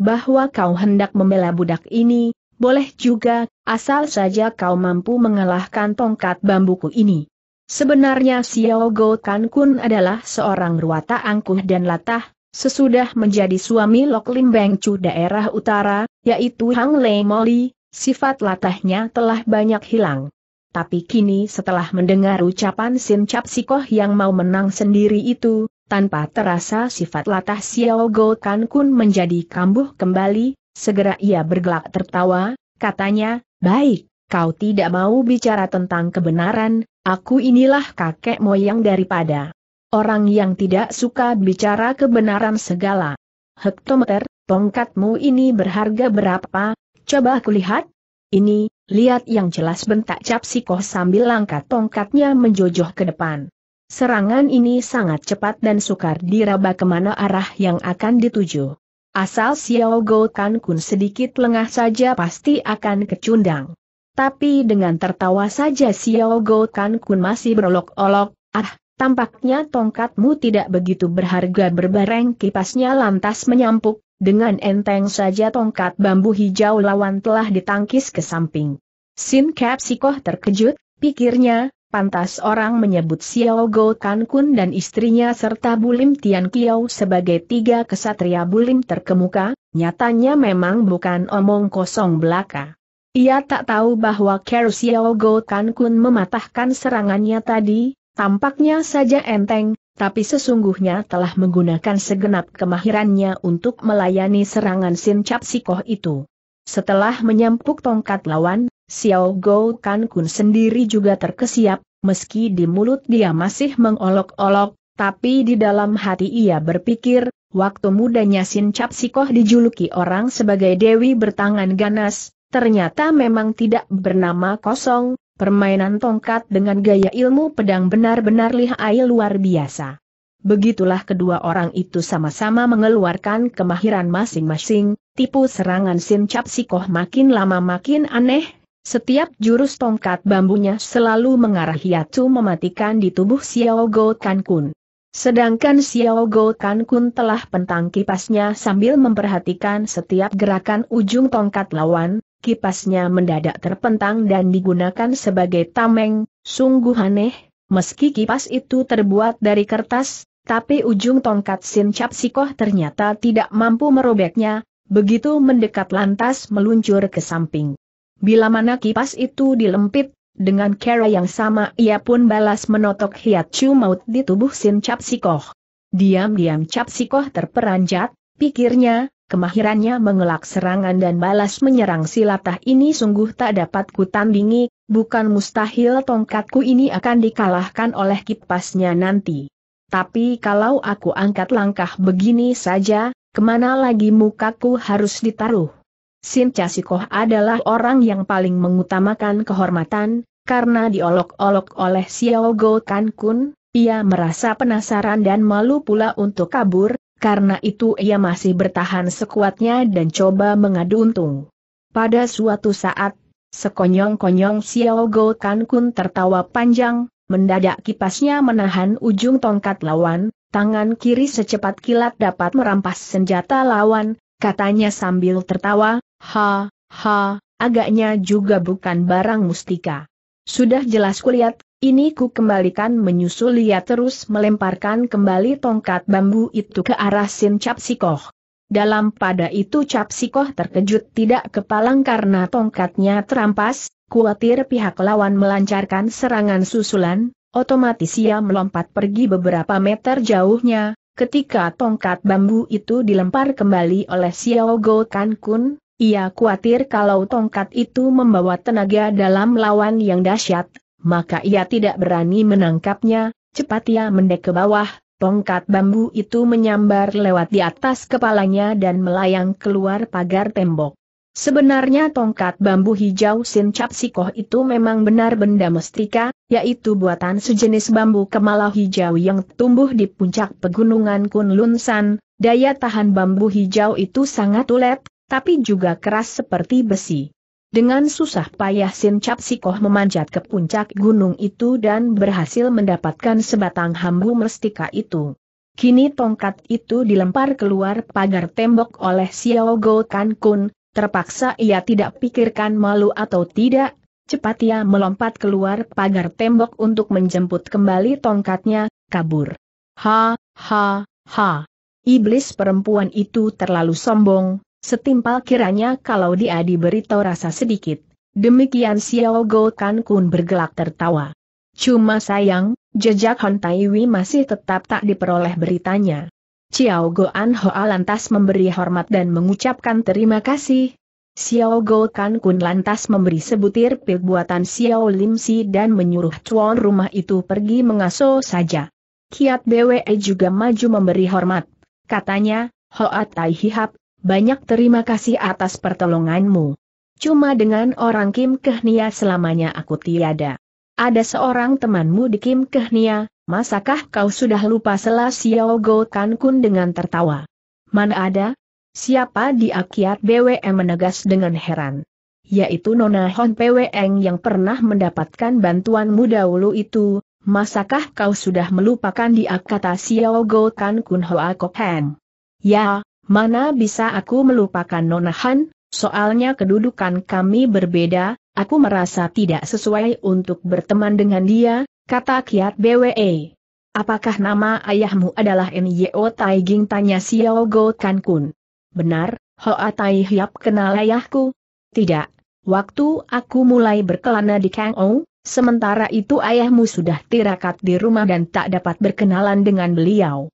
Bahwa kau hendak membela budak ini, boleh juga, asal saja kau mampu mengalahkan tongkat bambuku ini. Sebenarnya Xiao Go Kan Kun adalah seorang ruata angkuh dan latah, sesudah menjadi suami Lok Lim Beng Chu daerah utara, yaitu Hang Lei Moli, sifat latahnya telah banyak hilang. Tapi kini setelah mendengar ucapan Sin Cap Sikoh yang mau menang sendiri itu, tanpa terasa sifat latah Xiao Go Kan Kun menjadi kambuh kembali, segera ia bergelak tertawa, katanya, baik, kau tidak mau bicara tentang kebenaran, Aku inilah kakek moyang daripada orang yang tidak suka bicara kebenaran segala. Hektometer, tongkatmu ini berharga berapa? Coba aku lihat. Ini, lihat yang jelas bentak cap koh sambil langkah tongkatnya menjojoh ke depan. Serangan ini sangat cepat dan sukar diraba kemana arah yang akan dituju. Asal Xiao Go Kan Kun sedikit lengah saja pasti akan kecundang. Tapi dengan tertawa saja Xiao Go Kan Kun masih berolok-olok, ah, tampaknya tongkatmu tidak begitu berharga berbareng kipasnya lantas menyampuk, dengan enteng saja tongkat bambu hijau lawan telah ditangkis ke samping. Sin Cap Sikoh terkejut, pikirnya, pantas orang menyebut Xiao Go Kan Kun dan istrinya serta Bulim Tian Kiao sebagai tiga kesatria Bulim terkemuka, nyatanya memang bukan omong kosong belaka. Ia tak tahu bahwa Kerusiao Go Kan Kun mematahkan serangannya tadi, tampaknya saja enteng, tapi sesungguhnya telah menggunakan segenap kemahirannya untuk melayani serangan Sin Cap itu. Setelah menyampuk tongkat lawan, Xiao Go Kan Kun sendiri juga terkesiap, meski di mulut dia masih mengolok-olok, tapi di dalam hati ia berpikir, waktu mudanya Sin Cap dijuluki orang sebagai Dewi bertangan ganas, ternyata memang tidak bernama kosong, permainan tongkat dengan gaya ilmu pedang benar-benar lihai luar biasa. Begitulah kedua orang itu sama-sama mengeluarkan kemahiran masing-masing, tipu serangan Sin Cap Sikoh makin lama makin aneh, setiap jurus tongkat bambunya selalu mengarah Yatsu mematikan di tubuh Xiao Go Kan Kun. Sedangkan Xiao Go Kan Kun telah pentang kipasnya sambil memperhatikan setiap gerakan ujung tongkat lawan, kipasnya mendadak terpentang dan digunakan sebagai tameng, sungguh aneh, meski kipas itu terbuat dari kertas, tapi ujung tongkat Sin Cap Sikoh ternyata tidak mampu merobeknya, begitu mendekat lantas meluncur ke samping. Bila mana kipas itu dilempit, dengan cara yang sama ia pun balas menotok hiat cu maut di tubuh Sin Cap Diam-diam Cap terperanjat, pikirnya, kemahirannya mengelak serangan dan balas menyerang silatah ini sungguh tak dapat kutandingi, bukan mustahil tongkatku ini akan dikalahkan oleh kipasnya nanti. Tapi kalau aku angkat langkah begini saja, kemana lagi mukaku harus ditaruh? Sin Chasikoh adalah orang yang paling mengutamakan kehormatan, karena diolok-olok oleh Xiao Go Kan Kun, ia merasa penasaran dan malu pula untuk kabur, karena itu ia masih bertahan sekuatnya dan coba mengadu untung. Pada suatu saat, sekonyong-konyong Xiao Go Kan Kun tertawa panjang, mendadak kipasnya menahan ujung tongkat lawan, tangan kiri secepat kilat dapat merampas senjata lawan, katanya sambil tertawa, Ha, ha, agaknya juga bukan barang mustika. Sudah jelas kulihat, ini ku kembalikan menyusul ia terus melemparkan kembali tongkat bambu itu ke arah Sin Capsikoh. Dalam pada itu Capsikoh terkejut tidak kepalang karena tongkatnya terampas, khawatir pihak lawan melancarkan serangan susulan, otomatis ia melompat pergi beberapa meter jauhnya, ketika tongkat bambu itu dilempar kembali oleh Xiao Go Kan ia khawatir kalau tongkat itu membawa tenaga dalam lawan yang dahsyat, maka ia tidak berani menangkapnya, cepat ia mendek ke bawah, tongkat bambu itu menyambar lewat di atas kepalanya dan melayang keluar pagar tembok. Sebenarnya tongkat bambu hijau sincap sikoh itu memang benar benda mestika, yaitu buatan sejenis bambu kemala hijau yang tumbuh di puncak pegunungan Kunlunsan, daya tahan bambu hijau itu sangat ulet, tapi juga keras seperti besi. Dengan susah payah Sin Cap memanjat ke puncak gunung itu dan berhasil mendapatkan sebatang hambu mestika itu. Kini tongkat itu dilempar keluar pagar tembok oleh Xiao Go Kan Kun, terpaksa ia tidak pikirkan malu atau tidak, cepat ia melompat keluar pagar tembok untuk menjemput kembali tongkatnya, kabur. Ha, ha, ha. Iblis perempuan itu terlalu sombong, Setimpal kiranya kalau dia diberitahu rasa sedikit. Demikian Xiao Go Kan Kun bergelak tertawa. Cuma sayang, jejak Hon Taiwi masih tetap tak diperoleh beritanya. Xiao Go An Hoa lantas memberi hormat dan mengucapkan terima kasih. Xiao Go Kan Kun lantas memberi sebutir pil buatan Xiao Lim Si dan menyuruh cuan rumah itu pergi mengaso saja. Kiat BWE juga maju memberi hormat. Katanya, Hoa Tai Hihap banyak terima kasih atas pertolonganmu. Cuma dengan orang Kim Kehnia selamanya aku tiada. Ada seorang temanmu di Kim Kehnia, masakah kau sudah lupa selah Xiao Go Kan Kun dengan tertawa? Mana ada? Siapa di akiat BWM menegas dengan heran. Yaitu Nona Hon Peweng yang pernah mendapatkan bantuanmu dahulu itu, masakah kau sudah melupakan di kata Xiao Go Kan Kun Hoa Kok Heng? Ya, Mana bisa aku melupakan Nonahan? soalnya kedudukan kami berbeda, aku merasa tidak sesuai untuk berteman dengan dia, kata Kiat BWE. Apakah nama ayahmu adalah Nyo Taiging tanya Xiao Go Kan Kun? Benar, Hoa Tai Hiap kenal ayahku? Tidak, waktu aku mulai berkelana di Kang Ou, sementara itu ayahmu sudah tirakat di rumah dan tak dapat berkenalan dengan beliau.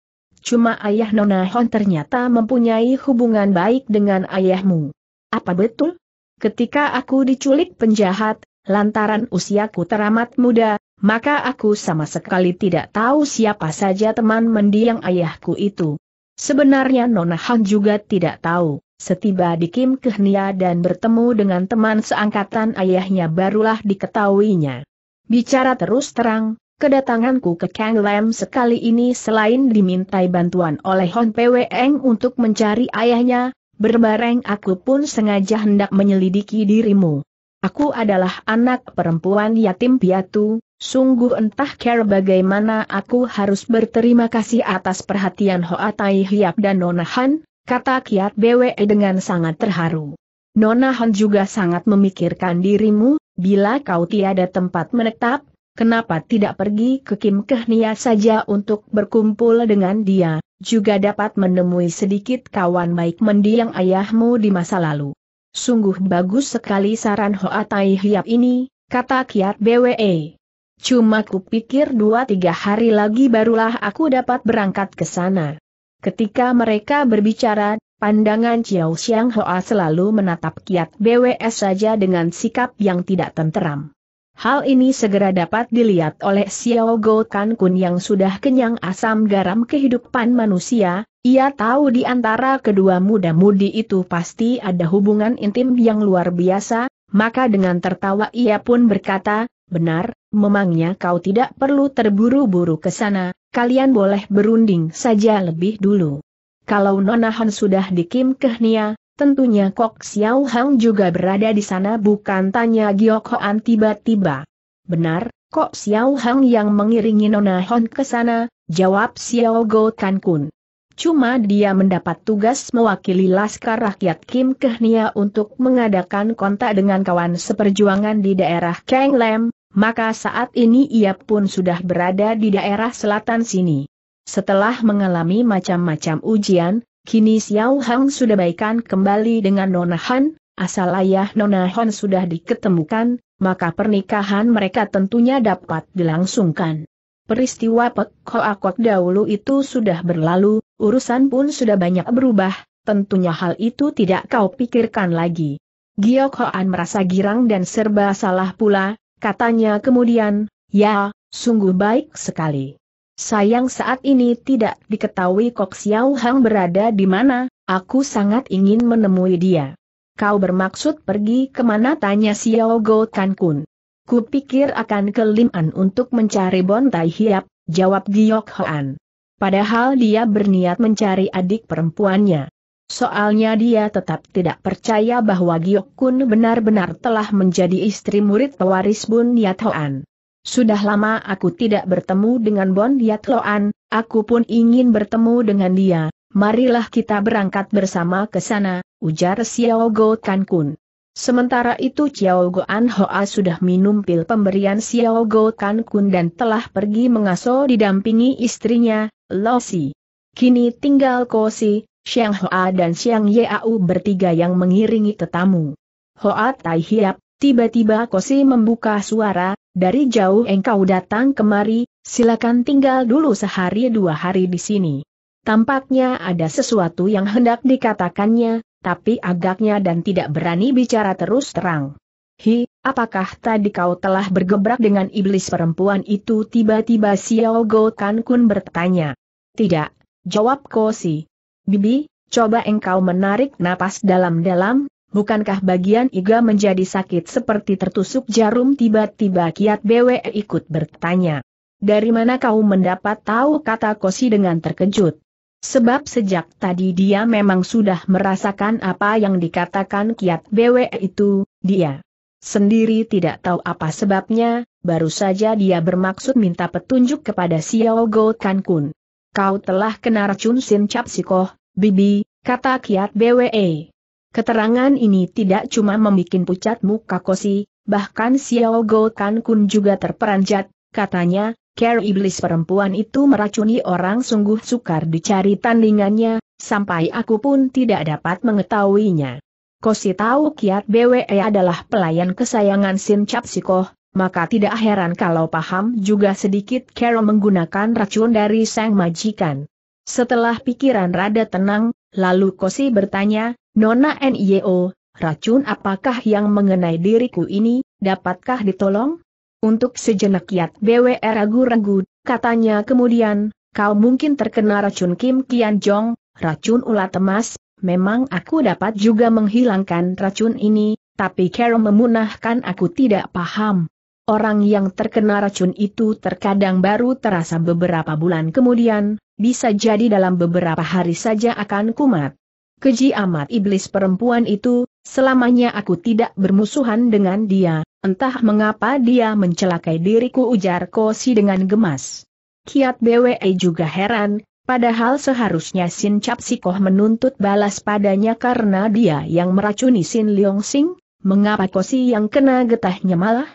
Cuma ayah Nona Hon ternyata mempunyai hubungan baik dengan ayahmu. Apa betul? Ketika aku diculik penjahat, lantaran usiaku teramat muda, maka aku sama sekali tidak tahu siapa saja teman mendiang ayahku itu. Sebenarnya Nona Han juga tidak tahu, setiba di Kim Kehnia dan bertemu dengan teman seangkatan ayahnya barulah diketahuinya. Bicara terus terang, Kedatanganku ke Kang Lam sekali ini selain dimintai bantuan oleh Hon Pwe untuk mencari ayahnya, berbareng aku pun sengaja hendak menyelidiki dirimu. Aku adalah anak perempuan yatim piatu, sungguh entah care bagaimana aku harus berterima kasih atas perhatian Hoa Tai Hiap dan Nona Han, kata Kiat Bwe dengan sangat terharu. Nona Han juga sangat memikirkan dirimu, bila kau tiada tempat menetap, Kenapa tidak pergi ke Kim Kehnia saja untuk berkumpul dengan dia, juga dapat menemui sedikit kawan baik mendiang ayahmu di masa lalu. Sungguh bagus sekali saran Hoa Tai Hiap ini, kata Kiat BWE. Cuma kupikir dua tiga hari lagi barulah aku dapat berangkat ke sana. Ketika mereka berbicara, pandangan Chiao Xiang Hoa selalu menatap Kiat BWE saja dengan sikap yang tidak tenteram. Hal ini segera dapat dilihat oleh Xiao Go Kan Kun yang sudah kenyang asam garam kehidupan manusia, ia tahu di antara kedua muda-mudi itu pasti ada hubungan intim yang luar biasa, maka dengan tertawa ia pun berkata, benar, memangnya kau tidak perlu terburu-buru ke sana, kalian boleh berunding saja lebih dulu. Kalau Nonahan sudah dikim kehnia, Tentunya Kok Xiao Hang juga berada di sana bukan tanya Giok Hoan tiba-tiba. Benar, Kok Xiao Hang yang mengiringi Nona Hon ke sana, jawab Xiao Go Kan Kun. Cuma dia mendapat tugas mewakili Laskar Rakyat Kim Kehnia untuk mengadakan kontak dengan kawan seperjuangan di daerah Kang Lem, maka saat ini ia pun sudah berada di daerah selatan sini. Setelah mengalami macam-macam ujian, Kini Xiao Hang sudah baikan kembali dengan Nona Han, asal ayah Nona Han sudah diketemukan, maka pernikahan mereka tentunya dapat dilangsungkan. Peristiwa Pek Hoa dahulu itu sudah berlalu, urusan pun sudah banyak berubah, tentunya hal itu tidak kau pikirkan lagi. Giok Hoan merasa girang dan serba salah pula, katanya kemudian, ya, sungguh baik sekali. Sayang saat ini tidak diketahui Kok Xiao Hang berada di mana, aku sangat ingin menemui dia. Kau bermaksud pergi ke mana? tanya Xiao Go Kan Kun. Kupikir akan ke Liman untuk mencari Bon Tai Hiap, jawab Giok Hoan. Padahal dia berniat mencari adik perempuannya. Soalnya dia tetap tidak percaya bahwa Giok Kun benar-benar telah menjadi istri murid pewaris Bun Yat Hoan. Sudah lama aku tidak bertemu dengan Bon Yat Loan, aku pun ingin bertemu dengan dia, marilah kita berangkat bersama ke sana, ujar Xiao Go Kan Kun. Sementara itu Xiao An Hoa sudah minum pil pemberian Xiao Go Kan Kun dan telah pergi mengaso didampingi istrinya, Lo Si. Kini tinggal Ko Si, Xiang Hoa dan Xiang Yeau bertiga yang mengiringi tetamu. Hoa Tai Hiap, tiba-tiba Ko Si membuka suara, dari jauh engkau datang kemari, silakan tinggal dulu sehari dua hari di sini. Tampaknya ada sesuatu yang hendak dikatakannya, tapi agaknya dan tidak berani bicara terus terang. Hi, apakah tadi kau telah bergebrak dengan iblis perempuan itu? Tiba-tiba Xiao Go Kan Kun bertanya. Tidak, jawab Kosi. Bibi, coba engkau menarik napas dalam-dalam, Bukankah bagian iga menjadi sakit seperti tertusuk jarum tiba-tiba kiat BWE ikut bertanya. Dari mana kau mendapat tahu kata Kosi dengan terkejut? Sebab sejak tadi dia memang sudah merasakan apa yang dikatakan kiat BWE itu, dia sendiri tidak tahu apa sebabnya, baru saja dia bermaksud minta petunjuk kepada Xiao Go Kankun. Kau telah kena racun Sin Cap Sikoh, Bibi, kata kiat BWE. Keterangan ini tidak cuma membuat pucat muka Kosi, bahkan Xiao Go Kan Kun juga terperanjat, katanya, care iblis perempuan itu meracuni orang sungguh sukar dicari tandingannya, sampai aku pun tidak dapat mengetahuinya. Kosi tahu kiat BWE adalah pelayan kesayangan Sin Cap Sikoh, maka tidak heran kalau paham juga sedikit Carol menggunakan racun dari sang majikan. Setelah pikiran rada tenang, lalu Kosi bertanya, Nona NIO, racun apakah yang mengenai diriku ini, dapatkah ditolong? Untuk sejenak Yat BWR ragu-ragu, katanya kemudian, kau mungkin terkena racun Kim Kian Jong, racun ulat emas, memang aku dapat juga menghilangkan racun ini, tapi Carol memunahkan aku tidak paham. Orang yang terkena racun itu terkadang baru terasa beberapa bulan kemudian, bisa jadi dalam beberapa hari saja akan kumat. Keji amat iblis perempuan itu, selamanya aku tidak bermusuhan dengan dia, entah mengapa dia mencelakai diriku ujar Kosi dengan gemas. Kiat BWE juga heran, padahal seharusnya Sin Cap Sikoh menuntut balas padanya karena dia yang meracuni Sin Leong Sing, mengapa Kosi yang kena getahnya malah?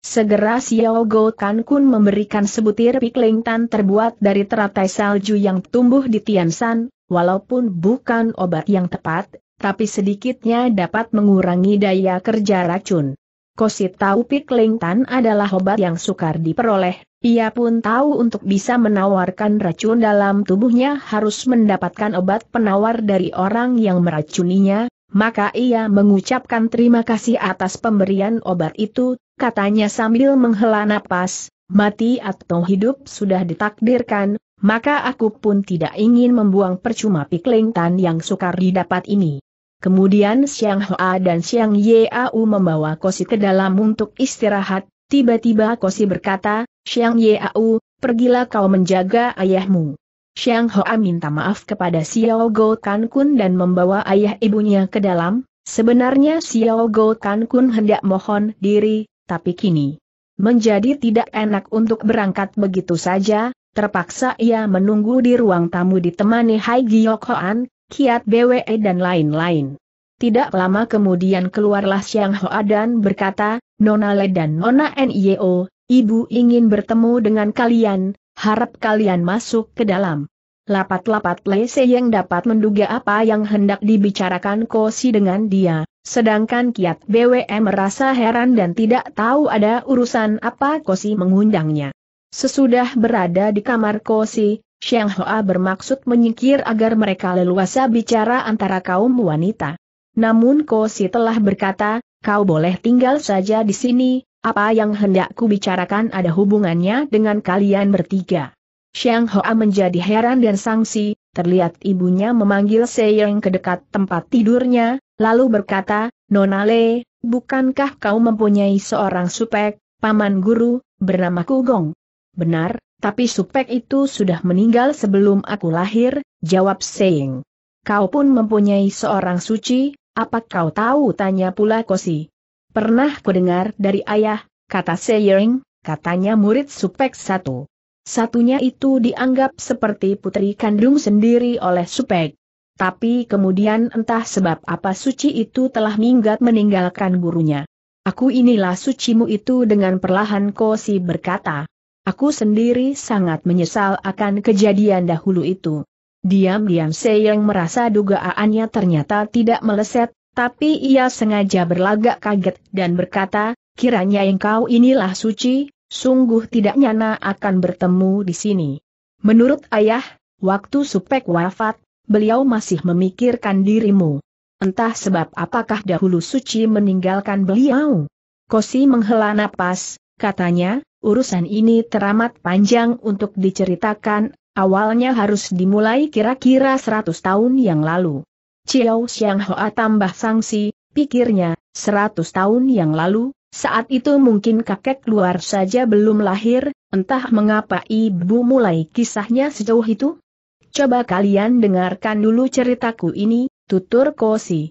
Segera Xiao Go Kan Kun memberikan sebutir pikling tan terbuat dari teratai salju yang tumbuh di Tiansan, walaupun bukan obat yang tepat, tapi sedikitnya dapat mengurangi daya kerja racun. Kosit tahu pikling tan adalah obat yang sukar diperoleh, ia pun tahu untuk bisa menawarkan racun dalam tubuhnya harus mendapatkan obat penawar dari orang yang meracuninya, maka ia mengucapkan terima kasih atas pemberian obat itu, katanya sambil menghela napas, mati atau hidup sudah ditakdirkan, maka aku pun tidak ingin membuang percuma pikling tan yang sukar didapat ini. Kemudian Siang Hoa dan Siang Yau membawa Kosi ke dalam untuk istirahat, tiba-tiba Kosi berkata, Siang Yau, pergilah kau menjaga ayahmu. Siang Hoa minta maaf kepada Xiao Go Kan Kun dan membawa ayah ibunya ke dalam, sebenarnya Xiao Go Kan Kun hendak mohon diri, tapi kini menjadi tidak enak untuk berangkat begitu saja, terpaksa ia menunggu di ruang tamu ditemani Hai Giok Hoan, Kiat BWE dan lain-lain. Tidak lama kemudian keluarlah Siang Hoa dan berkata, Nona Le dan Nona Nio, ibu ingin bertemu dengan kalian, harap kalian masuk ke dalam. Lapat-lapat Le yang dapat menduga apa yang hendak dibicarakan Kosi dengan dia, Sedangkan Kiat BWM merasa heran dan tidak tahu ada urusan apa Kosi mengundangnya. Sesudah berada di kamar Kosi, Sheng Hoa bermaksud menyingkir agar mereka leluasa bicara antara kaum wanita. Namun Kosi telah berkata, kau boleh tinggal saja di sini, apa yang hendak ku bicarakan ada hubungannya dengan kalian bertiga. Sheng Hoa menjadi heran dan sangsi, terlihat ibunya memanggil Seyeng ke dekat tempat tidurnya, Lalu berkata, Nonale, bukankah kau mempunyai seorang supek, paman guru, bernama Kugong? Benar, tapi supek itu sudah meninggal sebelum aku lahir, jawab Seing. Kau pun mempunyai seorang suci, apa kau tahu tanya pula Kosi. Pernah kudengar dari ayah, kata Seyering, katanya murid supek satu. Satunya itu dianggap seperti putri kandung sendiri oleh supek. Tapi kemudian entah sebab apa suci itu telah minggat meninggalkan gurunya. Aku inilah sucimu itu dengan perlahan Kosi berkata. Aku sendiri sangat menyesal akan kejadian dahulu itu. Diam-diam Seyang merasa dugaannya ternyata tidak meleset, tapi ia sengaja berlagak kaget dan berkata, kiranya engkau inilah suci, sungguh tidak nyana akan bertemu di sini. Menurut ayah, waktu Supek wafat, beliau masih memikirkan dirimu. Entah sebab apakah dahulu Suci meninggalkan beliau. Kosi menghela napas, katanya, urusan ini teramat panjang untuk diceritakan, awalnya harus dimulai kira-kira 100 tahun yang lalu. Chiao Xiang Hoa tambah sangsi, pikirnya, seratus tahun yang lalu, saat itu mungkin kakek luar saja belum lahir, entah mengapa ibu mulai kisahnya sejauh itu? Coba kalian dengarkan dulu ceritaku ini, tutur Kosi.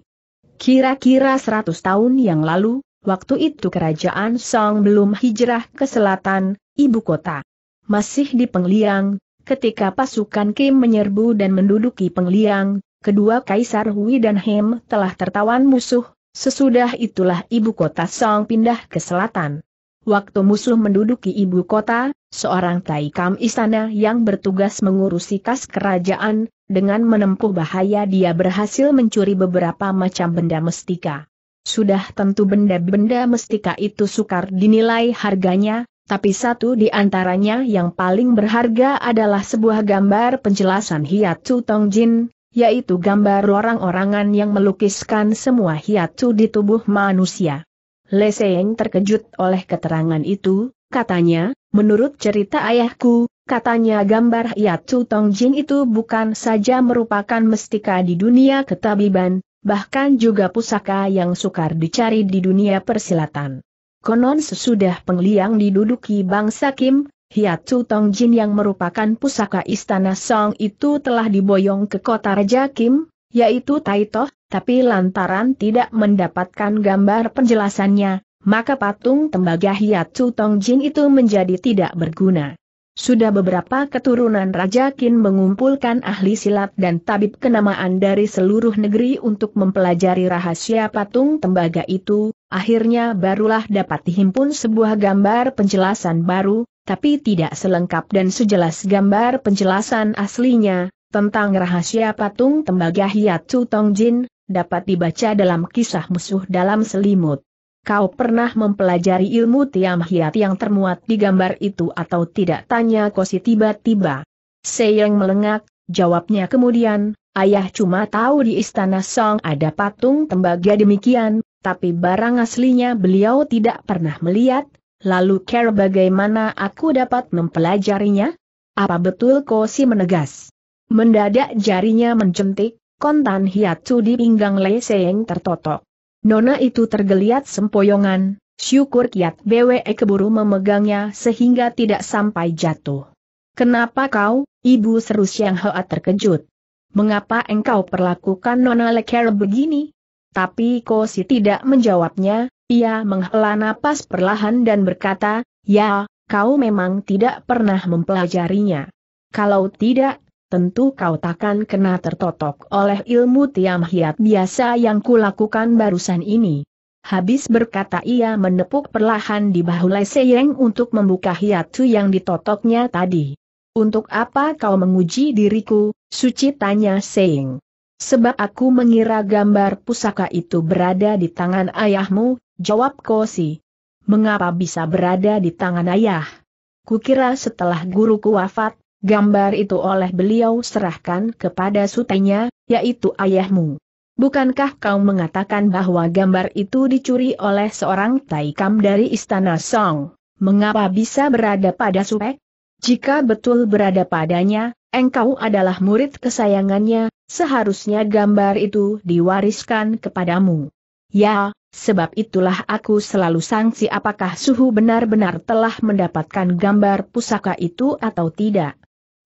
Kira-kira 100 tahun yang lalu, waktu itu kerajaan Song belum hijrah ke selatan, ibu kota. Masih di Pengliang, ketika pasukan Kim menyerbu dan menduduki Pengliang, kedua Kaisar Hui dan Hem telah tertawan musuh, sesudah itulah ibu kota Song pindah ke selatan. Waktu musuh menduduki ibu kota, seorang taikam istana yang bertugas mengurusi kas kerajaan, dengan menempuh bahaya dia berhasil mencuri beberapa macam benda mestika. Sudah tentu benda-benda mestika itu sukar dinilai harganya, tapi satu di antaranya yang paling berharga adalah sebuah gambar penjelasan Tong Tongjin, yaitu gambar orang-orangan yang melukiskan semua hiatu di tubuh manusia. Leseng terkejut oleh keterangan itu, katanya, menurut cerita ayahku, katanya gambar ya Tong Jin itu bukan saja merupakan mestika di dunia ketabiban, bahkan juga pusaka yang sukar dicari di dunia persilatan. Konon sesudah pengliang diduduki bangsa Kim, ya Tong Jin yang merupakan pusaka istana Song itu telah diboyong ke kota Raja Kim, yaitu Taitoh, tapi lantaran tidak mendapatkan gambar penjelasannya, maka patung tembaga Tong Jin itu menjadi tidak berguna. Sudah beberapa keturunan Raja Qin mengumpulkan ahli silat dan tabib kenamaan dari seluruh negeri untuk mempelajari rahasia patung tembaga itu, akhirnya barulah dapat dihimpun sebuah gambar penjelasan baru, tapi tidak selengkap dan sejelas gambar penjelasan aslinya, tentang rahasia patung tembaga Tong Jin dapat dibaca dalam kisah musuh dalam selimut. Kau pernah mempelajari ilmu tiam hiat yang termuat di gambar itu atau tidak? Tanya Kosi tiba-tiba. Seyeng melengak, jawabnya kemudian, ayah cuma tahu di istana Song ada patung tembaga demikian, tapi barang aslinya beliau tidak pernah melihat, lalu care bagaimana aku dapat mempelajarinya? Apa betul Kosi menegas? Mendadak jarinya mencentik, kontan hiatsu di pinggang Lei Seng tertotok. Nona itu tergeliat sempoyongan, syukur kiat BWE keburu memegangnya sehingga tidak sampai jatuh. Kenapa kau, ibu seru Siang Hoa terkejut. Mengapa engkau perlakukan Nona Leker begini? Tapi ko si tidak menjawabnya, ia menghela napas perlahan dan berkata, Ya, kau memang tidak pernah mempelajarinya. Kalau tidak, tentu kau takkan kena tertotok oleh ilmu tiam hiat biasa yang kulakukan barusan ini. Habis berkata ia menepuk perlahan di bahu Lai Seyeng untuk membuka hiatu yang ditotoknya tadi. Untuk apa kau menguji diriku, suci tanya Seyeng. Sebab aku mengira gambar pusaka itu berada di tangan ayahmu, jawab Kosi. Mengapa bisa berada di tangan ayah? Kukira setelah guruku wafat, Gambar itu oleh beliau serahkan kepada sutenya, yaitu ayahmu. Bukankah kau mengatakan bahwa gambar itu dicuri oleh seorang taikam dari istana Song? Mengapa bisa berada pada Supek? Jika betul berada padanya, engkau adalah murid kesayangannya, seharusnya gambar itu diwariskan kepadamu. Ya, sebab itulah aku selalu sangsi apakah suhu benar-benar telah mendapatkan gambar pusaka itu atau tidak.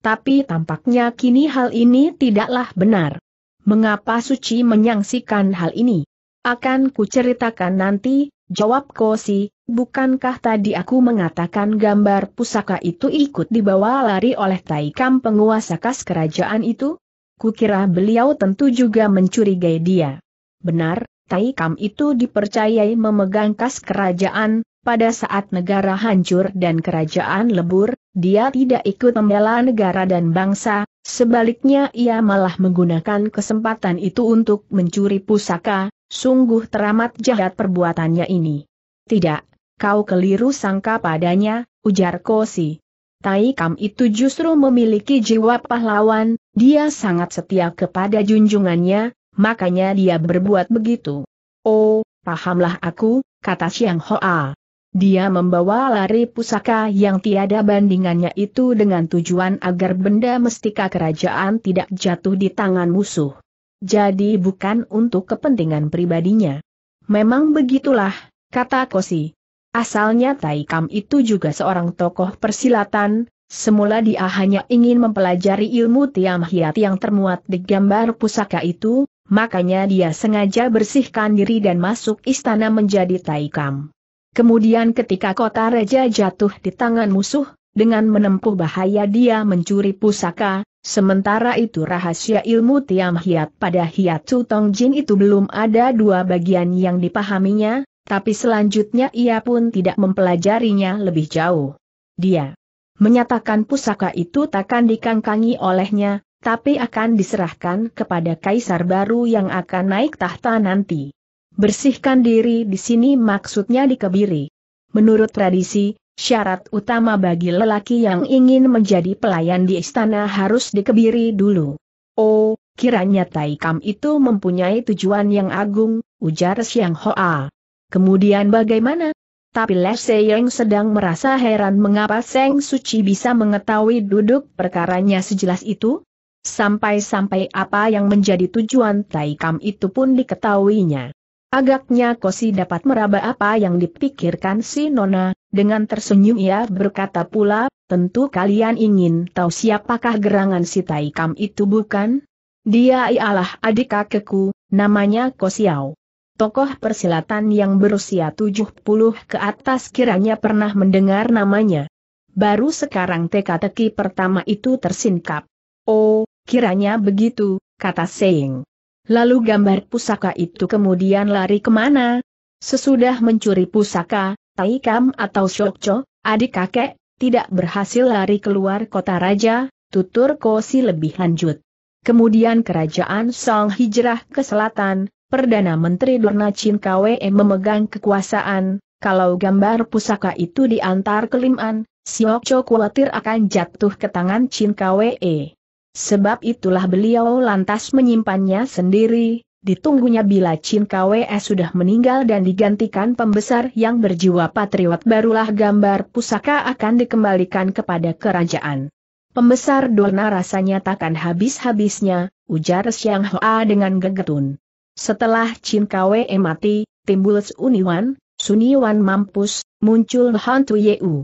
Tapi tampaknya kini hal ini tidaklah benar. Mengapa Suci menyangsikan hal ini? Akan kuceritakan nanti, jawab Kosi, bukankah tadi aku mengatakan gambar pusaka itu ikut dibawa lari oleh Taikam penguasa kas kerajaan itu? Kukira beliau tentu juga mencurigai dia. Benar, Taikam itu dipercayai memegang kas kerajaan, pada saat negara hancur dan kerajaan lebur, dia tidak ikut membela negara dan bangsa, sebaliknya ia malah menggunakan kesempatan itu untuk mencuri pusaka, sungguh teramat jahat perbuatannya ini. Tidak, kau keliru sangka padanya, ujar Kosi. Tai Kam itu justru memiliki jiwa pahlawan, dia sangat setia kepada junjungannya, makanya dia berbuat begitu. Oh, pahamlah aku, kata Xiang Hoa. Dia membawa lari pusaka yang tiada bandingannya itu dengan tujuan agar benda mestika kerajaan tidak jatuh di tangan musuh. Jadi bukan untuk kepentingan pribadinya. Memang begitulah, kata Kosi. Asalnya Taikam itu juga seorang tokoh persilatan, Semula dia hanya ingin mempelajari ilmu tiam hiat yang termuat di gambar pusaka itu, makanya dia sengaja bersihkan diri dan masuk istana menjadi taikam. Kemudian ketika kota Reja jatuh di tangan musuh, dengan menempuh bahaya dia mencuri pusaka, sementara itu rahasia ilmu Tiam Hiat pada Su Tong Jin itu belum ada dua bagian yang dipahaminya, tapi selanjutnya ia pun tidak mempelajarinya lebih jauh. Dia menyatakan pusaka itu takkan dikangkangi olehnya, tapi akan diserahkan kepada kaisar baru yang akan naik tahta nanti. Bersihkan diri di sini maksudnya dikebiri. Menurut tradisi, syarat utama bagi lelaki yang ingin menjadi pelayan di istana harus dikebiri dulu. Oh, kiranya Taikam itu mempunyai tujuan yang agung, ujar Siang Hoa. Kemudian bagaimana? Tapi Le yang sedang merasa heran mengapa Seng Suci bisa mengetahui duduk perkaranya sejelas itu? Sampai-sampai apa yang menjadi tujuan Taikam itu pun diketahuinya. Agaknya Kosi dapat meraba apa yang dipikirkan si Nona, dengan tersenyum ia berkata pula, tentu kalian ingin tahu siapakah gerangan si Taikam itu bukan? Dia ialah adik kakekku, namanya Kosiao. Tokoh persilatan yang berusia 70 ke atas kiranya pernah mendengar namanya. Baru sekarang teka-teki pertama itu tersingkap. Oh, kiranya begitu, kata Seing. Lalu gambar pusaka itu kemudian lari kemana? Sesudah mencuri pusaka, Taikam atau Syokco, adik kakek, tidak berhasil lari keluar kota raja, tutur Kosi lebih lanjut. Kemudian kerajaan Song hijrah ke selatan, Perdana Menteri Dorna Chin Kwe memegang kekuasaan, kalau gambar pusaka itu diantar ke Liman, Syokco khawatir akan jatuh ke tangan Chin Kwe. E. Sebab itulah beliau lantas menyimpannya sendiri, ditunggunya bila Chin KWE sudah meninggal dan digantikan pembesar yang berjiwa patriot barulah gambar pusaka akan dikembalikan kepada kerajaan. Pembesar Dorna rasanya takkan habis-habisnya, ujar Siang Hoa dengan gegetun. Setelah Chin KWE mati, timbul Suniwan, Suniwan mampus, muncul hantu Yeu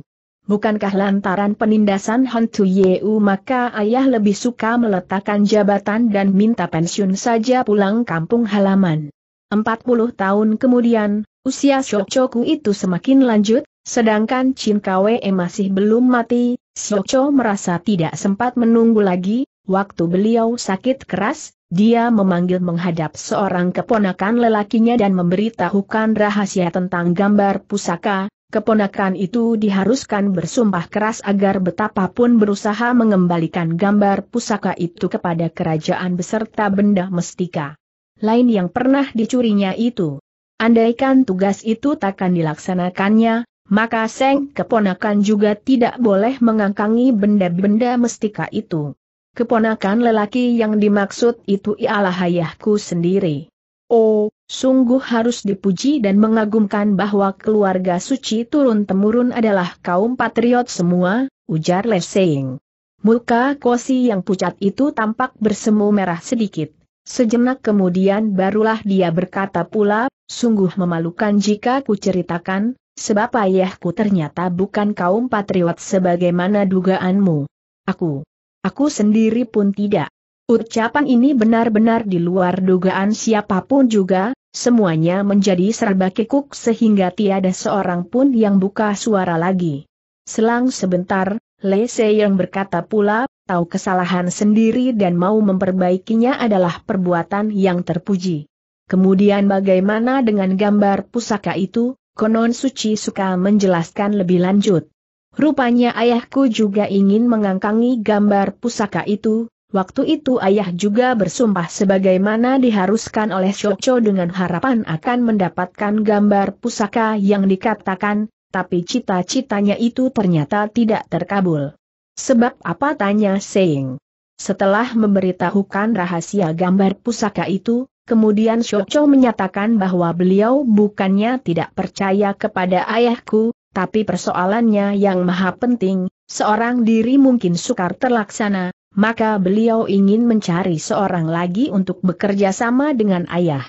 bukankah lantaran penindasan hantu Yeu maka ayah lebih suka meletakkan jabatan dan minta pensiun saja pulang kampung halaman. 40 tahun kemudian, usia Shokchoku itu semakin lanjut, sedangkan Chin Kwe e masih belum mati, Shokcho merasa tidak sempat menunggu lagi, waktu beliau sakit keras, dia memanggil menghadap seorang keponakan lelakinya dan memberitahukan rahasia tentang gambar pusaka, keponakan itu diharuskan bersumpah keras agar betapapun berusaha mengembalikan gambar pusaka itu kepada kerajaan beserta benda mestika. Lain yang pernah dicurinya itu. Andaikan tugas itu takkan dilaksanakannya, maka Seng keponakan juga tidak boleh mengangkangi benda-benda mestika itu. Keponakan lelaki yang dimaksud itu ialah ayahku sendiri. Oh, Sungguh harus dipuji dan mengagumkan bahwa keluarga suci turun-temurun adalah kaum patriot semua, ujar Lesing. Muka Kosi yang pucat itu tampak bersemu merah sedikit. Sejenak kemudian barulah dia berkata pula, sungguh memalukan jika kuceritakan, sebab ayahku ternyata bukan kaum patriot sebagaimana dugaanmu. Aku. Aku sendiri pun tidak. Ucapan ini benar-benar di luar dugaan siapapun juga, Semuanya menjadi serba kikuk sehingga tiada seorang pun yang buka suara lagi. Selang sebentar, Le Se yang berkata pula, tahu kesalahan sendiri dan mau memperbaikinya adalah perbuatan yang terpuji. Kemudian bagaimana dengan gambar pusaka itu, konon suci suka menjelaskan lebih lanjut. Rupanya ayahku juga ingin mengangkangi gambar pusaka itu, Waktu itu ayah juga bersumpah sebagaimana diharuskan oleh Shoko dengan harapan akan mendapatkan gambar pusaka yang dikatakan, tapi cita-citanya itu ternyata tidak terkabul. Sebab apa tanya Seing? Setelah memberitahukan rahasia gambar pusaka itu, kemudian Shoko menyatakan bahwa beliau bukannya tidak percaya kepada ayahku, tapi persoalannya yang maha penting, seorang diri mungkin sukar terlaksana, maka beliau ingin mencari seorang lagi untuk bekerja sama dengan ayah.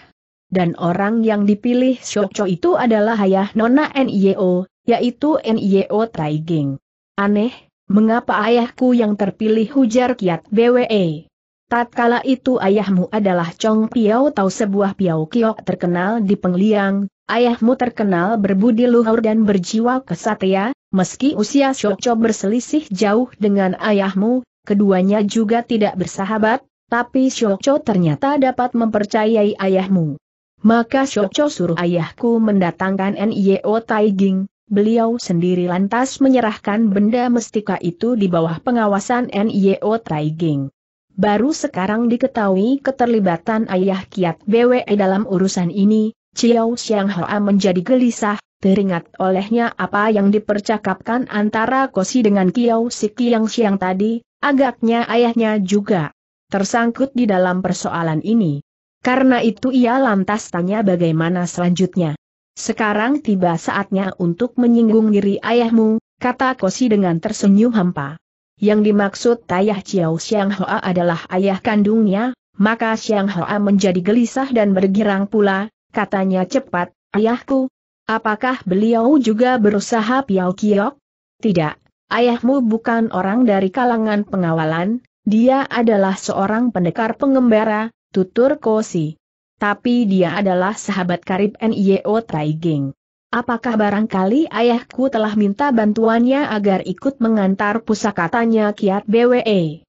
Dan orang yang dipilih Shokcho itu adalah ayah Nona NIO, yaitu NIO Taiging. Aneh, mengapa ayahku yang terpilih hujar kiat BWE? Tatkala itu ayahmu adalah Chong Piao atau sebuah Piao Kiok terkenal di Pengliang, ayahmu terkenal berbudi luhur dan berjiwa kesatria, meski usia Shokcho berselisih jauh dengan ayahmu, Keduanya juga tidak bersahabat, tapi Syokco ternyata dapat mempercayai ayahmu. Maka Syokco suruh ayahku mendatangkan NIO Taiging, beliau sendiri lantas menyerahkan benda mestika itu di bawah pengawasan NIO Taiging. Baru sekarang diketahui keterlibatan ayah Kiat BWE dalam urusan ini, Chiao Xiang Hoa menjadi gelisah, teringat olehnya apa yang dipercakapkan antara Kosi dengan Kiao Si Kiang Xiang tadi, Agaknya ayahnya juga tersangkut di dalam persoalan ini. Karena itu ia lantas tanya bagaimana selanjutnya. Sekarang tiba saatnya untuk menyinggung diri ayahmu, kata Kosi dengan tersenyum hampa. Yang dimaksud Tayah Chiao Xiang Hoa adalah ayah kandungnya, maka Xiang Hoa menjadi gelisah dan bergirang pula, katanya cepat, ayahku. Apakah beliau juga berusaha Piao Kiok? Tidak, Ayahmu bukan orang dari kalangan pengawalan, dia adalah seorang pendekar pengembara, tutur Kosi. Tapi dia adalah sahabat karib NIO Taiging. Apakah barangkali ayahku telah minta bantuannya agar ikut mengantar pusakatanya Kiat BWE?